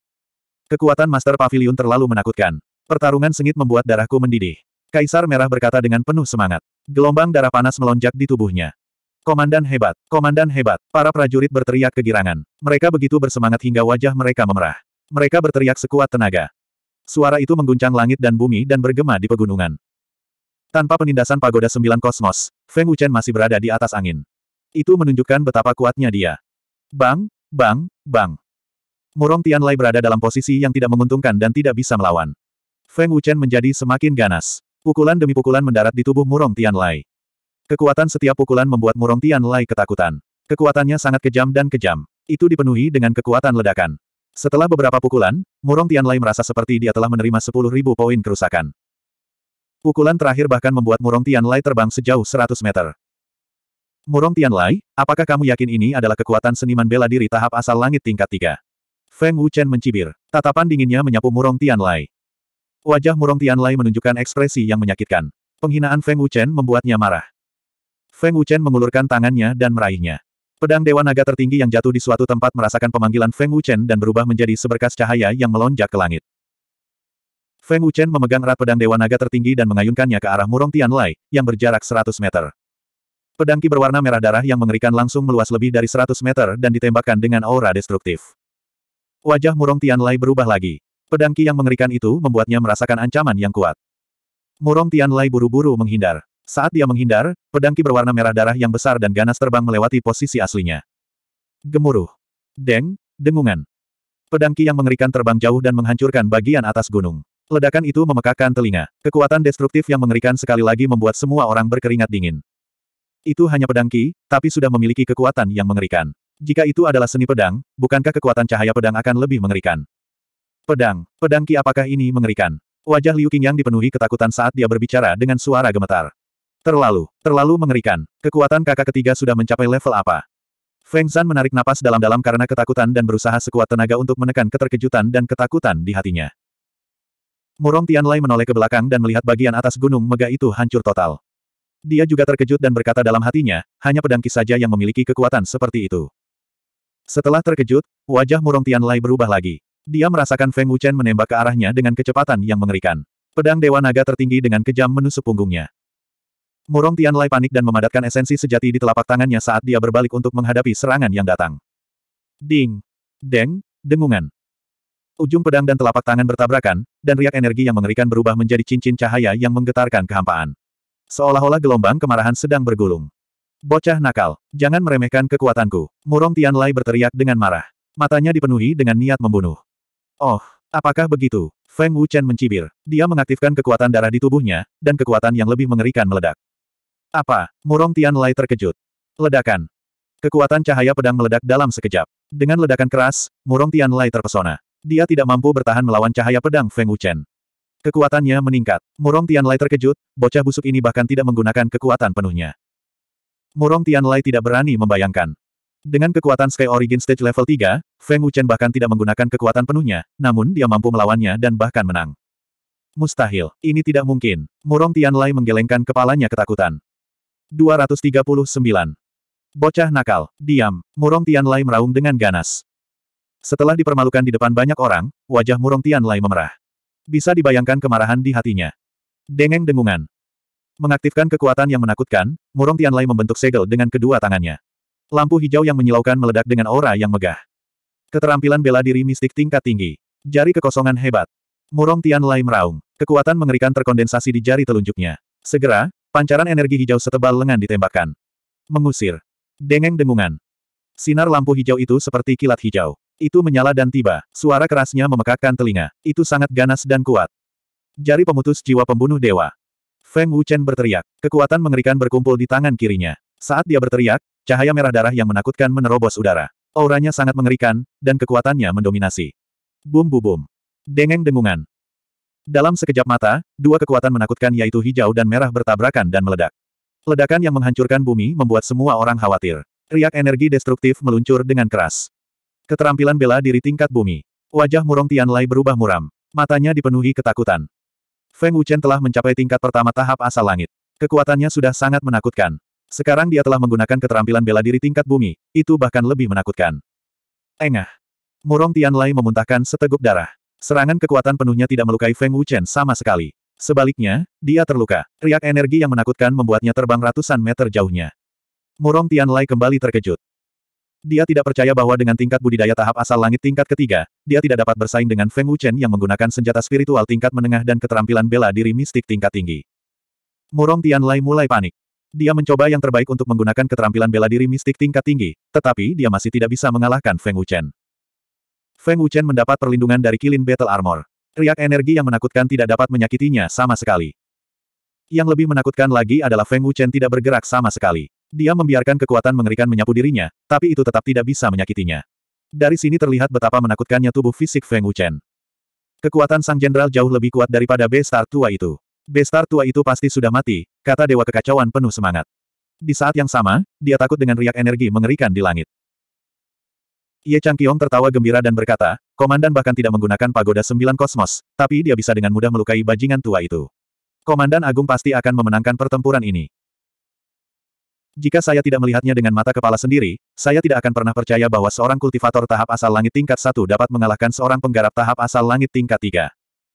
Kekuatan Master Pavilion terlalu menakutkan. Pertarungan sengit membuat darahku mendidih. Kaisar Merah berkata dengan penuh semangat. Gelombang darah panas melonjak di tubuhnya. Komandan hebat, komandan hebat, para prajurit berteriak kegirangan. Mereka begitu bersemangat hingga wajah mereka memerah. Mereka berteriak sekuat tenaga. Suara itu mengguncang langit dan bumi dan bergema di pegunungan. Tanpa penindasan pagoda sembilan kosmos, Feng Wuchen masih berada di atas angin. Itu menunjukkan betapa kuatnya dia. Bang, bang, bang. Murong Tianlai berada dalam posisi yang tidak menguntungkan dan tidak bisa melawan. Feng Wuchen menjadi semakin ganas. Pukulan demi pukulan mendarat di tubuh Murong Tianlai. Kekuatan setiap pukulan membuat Murong Tianlai ketakutan. Kekuatannya sangat kejam dan kejam. Itu dipenuhi dengan kekuatan ledakan. Setelah beberapa pukulan, Murong Tianlai merasa seperti dia telah menerima ribu poin kerusakan. Pukulan terakhir bahkan membuat Murong Tianlai terbang sejauh 100 meter. Murong Tianlai, apakah kamu yakin ini adalah kekuatan seniman bela diri tahap asal langit tingkat tiga? Feng Wuchen mencibir. Tatapan dinginnya menyapu Murong Tianlai. Wajah murong Tianlai menunjukkan ekspresi yang menyakitkan. Penghinaan Feng Wuchen membuatnya marah. Feng Wuchen mengulurkan tangannya dan meraihnya. Pedang Dewa Naga tertinggi yang jatuh di suatu tempat merasakan pemanggilan Feng Wuchen dan berubah menjadi seberkas cahaya yang melonjak ke langit. Feng Wuchen memegang erat pedang Dewa Naga tertinggi dan mengayunkannya ke arah Murong Tianlai, yang berjarak 100 meter. Pedangki berwarna merah darah yang mengerikan langsung meluas lebih dari 100 meter dan ditembakkan dengan aura destruktif. Wajah Murong Tianlai berubah lagi. Pedang Ki yang mengerikan itu membuatnya merasakan ancaman yang kuat. Murong Tianlai buru-buru menghindar. Saat dia menghindar, pedang Ki berwarna merah darah yang besar dan ganas terbang melewati posisi aslinya. Gemuruh. Deng, dengungan. Pedang Ki yang mengerikan terbang jauh dan menghancurkan bagian atas gunung. Ledakan itu memekakkan telinga. Kekuatan destruktif yang mengerikan sekali lagi membuat semua orang berkeringat dingin. Itu hanya pedang Ki, tapi sudah memiliki kekuatan yang mengerikan. Jika itu adalah seni pedang, bukankah kekuatan cahaya pedang akan lebih mengerikan? Pedang, pedang Ki apakah ini mengerikan? Wajah Liu Qingyang dipenuhi ketakutan saat dia berbicara dengan suara gemetar. Terlalu, terlalu mengerikan. Kekuatan kakak ketiga sudah mencapai level apa? Feng Zhan menarik napas dalam-dalam karena ketakutan dan berusaha sekuat tenaga untuk menekan keterkejutan dan ketakutan di hatinya. Murong Tianlai menoleh ke belakang dan melihat bagian atas gunung megah itu hancur total. Dia juga terkejut dan berkata dalam hatinya, hanya pedang Ki saja yang memiliki kekuatan seperti itu. Setelah terkejut, wajah Murong Tianlai berubah lagi. Dia merasakan Feng Wuchen menembak ke arahnya dengan kecepatan yang mengerikan. Pedang Dewa Naga tertinggi dengan kejam menusuk punggungnya. Murong Tianlai panik dan memadatkan esensi sejati di telapak tangannya saat dia berbalik untuk menghadapi serangan yang datang. Ding! Deng! Dengungan! Ujung pedang dan telapak tangan bertabrakan, dan riak energi yang mengerikan berubah menjadi cincin cahaya yang menggetarkan kehampaan. Seolah-olah gelombang kemarahan sedang bergulung. Bocah nakal, jangan meremehkan kekuatanku. Murong Tianlai berteriak dengan marah. Matanya dipenuhi dengan niat membunuh. Oh, apakah begitu? Feng Wuchen mencibir. Dia mengaktifkan kekuatan darah di tubuhnya, dan kekuatan yang lebih mengerikan meledak. Apa? Murong Tian Tianlai terkejut. Ledakan. Kekuatan cahaya pedang meledak dalam sekejap. Dengan ledakan keras, Murong Tian Tianlai terpesona. Dia tidak mampu bertahan melawan cahaya pedang Feng Wuchen. Kekuatannya meningkat. Murong Tian Tianlai terkejut, bocah busuk ini bahkan tidak menggunakan kekuatan penuhnya. Murong Tian Tianlai tidak berani membayangkan. Dengan kekuatan Sky Origin Stage level 3, Feng Wuchen bahkan tidak menggunakan kekuatan penuhnya, namun dia mampu melawannya dan bahkan menang. Mustahil, ini tidak mungkin. Murong Tianlai menggelengkan kepalanya ketakutan. 239. Bocah nakal, diam. Murong Tianlai meraung dengan ganas. Setelah dipermalukan di depan banyak orang, wajah Murong Tianlai memerah. Bisa dibayangkan kemarahan di hatinya. Dengeng dengungan. Mengaktifkan kekuatan yang menakutkan, Murong Tianlai membentuk segel dengan kedua tangannya. Lampu hijau yang menyilaukan meledak dengan aura yang megah. Keterampilan bela diri mistik tingkat tinggi. Jari kekosongan hebat. Murong Tian Lai meraung. Kekuatan mengerikan terkondensasi di jari telunjuknya. Segera, pancaran energi hijau setebal lengan ditembakkan. Mengusir. Dengeng dengungan. Sinar lampu hijau itu seperti kilat hijau. Itu menyala dan tiba, suara kerasnya memekakkan telinga. Itu sangat ganas dan kuat. Jari pemutus jiwa pembunuh dewa. Feng Wuchen berteriak. Kekuatan mengerikan berkumpul di tangan kirinya. Saat dia berteriak, Cahaya merah darah yang menakutkan menerobos udara. Auranya sangat mengerikan, dan kekuatannya mendominasi. Bum bum bum. Dengeng dengungan. Dalam sekejap mata, dua kekuatan menakutkan yaitu hijau dan merah bertabrakan dan meledak. Ledakan yang menghancurkan bumi membuat semua orang khawatir. Riak energi destruktif meluncur dengan keras. Keterampilan bela diri tingkat bumi. Wajah murong Tianlai berubah muram. Matanya dipenuhi ketakutan. Feng Wuchen telah mencapai tingkat pertama tahap asal langit. Kekuatannya sudah sangat menakutkan. Sekarang dia telah menggunakan keterampilan bela diri tingkat bumi, itu bahkan lebih menakutkan. Engah. Murong Tianlai memuntahkan seteguk darah. Serangan kekuatan penuhnya tidak melukai Feng Wuchen sama sekali. Sebaliknya, dia terluka. Riak energi yang menakutkan membuatnya terbang ratusan meter jauhnya. Murong Tianlai kembali terkejut. Dia tidak percaya bahwa dengan tingkat budidaya tahap asal langit tingkat ketiga, dia tidak dapat bersaing dengan Feng Wuchen yang menggunakan senjata spiritual tingkat menengah dan keterampilan bela diri mistik tingkat tinggi. Murong Tianlai mulai panik. Dia mencoba yang terbaik untuk menggunakan keterampilan bela diri mistik tingkat tinggi, tetapi dia masih tidak bisa mengalahkan Feng Wuchen. Feng Wuchen mendapat perlindungan dari kilin Battle Armor. Riak energi yang menakutkan tidak dapat menyakitinya sama sekali. Yang lebih menakutkan lagi adalah Feng Wuchen tidak bergerak sama sekali. Dia membiarkan kekuatan mengerikan menyapu dirinya, tapi itu tetap tidak bisa menyakitinya. Dari sini terlihat betapa menakutkannya tubuh fisik Feng Wuchen. Kekuatan sang jenderal jauh lebih kuat daripada b tua itu. Bestar tua itu pasti sudah mati, kata Dewa Kekacauan penuh semangat. Di saat yang sama, dia takut dengan riak energi mengerikan di langit. Ye Changqiong tertawa gembira dan berkata, Komandan bahkan tidak menggunakan pagoda sembilan kosmos, tapi dia bisa dengan mudah melukai bajingan tua itu. Komandan Agung pasti akan memenangkan pertempuran ini. Jika saya tidak melihatnya dengan mata kepala sendiri, saya tidak akan pernah percaya bahwa seorang kultivator tahap asal langit tingkat satu dapat mengalahkan seorang penggarap tahap asal langit tingkat tiga.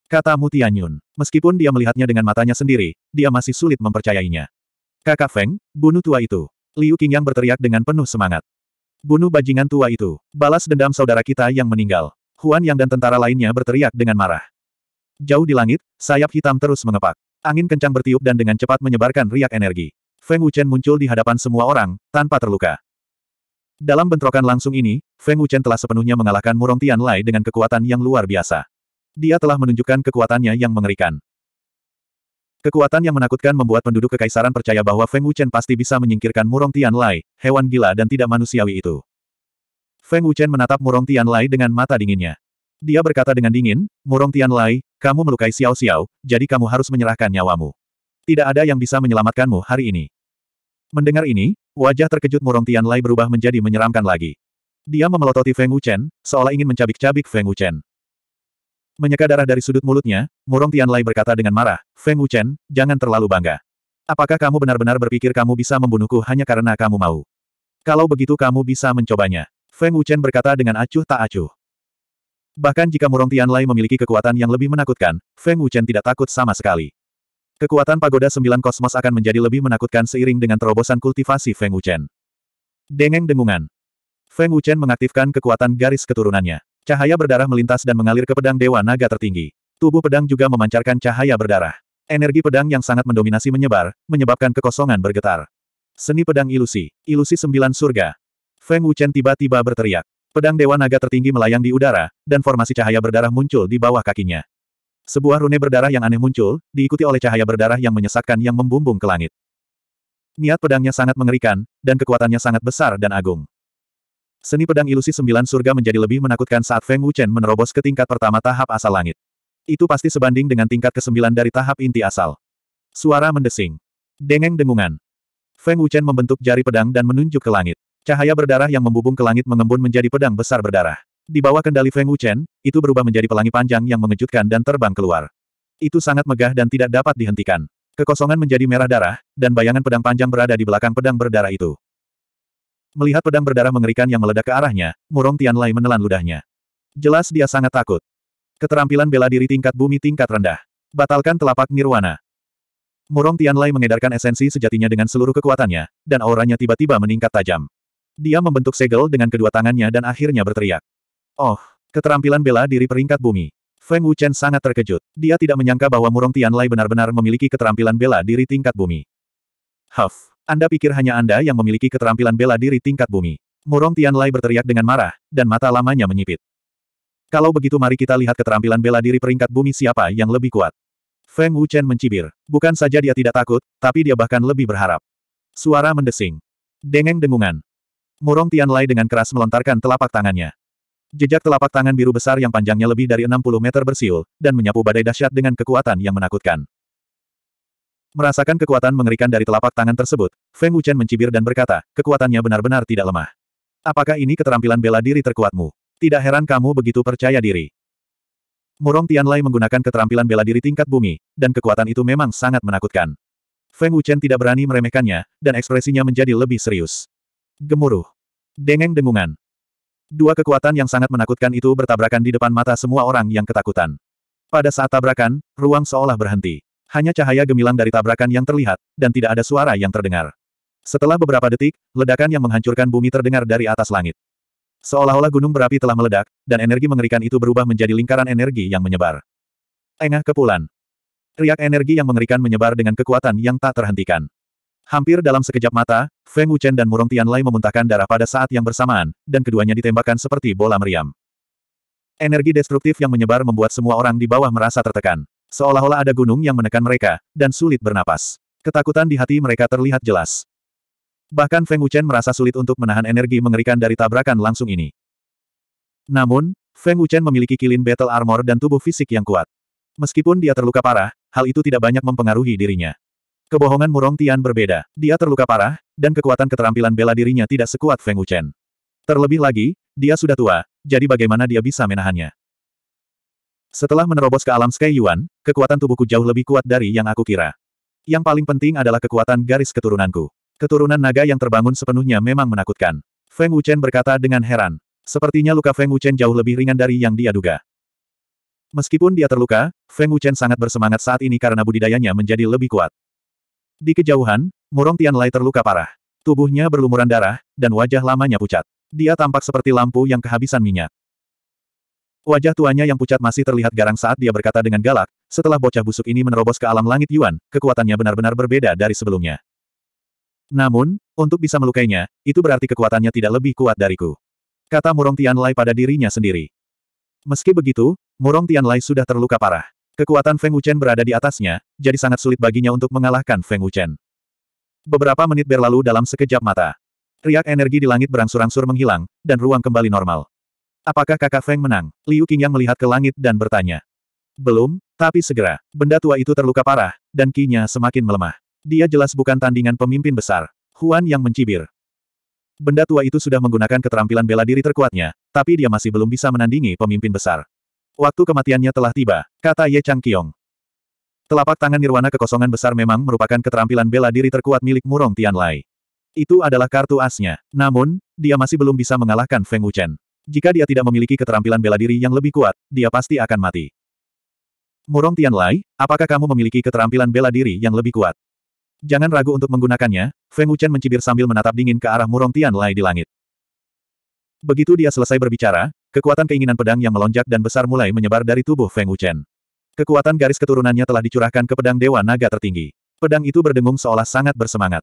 Kata Mutianyun. Meskipun dia melihatnya dengan matanya sendiri, dia masih sulit mempercayainya. Kakak Feng, bunuh tua itu. Liu Qingyang berteriak dengan penuh semangat. Bunuh bajingan tua itu. Balas dendam saudara kita yang meninggal. Huan Yang dan tentara lainnya berteriak dengan marah. Jauh di langit, sayap hitam terus mengepak. Angin kencang bertiup dan dengan cepat menyebarkan riak energi. Feng Wuchen muncul di hadapan semua orang, tanpa terluka. Dalam bentrokan langsung ini, Feng Wuchen telah sepenuhnya mengalahkan Murong Tian Tianlai dengan kekuatan yang luar biasa. Dia telah menunjukkan kekuatannya yang mengerikan. Kekuatan yang menakutkan membuat penduduk kekaisaran percaya bahwa Feng Wuchen pasti bisa menyingkirkan Murong Tianlai, hewan gila dan tidak manusiawi itu. Feng Wuchen menatap Murong Tianlai dengan mata dinginnya. Dia berkata dengan dingin, Murong Tianlai, kamu melukai Xiao Xiao, jadi kamu harus menyerahkan nyawamu. Tidak ada yang bisa menyelamatkanmu hari ini. Mendengar ini, wajah terkejut Murong Tianlai berubah menjadi menyeramkan lagi. Dia memelototi Feng Wuchen, seolah ingin mencabik-cabik Feng Wuchen. Menyeka darah dari sudut mulutnya, Murong Tianlai berkata dengan marah, Feng Wuchen, jangan terlalu bangga. Apakah kamu benar-benar berpikir kamu bisa membunuhku hanya karena kamu mau? Kalau begitu kamu bisa mencobanya. Feng Wuchen berkata dengan acuh tak acuh. Bahkan jika Murong Tianlai memiliki kekuatan yang lebih menakutkan, Feng Wuchen tidak takut sama sekali. Kekuatan pagoda sembilan kosmos akan menjadi lebih menakutkan seiring dengan terobosan kultivasi Feng Wuchen. Dengeng dengungan. Feng Wuchen mengaktifkan kekuatan garis keturunannya. Cahaya berdarah melintas dan mengalir ke pedang Dewa Naga tertinggi. Tubuh pedang juga memancarkan cahaya berdarah. Energi pedang yang sangat mendominasi menyebar, menyebabkan kekosongan bergetar. Seni pedang ilusi, ilusi sembilan surga. Feng Wuchen tiba-tiba berteriak. Pedang Dewa Naga tertinggi melayang di udara, dan formasi cahaya berdarah muncul di bawah kakinya. Sebuah rune berdarah yang aneh muncul, diikuti oleh cahaya berdarah yang menyesatkan yang membumbung ke langit. Niat pedangnya sangat mengerikan, dan kekuatannya sangat besar dan agung. Seni pedang ilusi sembilan surga menjadi lebih menakutkan saat Feng Wuchen menerobos ke tingkat pertama tahap asal langit. Itu pasti sebanding dengan tingkat kesembilan dari tahap inti asal. Suara mendesing. Dengeng dengungan. Feng Wuchen membentuk jari pedang dan menunjuk ke langit. Cahaya berdarah yang membubung ke langit mengembun menjadi pedang besar berdarah. Di bawah kendali Feng Wuchen, itu berubah menjadi pelangi panjang yang mengejutkan dan terbang keluar. Itu sangat megah dan tidak dapat dihentikan. Kekosongan menjadi merah darah, dan bayangan pedang panjang berada di belakang pedang berdarah itu. Melihat pedang berdarah mengerikan yang meledak ke arahnya, Murong Tianlai menelan ludahnya. Jelas dia sangat takut. Keterampilan bela diri tingkat bumi tingkat rendah. Batalkan telapak nirwana. Murong Tianlai mengedarkan esensi sejatinya dengan seluruh kekuatannya, dan auranya tiba-tiba meningkat tajam. Dia membentuk segel dengan kedua tangannya dan akhirnya berteriak. Oh, keterampilan bela diri peringkat bumi. Feng Wuchen sangat terkejut. Dia tidak menyangka bahwa Murong Tianlai benar-benar memiliki keterampilan bela diri tingkat bumi. Huff. Anda pikir hanya Anda yang memiliki keterampilan bela diri tingkat bumi. Murong Tianlai berteriak dengan marah, dan mata lamanya menyipit. Kalau begitu mari kita lihat keterampilan bela diri peringkat bumi siapa yang lebih kuat. Feng Wuchen mencibir. Bukan saja dia tidak takut, tapi dia bahkan lebih berharap. Suara mendesing. Dengeng dengungan. Murong Tianlai dengan keras melontarkan telapak tangannya. Jejak telapak tangan biru besar yang panjangnya lebih dari 60 meter bersiul, dan menyapu badai dahsyat dengan kekuatan yang menakutkan. Merasakan kekuatan mengerikan dari telapak tangan tersebut, Feng Wuchen mencibir dan berkata, kekuatannya benar-benar tidak lemah. Apakah ini keterampilan bela diri terkuatmu? Tidak heran kamu begitu percaya diri. Murong Tianlai menggunakan keterampilan bela diri tingkat bumi, dan kekuatan itu memang sangat menakutkan. Feng Wuchen tidak berani meremehkannya, dan ekspresinya menjadi lebih serius. Gemuruh. Dengeng dengungan. Dua kekuatan yang sangat menakutkan itu bertabrakan di depan mata semua orang yang ketakutan. Pada saat tabrakan, ruang seolah berhenti. Hanya cahaya gemilang dari tabrakan yang terlihat, dan tidak ada suara yang terdengar. Setelah beberapa detik, ledakan yang menghancurkan bumi terdengar dari atas langit. Seolah-olah gunung berapi telah meledak, dan energi mengerikan itu berubah menjadi lingkaran energi yang menyebar. Engah kepulan. Riak energi yang mengerikan menyebar dengan kekuatan yang tak terhentikan. Hampir dalam sekejap mata, Feng Wuchen dan Murong Tianlai memuntahkan darah pada saat yang bersamaan, dan keduanya ditembakkan seperti bola meriam. Energi destruktif yang menyebar membuat semua orang di bawah merasa tertekan. Seolah-olah ada gunung yang menekan mereka, dan sulit bernapas. Ketakutan di hati mereka terlihat jelas. Bahkan Feng Wuchen merasa sulit untuk menahan energi mengerikan dari tabrakan langsung ini. Namun, Feng Wuchen memiliki kilin battle armor dan tubuh fisik yang kuat. Meskipun dia terluka parah, hal itu tidak banyak mempengaruhi dirinya. Kebohongan Murong Tian berbeda. Dia terluka parah, dan kekuatan keterampilan bela dirinya tidak sekuat Feng Wuchen. Terlebih lagi, dia sudah tua, jadi bagaimana dia bisa menahannya? Setelah menerobos ke alam Sky Yuan, kekuatan tubuhku jauh lebih kuat dari yang aku kira. Yang paling penting adalah kekuatan garis keturunanku. Keturunan naga yang terbangun sepenuhnya memang menakutkan. Feng Wuchen berkata dengan heran. Sepertinya luka Feng Wuchen jauh lebih ringan dari yang dia duga. Meskipun dia terluka, Feng Wuchen sangat bersemangat saat ini karena budidayanya menjadi lebih kuat. Di kejauhan, Murong Tianlai terluka parah. Tubuhnya berlumuran darah, dan wajah lamanya pucat. Dia tampak seperti lampu yang kehabisan minyak. Wajah tuanya yang pucat masih terlihat garang saat dia berkata dengan galak, setelah bocah busuk ini menerobos ke alam langit Yuan, kekuatannya benar-benar berbeda dari sebelumnya. Namun, untuk bisa melukainya, itu berarti kekuatannya tidak lebih kuat dariku. Kata Murong Tianlai pada dirinya sendiri. Meski begitu, Murong Tianlai sudah terluka parah. Kekuatan Feng Wuchen berada di atasnya, jadi sangat sulit baginya untuk mengalahkan Feng Wuchen. Beberapa menit berlalu dalam sekejap mata. Riak energi di langit berangsur-angsur menghilang, dan ruang kembali normal. Apakah kakak Feng menang? Liu Qingyang melihat ke langit dan bertanya. Belum, tapi segera, benda tua itu terluka parah, dan kinya semakin melemah. Dia jelas bukan tandingan pemimpin besar. Huan yang mencibir. Benda tua itu sudah menggunakan keterampilan bela diri terkuatnya, tapi dia masih belum bisa menandingi pemimpin besar. Waktu kematiannya telah tiba, kata Ye Chang Kiong. Telapak tangan Nirwana kekosongan besar memang merupakan keterampilan bela diri terkuat milik Murong Tianlai. Itu adalah kartu asnya. Namun, dia masih belum bisa mengalahkan Feng Wuchen. Jika dia tidak memiliki keterampilan bela diri yang lebih kuat, dia pasti akan mati. Murong Tianlai, apakah kamu memiliki keterampilan bela diri yang lebih kuat? Jangan ragu untuk menggunakannya, Feng Wuchen mencibir sambil menatap dingin ke arah Murong Tianlai di langit. Begitu dia selesai berbicara, kekuatan keinginan pedang yang melonjak dan besar mulai menyebar dari tubuh Feng Wuchen. Kekuatan garis keturunannya telah dicurahkan ke pedang Dewa Naga tertinggi. Pedang itu berdengung seolah sangat bersemangat.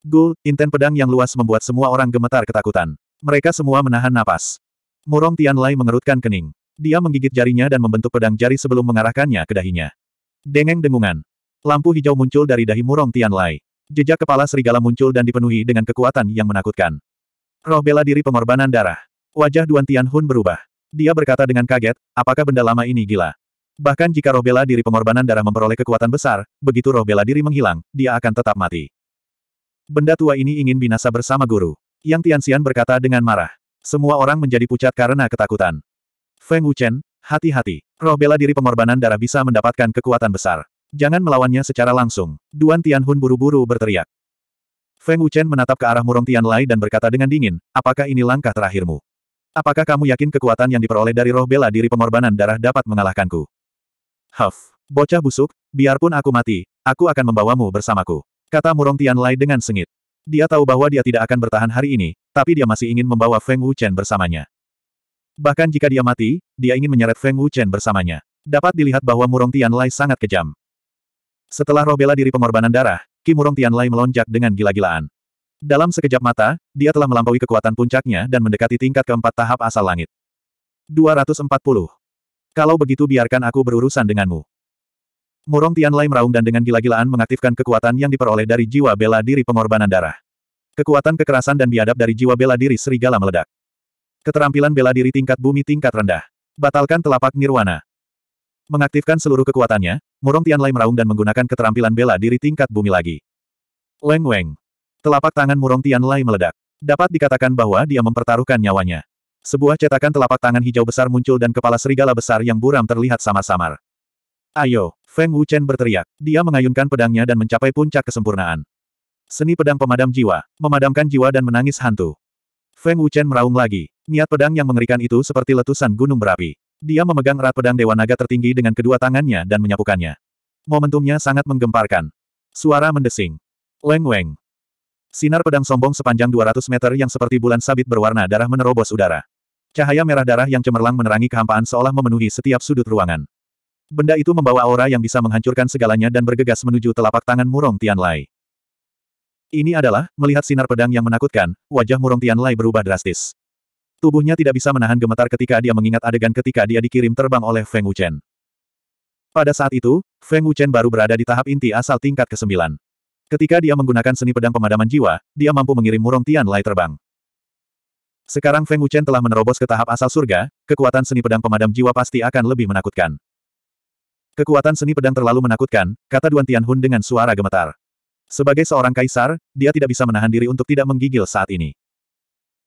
Gul, inten pedang yang luas membuat semua orang gemetar ketakutan. Mereka semua menahan napas. Murong Tianlai mengerutkan kening. Dia menggigit jarinya dan membentuk pedang jari sebelum mengarahkannya ke dahinya. Dengeng dengungan. Lampu hijau muncul dari dahi Murong Tianlai. Jejak kepala serigala muncul dan dipenuhi dengan kekuatan yang menakutkan. Roh bela diri pengorbanan darah. Wajah Duan Hun berubah. Dia berkata dengan kaget, apakah benda lama ini gila? Bahkan jika roh bela diri pengorbanan darah memperoleh kekuatan besar, begitu roh bela diri menghilang, dia akan tetap mati. Benda tua ini ingin binasa bersama guru. Yang Tianxian berkata dengan marah. Semua orang menjadi pucat karena ketakutan. Feng Wuchen, hati-hati. Roh bela diri pengorbanan darah bisa mendapatkan kekuatan besar. Jangan melawannya secara langsung. Duan Tianhun buru-buru berteriak. Feng Wuchen menatap ke arah Murong Tianlai dan berkata dengan dingin, apakah ini langkah terakhirmu? Apakah kamu yakin kekuatan yang diperoleh dari roh bela diri pengorbanan darah dapat mengalahkanku? Huff, bocah busuk, biarpun aku mati, aku akan membawamu bersamaku. Kata Murong Tianlai dengan sengit. Dia tahu bahwa dia tidak akan bertahan hari ini, tapi dia masih ingin membawa Feng Wuchen bersamanya. Bahkan jika dia mati, dia ingin menyeret Feng Wuchen bersamanya. Dapat dilihat bahwa Murong Tianlai sangat kejam. Setelah roh bela diri pengorbanan darah, Ki Murong Tianlai melonjak dengan gila-gilaan. Dalam sekejap mata, dia telah melampaui kekuatan puncaknya dan mendekati tingkat keempat tahap asal langit. 240. Kalau begitu biarkan aku berurusan denganmu. Murong Tianlai meraung dan dengan gila-gilaan mengaktifkan kekuatan yang diperoleh dari jiwa bela diri pengorbanan darah. Kekuatan kekerasan dan biadab dari jiwa bela diri serigala meledak. Keterampilan bela diri tingkat bumi tingkat rendah. Batalkan telapak nirwana. Mengaktifkan seluruh kekuatannya, Murong Tianlai meraung dan menggunakan keterampilan bela diri tingkat bumi lagi. Leng Weng. Telapak tangan Murong Tianlai meledak. Dapat dikatakan bahwa dia mempertaruhkan nyawanya. Sebuah cetakan telapak tangan hijau besar muncul dan kepala serigala besar yang buram terlihat samar-samar. Ayo, Feng Wuchen berteriak. Dia mengayunkan pedangnya dan mencapai puncak kesempurnaan. Seni pedang pemadam jiwa, memadamkan jiwa dan menangis hantu. Feng Wuchen meraung lagi. Niat pedang yang mengerikan itu seperti letusan gunung berapi. Dia memegang erat pedang Dewa Naga tertinggi dengan kedua tangannya dan menyapukannya. Momentumnya sangat menggemparkan. Suara mendesing. Leng Weng. Sinar pedang sombong sepanjang 200 meter yang seperti bulan sabit berwarna darah menerobos udara. Cahaya merah darah yang cemerlang menerangi kehampaan seolah memenuhi setiap sudut ruangan. Benda itu membawa aura yang bisa menghancurkan segalanya dan bergegas menuju telapak tangan Murong Tianlai. Ini adalah, melihat sinar pedang yang menakutkan, wajah Murong Tianlai berubah drastis. Tubuhnya tidak bisa menahan gemetar ketika dia mengingat adegan ketika dia dikirim terbang oleh Feng Wuchen. Pada saat itu, Feng Wuchen baru berada di tahap inti asal tingkat ke-9. Ketika dia menggunakan seni pedang pemadaman jiwa, dia mampu mengirim Murong Tianlai terbang. Sekarang Feng Wuchen telah menerobos ke tahap asal surga, kekuatan seni pedang pemadam jiwa pasti akan lebih menakutkan. Kekuatan seni pedang terlalu menakutkan, kata Duan Tianhun dengan suara gemetar. Sebagai seorang kaisar, dia tidak bisa menahan diri untuk tidak menggigil saat ini.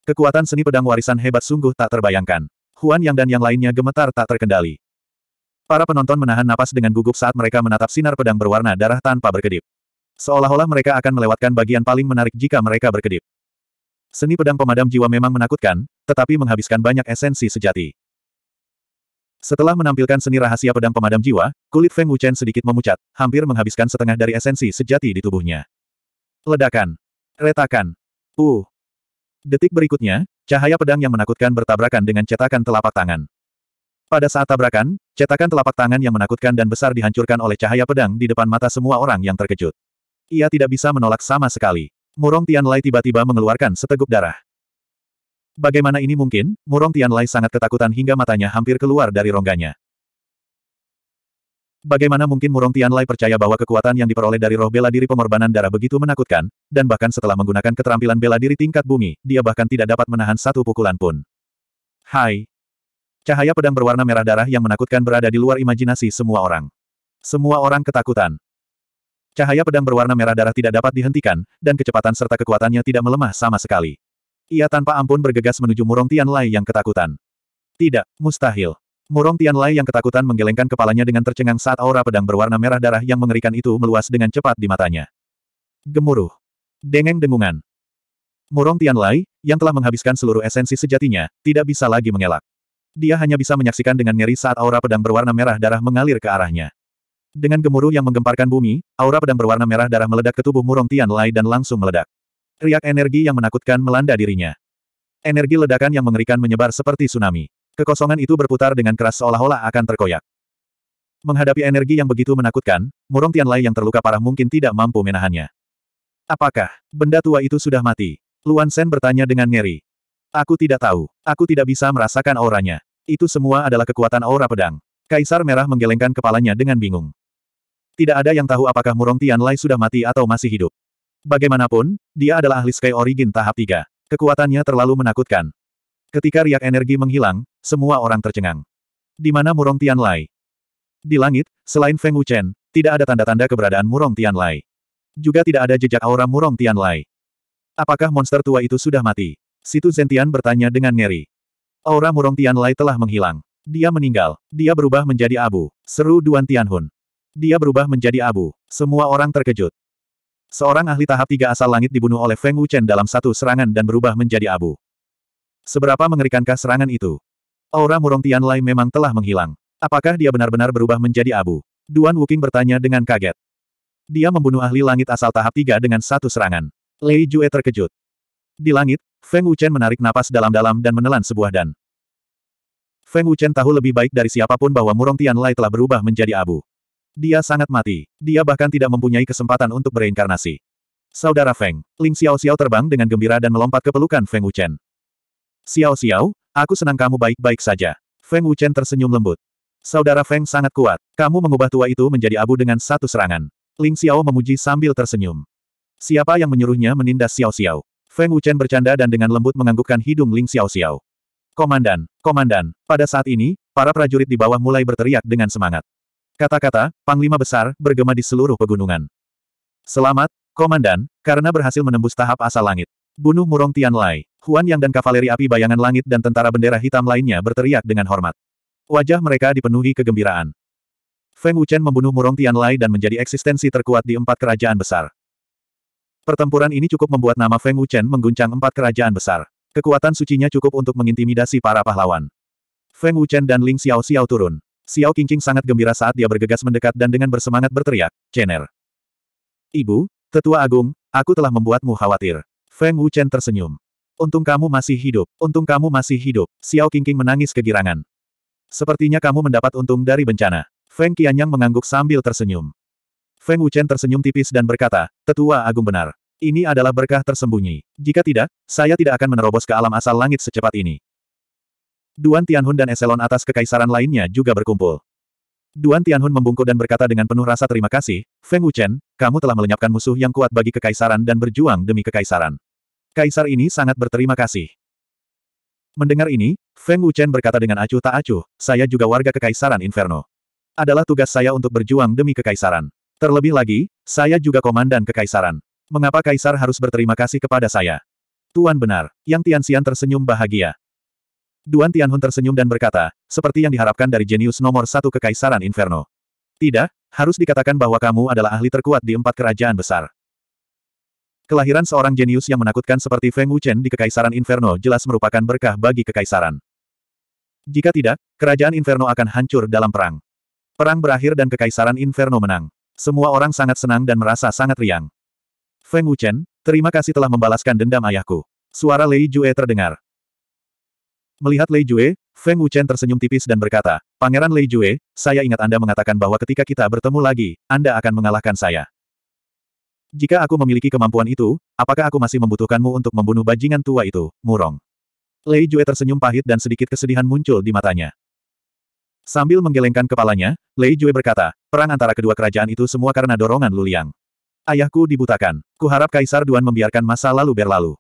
Kekuatan seni pedang warisan hebat sungguh tak terbayangkan. Huan Yang dan yang lainnya gemetar tak terkendali. Para penonton menahan napas dengan gugup saat mereka menatap sinar pedang berwarna darah tanpa berkedip. Seolah-olah mereka akan melewatkan bagian paling menarik jika mereka berkedip. Seni pedang pemadam jiwa memang menakutkan, tetapi menghabiskan banyak esensi sejati. Setelah menampilkan seni rahasia pedang pemadam jiwa, kulit Feng Wuchen sedikit memucat, hampir menghabiskan setengah dari esensi sejati di tubuhnya. Ledakan. Retakan. Uh. Detik berikutnya, cahaya pedang yang menakutkan bertabrakan dengan cetakan telapak tangan. Pada saat tabrakan, cetakan telapak tangan yang menakutkan dan besar dihancurkan oleh cahaya pedang di depan mata semua orang yang terkejut. Ia tidak bisa menolak sama sekali. Murong Tian Lai tiba-tiba mengeluarkan seteguk darah. Bagaimana ini mungkin? Murong Tianlai sangat ketakutan hingga matanya hampir keluar dari rongganya. Bagaimana mungkin Murong Tianlai percaya bahwa kekuatan yang diperoleh dari roh bela diri pemorbanan darah begitu menakutkan, dan bahkan setelah menggunakan keterampilan bela diri tingkat bumi, dia bahkan tidak dapat menahan satu pukulan pun. Hai. Cahaya pedang berwarna merah darah yang menakutkan berada di luar imajinasi semua orang. Semua orang ketakutan. Cahaya pedang berwarna merah darah tidak dapat dihentikan, dan kecepatan serta kekuatannya tidak melemah sama sekali. Ia tanpa ampun bergegas menuju Murong Tian Tianlai yang ketakutan. Tidak, mustahil. Murong Tian Tianlai yang ketakutan menggelengkan kepalanya dengan tercengang saat aura pedang berwarna merah darah yang mengerikan itu meluas dengan cepat di matanya. Gemuruh. Dengeng dengungan. Murong Tian Tianlai, yang telah menghabiskan seluruh esensi sejatinya, tidak bisa lagi mengelak. Dia hanya bisa menyaksikan dengan ngeri saat aura pedang berwarna merah darah mengalir ke arahnya. Dengan gemuruh yang menggemparkan bumi, aura pedang berwarna merah darah meledak ke tubuh Murong Tian Tianlai dan langsung meledak. Riak energi yang menakutkan melanda dirinya. Energi ledakan yang mengerikan menyebar seperti tsunami. Kekosongan itu berputar dengan keras seolah-olah akan terkoyak. Menghadapi energi yang begitu menakutkan, Murong Tianlai yang terluka parah mungkin tidak mampu menahannya. Apakah benda tua itu sudah mati? Luan Sen bertanya dengan ngeri. Aku tidak tahu. Aku tidak bisa merasakan auranya. Itu semua adalah kekuatan aura pedang. Kaisar Merah menggelengkan kepalanya dengan bingung. Tidak ada yang tahu apakah Murong Tianlai sudah mati atau masih hidup. Bagaimanapun, dia adalah ahli Sky Origin tahap 3. Kekuatannya terlalu menakutkan. Ketika riak energi menghilang, semua orang tercengang. Di mana Murong Tianlai? Di langit, selain Feng Wuchen, tidak ada tanda-tanda keberadaan Murong Tianlai. Juga tidak ada jejak aura Murong Tianlai. Apakah monster tua itu sudah mati? Situ Zentian bertanya dengan ngeri. Aura Murong Tianlai telah menghilang. Dia meninggal. Dia berubah menjadi abu. Seru Duan Tianhun. Dia berubah menjadi abu. Semua orang terkejut. Seorang ahli tahap tiga asal langit dibunuh oleh Feng Wuchen dalam satu serangan dan berubah menjadi abu. Seberapa mengerikankah serangan itu? Aura murong Tianlai memang telah menghilang. Apakah dia benar-benar berubah menjadi abu? Duan Wuking bertanya dengan kaget. Dia membunuh ahli langit asal tahap tiga dengan satu serangan. Lei Jue terkejut. Di langit, Feng Wuchen menarik napas dalam-dalam dan menelan sebuah dan. Feng Wuchen tahu lebih baik dari siapapun bahwa Murong Tianlai telah berubah menjadi abu. Dia sangat mati. Dia bahkan tidak mempunyai kesempatan untuk bereinkarnasi. Saudara Feng, Ling Xiao Xiao terbang dengan gembira dan melompat ke pelukan Feng Wuchen. Xiao Xiao, aku senang kamu baik-baik saja. Feng Wuchen tersenyum lembut. Saudara Feng sangat kuat. Kamu mengubah tua itu menjadi abu dengan satu serangan. Ling Xiao memuji sambil tersenyum. Siapa yang menyuruhnya menindas Xiao Xiao? Feng Wuchen bercanda dan dengan lembut menganggukkan hidung Ling Xiao Xiao. Komandan, komandan, pada saat ini, para prajurit di bawah mulai berteriak dengan semangat. Kata-kata, Panglima Besar, bergema di seluruh pegunungan. Selamat, Komandan, karena berhasil menembus tahap asal langit. Bunuh Murong Tian Lai, Huan Yang dan Kavaleri Api Bayangan Langit dan Tentara Bendera Hitam lainnya berteriak dengan hormat. Wajah mereka dipenuhi kegembiraan. Feng Wuchen membunuh Murong Tian Lai dan menjadi eksistensi terkuat di empat kerajaan besar. Pertempuran ini cukup membuat nama Feng Wuchen mengguncang empat kerajaan besar. Kekuatan sucinya cukup untuk mengintimidasi para pahlawan. Feng Wuchen dan Ling Xiao Xiao turun. Xiao Qingqing sangat gembira saat dia bergegas mendekat dan dengan bersemangat berteriak, "Chener, Ibu, Tetua Agung, aku telah membuatmu khawatir. Feng Wuchen tersenyum. Untung kamu masih hidup, untung kamu masih hidup, Xiao Qingqing menangis kegirangan. Sepertinya kamu mendapat untung dari bencana. Feng Qianyang mengangguk sambil tersenyum. Feng Wuchen tersenyum tipis dan berkata, Tetua Agung benar. Ini adalah berkah tersembunyi. Jika tidak, saya tidak akan menerobos ke alam asal langit secepat ini. Duan Tianhun dan eselon atas kekaisaran lainnya juga berkumpul. Duan Tianhun membungkuk dan berkata dengan penuh rasa terima kasih, Feng Wuchen, kamu telah melenyapkan musuh yang kuat bagi kekaisaran dan berjuang demi kekaisaran. Kaisar ini sangat berterima kasih. Mendengar ini, Feng Wuchen berkata dengan acuh tak acuh, saya juga warga kekaisaran Inferno. Adalah tugas saya untuk berjuang demi kekaisaran. Terlebih lagi, saya juga komandan kekaisaran. Mengapa kaisar harus berterima kasih kepada saya? Tuan benar, Yang Tianxian tersenyum bahagia. Duan Tianhun tersenyum dan berkata, seperti yang diharapkan dari jenius nomor satu Kekaisaran Inferno. Tidak, harus dikatakan bahwa kamu adalah ahli terkuat di empat kerajaan besar. Kelahiran seorang jenius yang menakutkan seperti Feng Wuchen di Kekaisaran Inferno jelas merupakan berkah bagi Kekaisaran. Jika tidak, Kerajaan Inferno akan hancur dalam perang. Perang berakhir dan Kekaisaran Inferno menang. Semua orang sangat senang dan merasa sangat riang. Feng Wuchen, terima kasih telah membalaskan dendam ayahku. Suara Lei Jue terdengar. Melihat Lei Jue, Feng Wuchen tersenyum tipis dan berkata, Pangeran Lei Jue, saya ingat Anda mengatakan bahwa ketika kita bertemu lagi, Anda akan mengalahkan saya. Jika aku memiliki kemampuan itu, apakah aku masih membutuhkanmu untuk membunuh bajingan tua itu, murong? Lei Jue tersenyum pahit dan sedikit kesedihan muncul di matanya. Sambil menggelengkan kepalanya, Lei Jue berkata, perang antara kedua kerajaan itu semua karena dorongan Luliang. Ayahku dibutakan. Kuharap Kaisar Duan membiarkan masa lalu berlalu.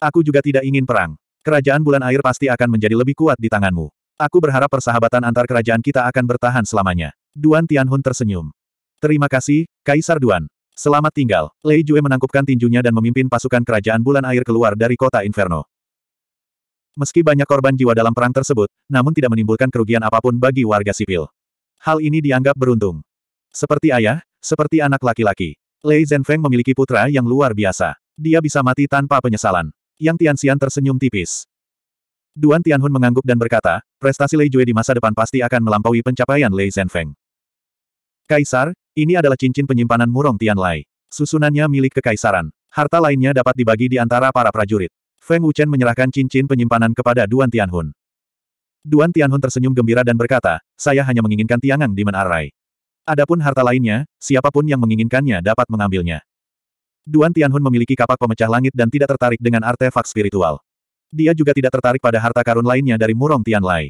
Aku juga tidak ingin perang. Kerajaan bulan air pasti akan menjadi lebih kuat di tanganmu. Aku berharap persahabatan antar kerajaan kita akan bertahan selamanya. Duan Tianhun tersenyum. Terima kasih, Kaisar Duan. Selamat tinggal. Lei Jue menangkupkan tinjunya dan memimpin pasukan kerajaan bulan air keluar dari kota Inferno. Meski banyak korban jiwa dalam perang tersebut, namun tidak menimbulkan kerugian apapun bagi warga sipil. Hal ini dianggap beruntung. Seperti ayah, seperti anak laki-laki. Lei Zhenfeng memiliki putra yang luar biasa. Dia bisa mati tanpa penyesalan. Yang Tianxian tersenyum tipis. Duan Tianhun mengangguk dan berkata, prestasi Lei Jue di masa depan pasti akan melampaui pencapaian Lei Zhenfeng. Kaisar, ini adalah cincin penyimpanan murong Tianlai. Susunannya milik kekaisaran. Harta lainnya dapat dibagi di antara para prajurit. Feng Wuchen menyerahkan cincin penyimpanan kepada Duan Tianhun. Duan Tianhun tersenyum gembira dan berkata, saya hanya menginginkan Tiangang di Menarai. Adapun harta lainnya, siapapun yang menginginkannya dapat mengambilnya. Duan Tianhun memiliki kapak pemecah langit dan tidak tertarik dengan artefak spiritual. Dia juga tidak tertarik pada harta karun lainnya dari Murong Tianlai.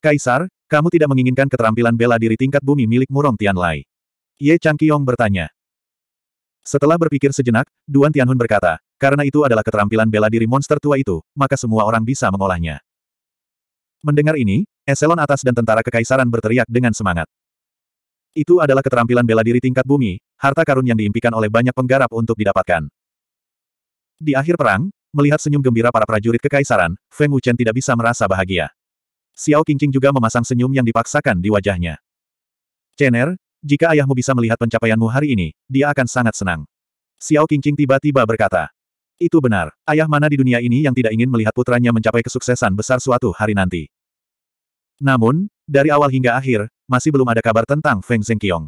Kaisar, kamu tidak menginginkan keterampilan bela diri tingkat bumi milik Murong Tianlai. Ye Changqiong bertanya. Setelah berpikir sejenak, Duan Tianhun berkata, karena itu adalah keterampilan bela diri monster tua itu, maka semua orang bisa mengolahnya. Mendengar ini, eselon atas dan tentara kekaisaran berteriak dengan semangat. Itu adalah keterampilan bela diri tingkat bumi, harta karun yang diimpikan oleh banyak penggarap untuk didapatkan. Di akhir perang, melihat senyum gembira para prajurit kekaisaran, Feng Wuchen tidak bisa merasa bahagia. Xiao Qingqing juga memasang senyum yang dipaksakan di wajahnya. Er, jika ayahmu bisa melihat pencapaianmu hari ini, dia akan sangat senang. Xiao Qingqing tiba-tiba berkata. Itu benar, ayah mana di dunia ini yang tidak ingin melihat putranya mencapai kesuksesan besar suatu hari nanti. Namun, dari awal hingga akhir, masih belum ada kabar tentang Feng Zhengqiong.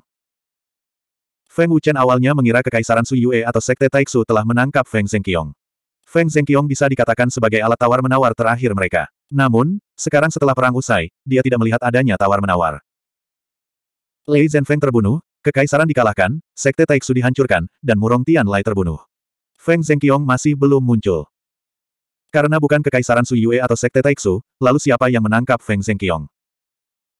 Feng Wuchen awalnya mengira Kekaisaran Su Yue atau Sekte Taixu telah menangkap Feng Zhengqiong. Feng Zhengqiong bisa dikatakan sebagai alat tawar-menawar terakhir mereka. Namun, sekarang setelah perang usai, dia tidak melihat adanya tawar-menawar. Lei Zhenfeng terbunuh, Kekaisaran dikalahkan, Sekte Taixu dihancurkan, dan Murong Tian Tianlai terbunuh. Feng Zhengqiong masih belum muncul. Karena bukan Kekaisaran Su Yue atau Sekte Taixu, lalu siapa yang menangkap Feng Zhengqiong?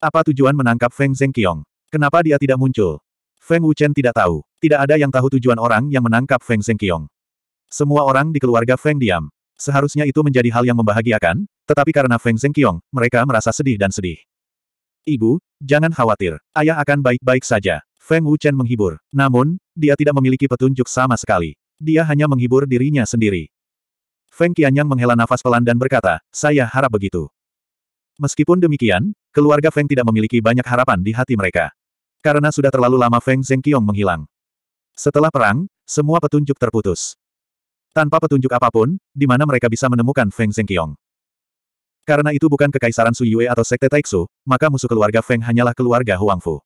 Apa tujuan menangkap Feng Zhengqiong? Kenapa dia tidak muncul? Feng Wuchen tidak tahu. Tidak ada yang tahu tujuan orang yang menangkap Feng Zhengqiong. Semua orang di keluarga Feng diam. Seharusnya itu menjadi hal yang membahagiakan, tetapi karena Feng Zhengqiong, mereka merasa sedih dan sedih. Ibu, jangan khawatir. Ayah akan baik-baik saja. Feng Wuchen menghibur. Namun, dia tidak memiliki petunjuk sama sekali. Dia hanya menghibur dirinya sendiri. Feng Qianyang menghela nafas pelan dan berkata, saya harap begitu. Meskipun demikian, keluarga Feng tidak memiliki banyak harapan di hati mereka karena sudah terlalu lama Feng Zhengqiong menghilang. Setelah perang, semua petunjuk terputus. Tanpa petunjuk apapun, di mana mereka bisa menemukan Feng Zhengqiong. Karena itu bukan kekaisaran Su Yue atau Sekte Taixu, maka musuh keluarga Feng hanyalah keluarga Huangfu.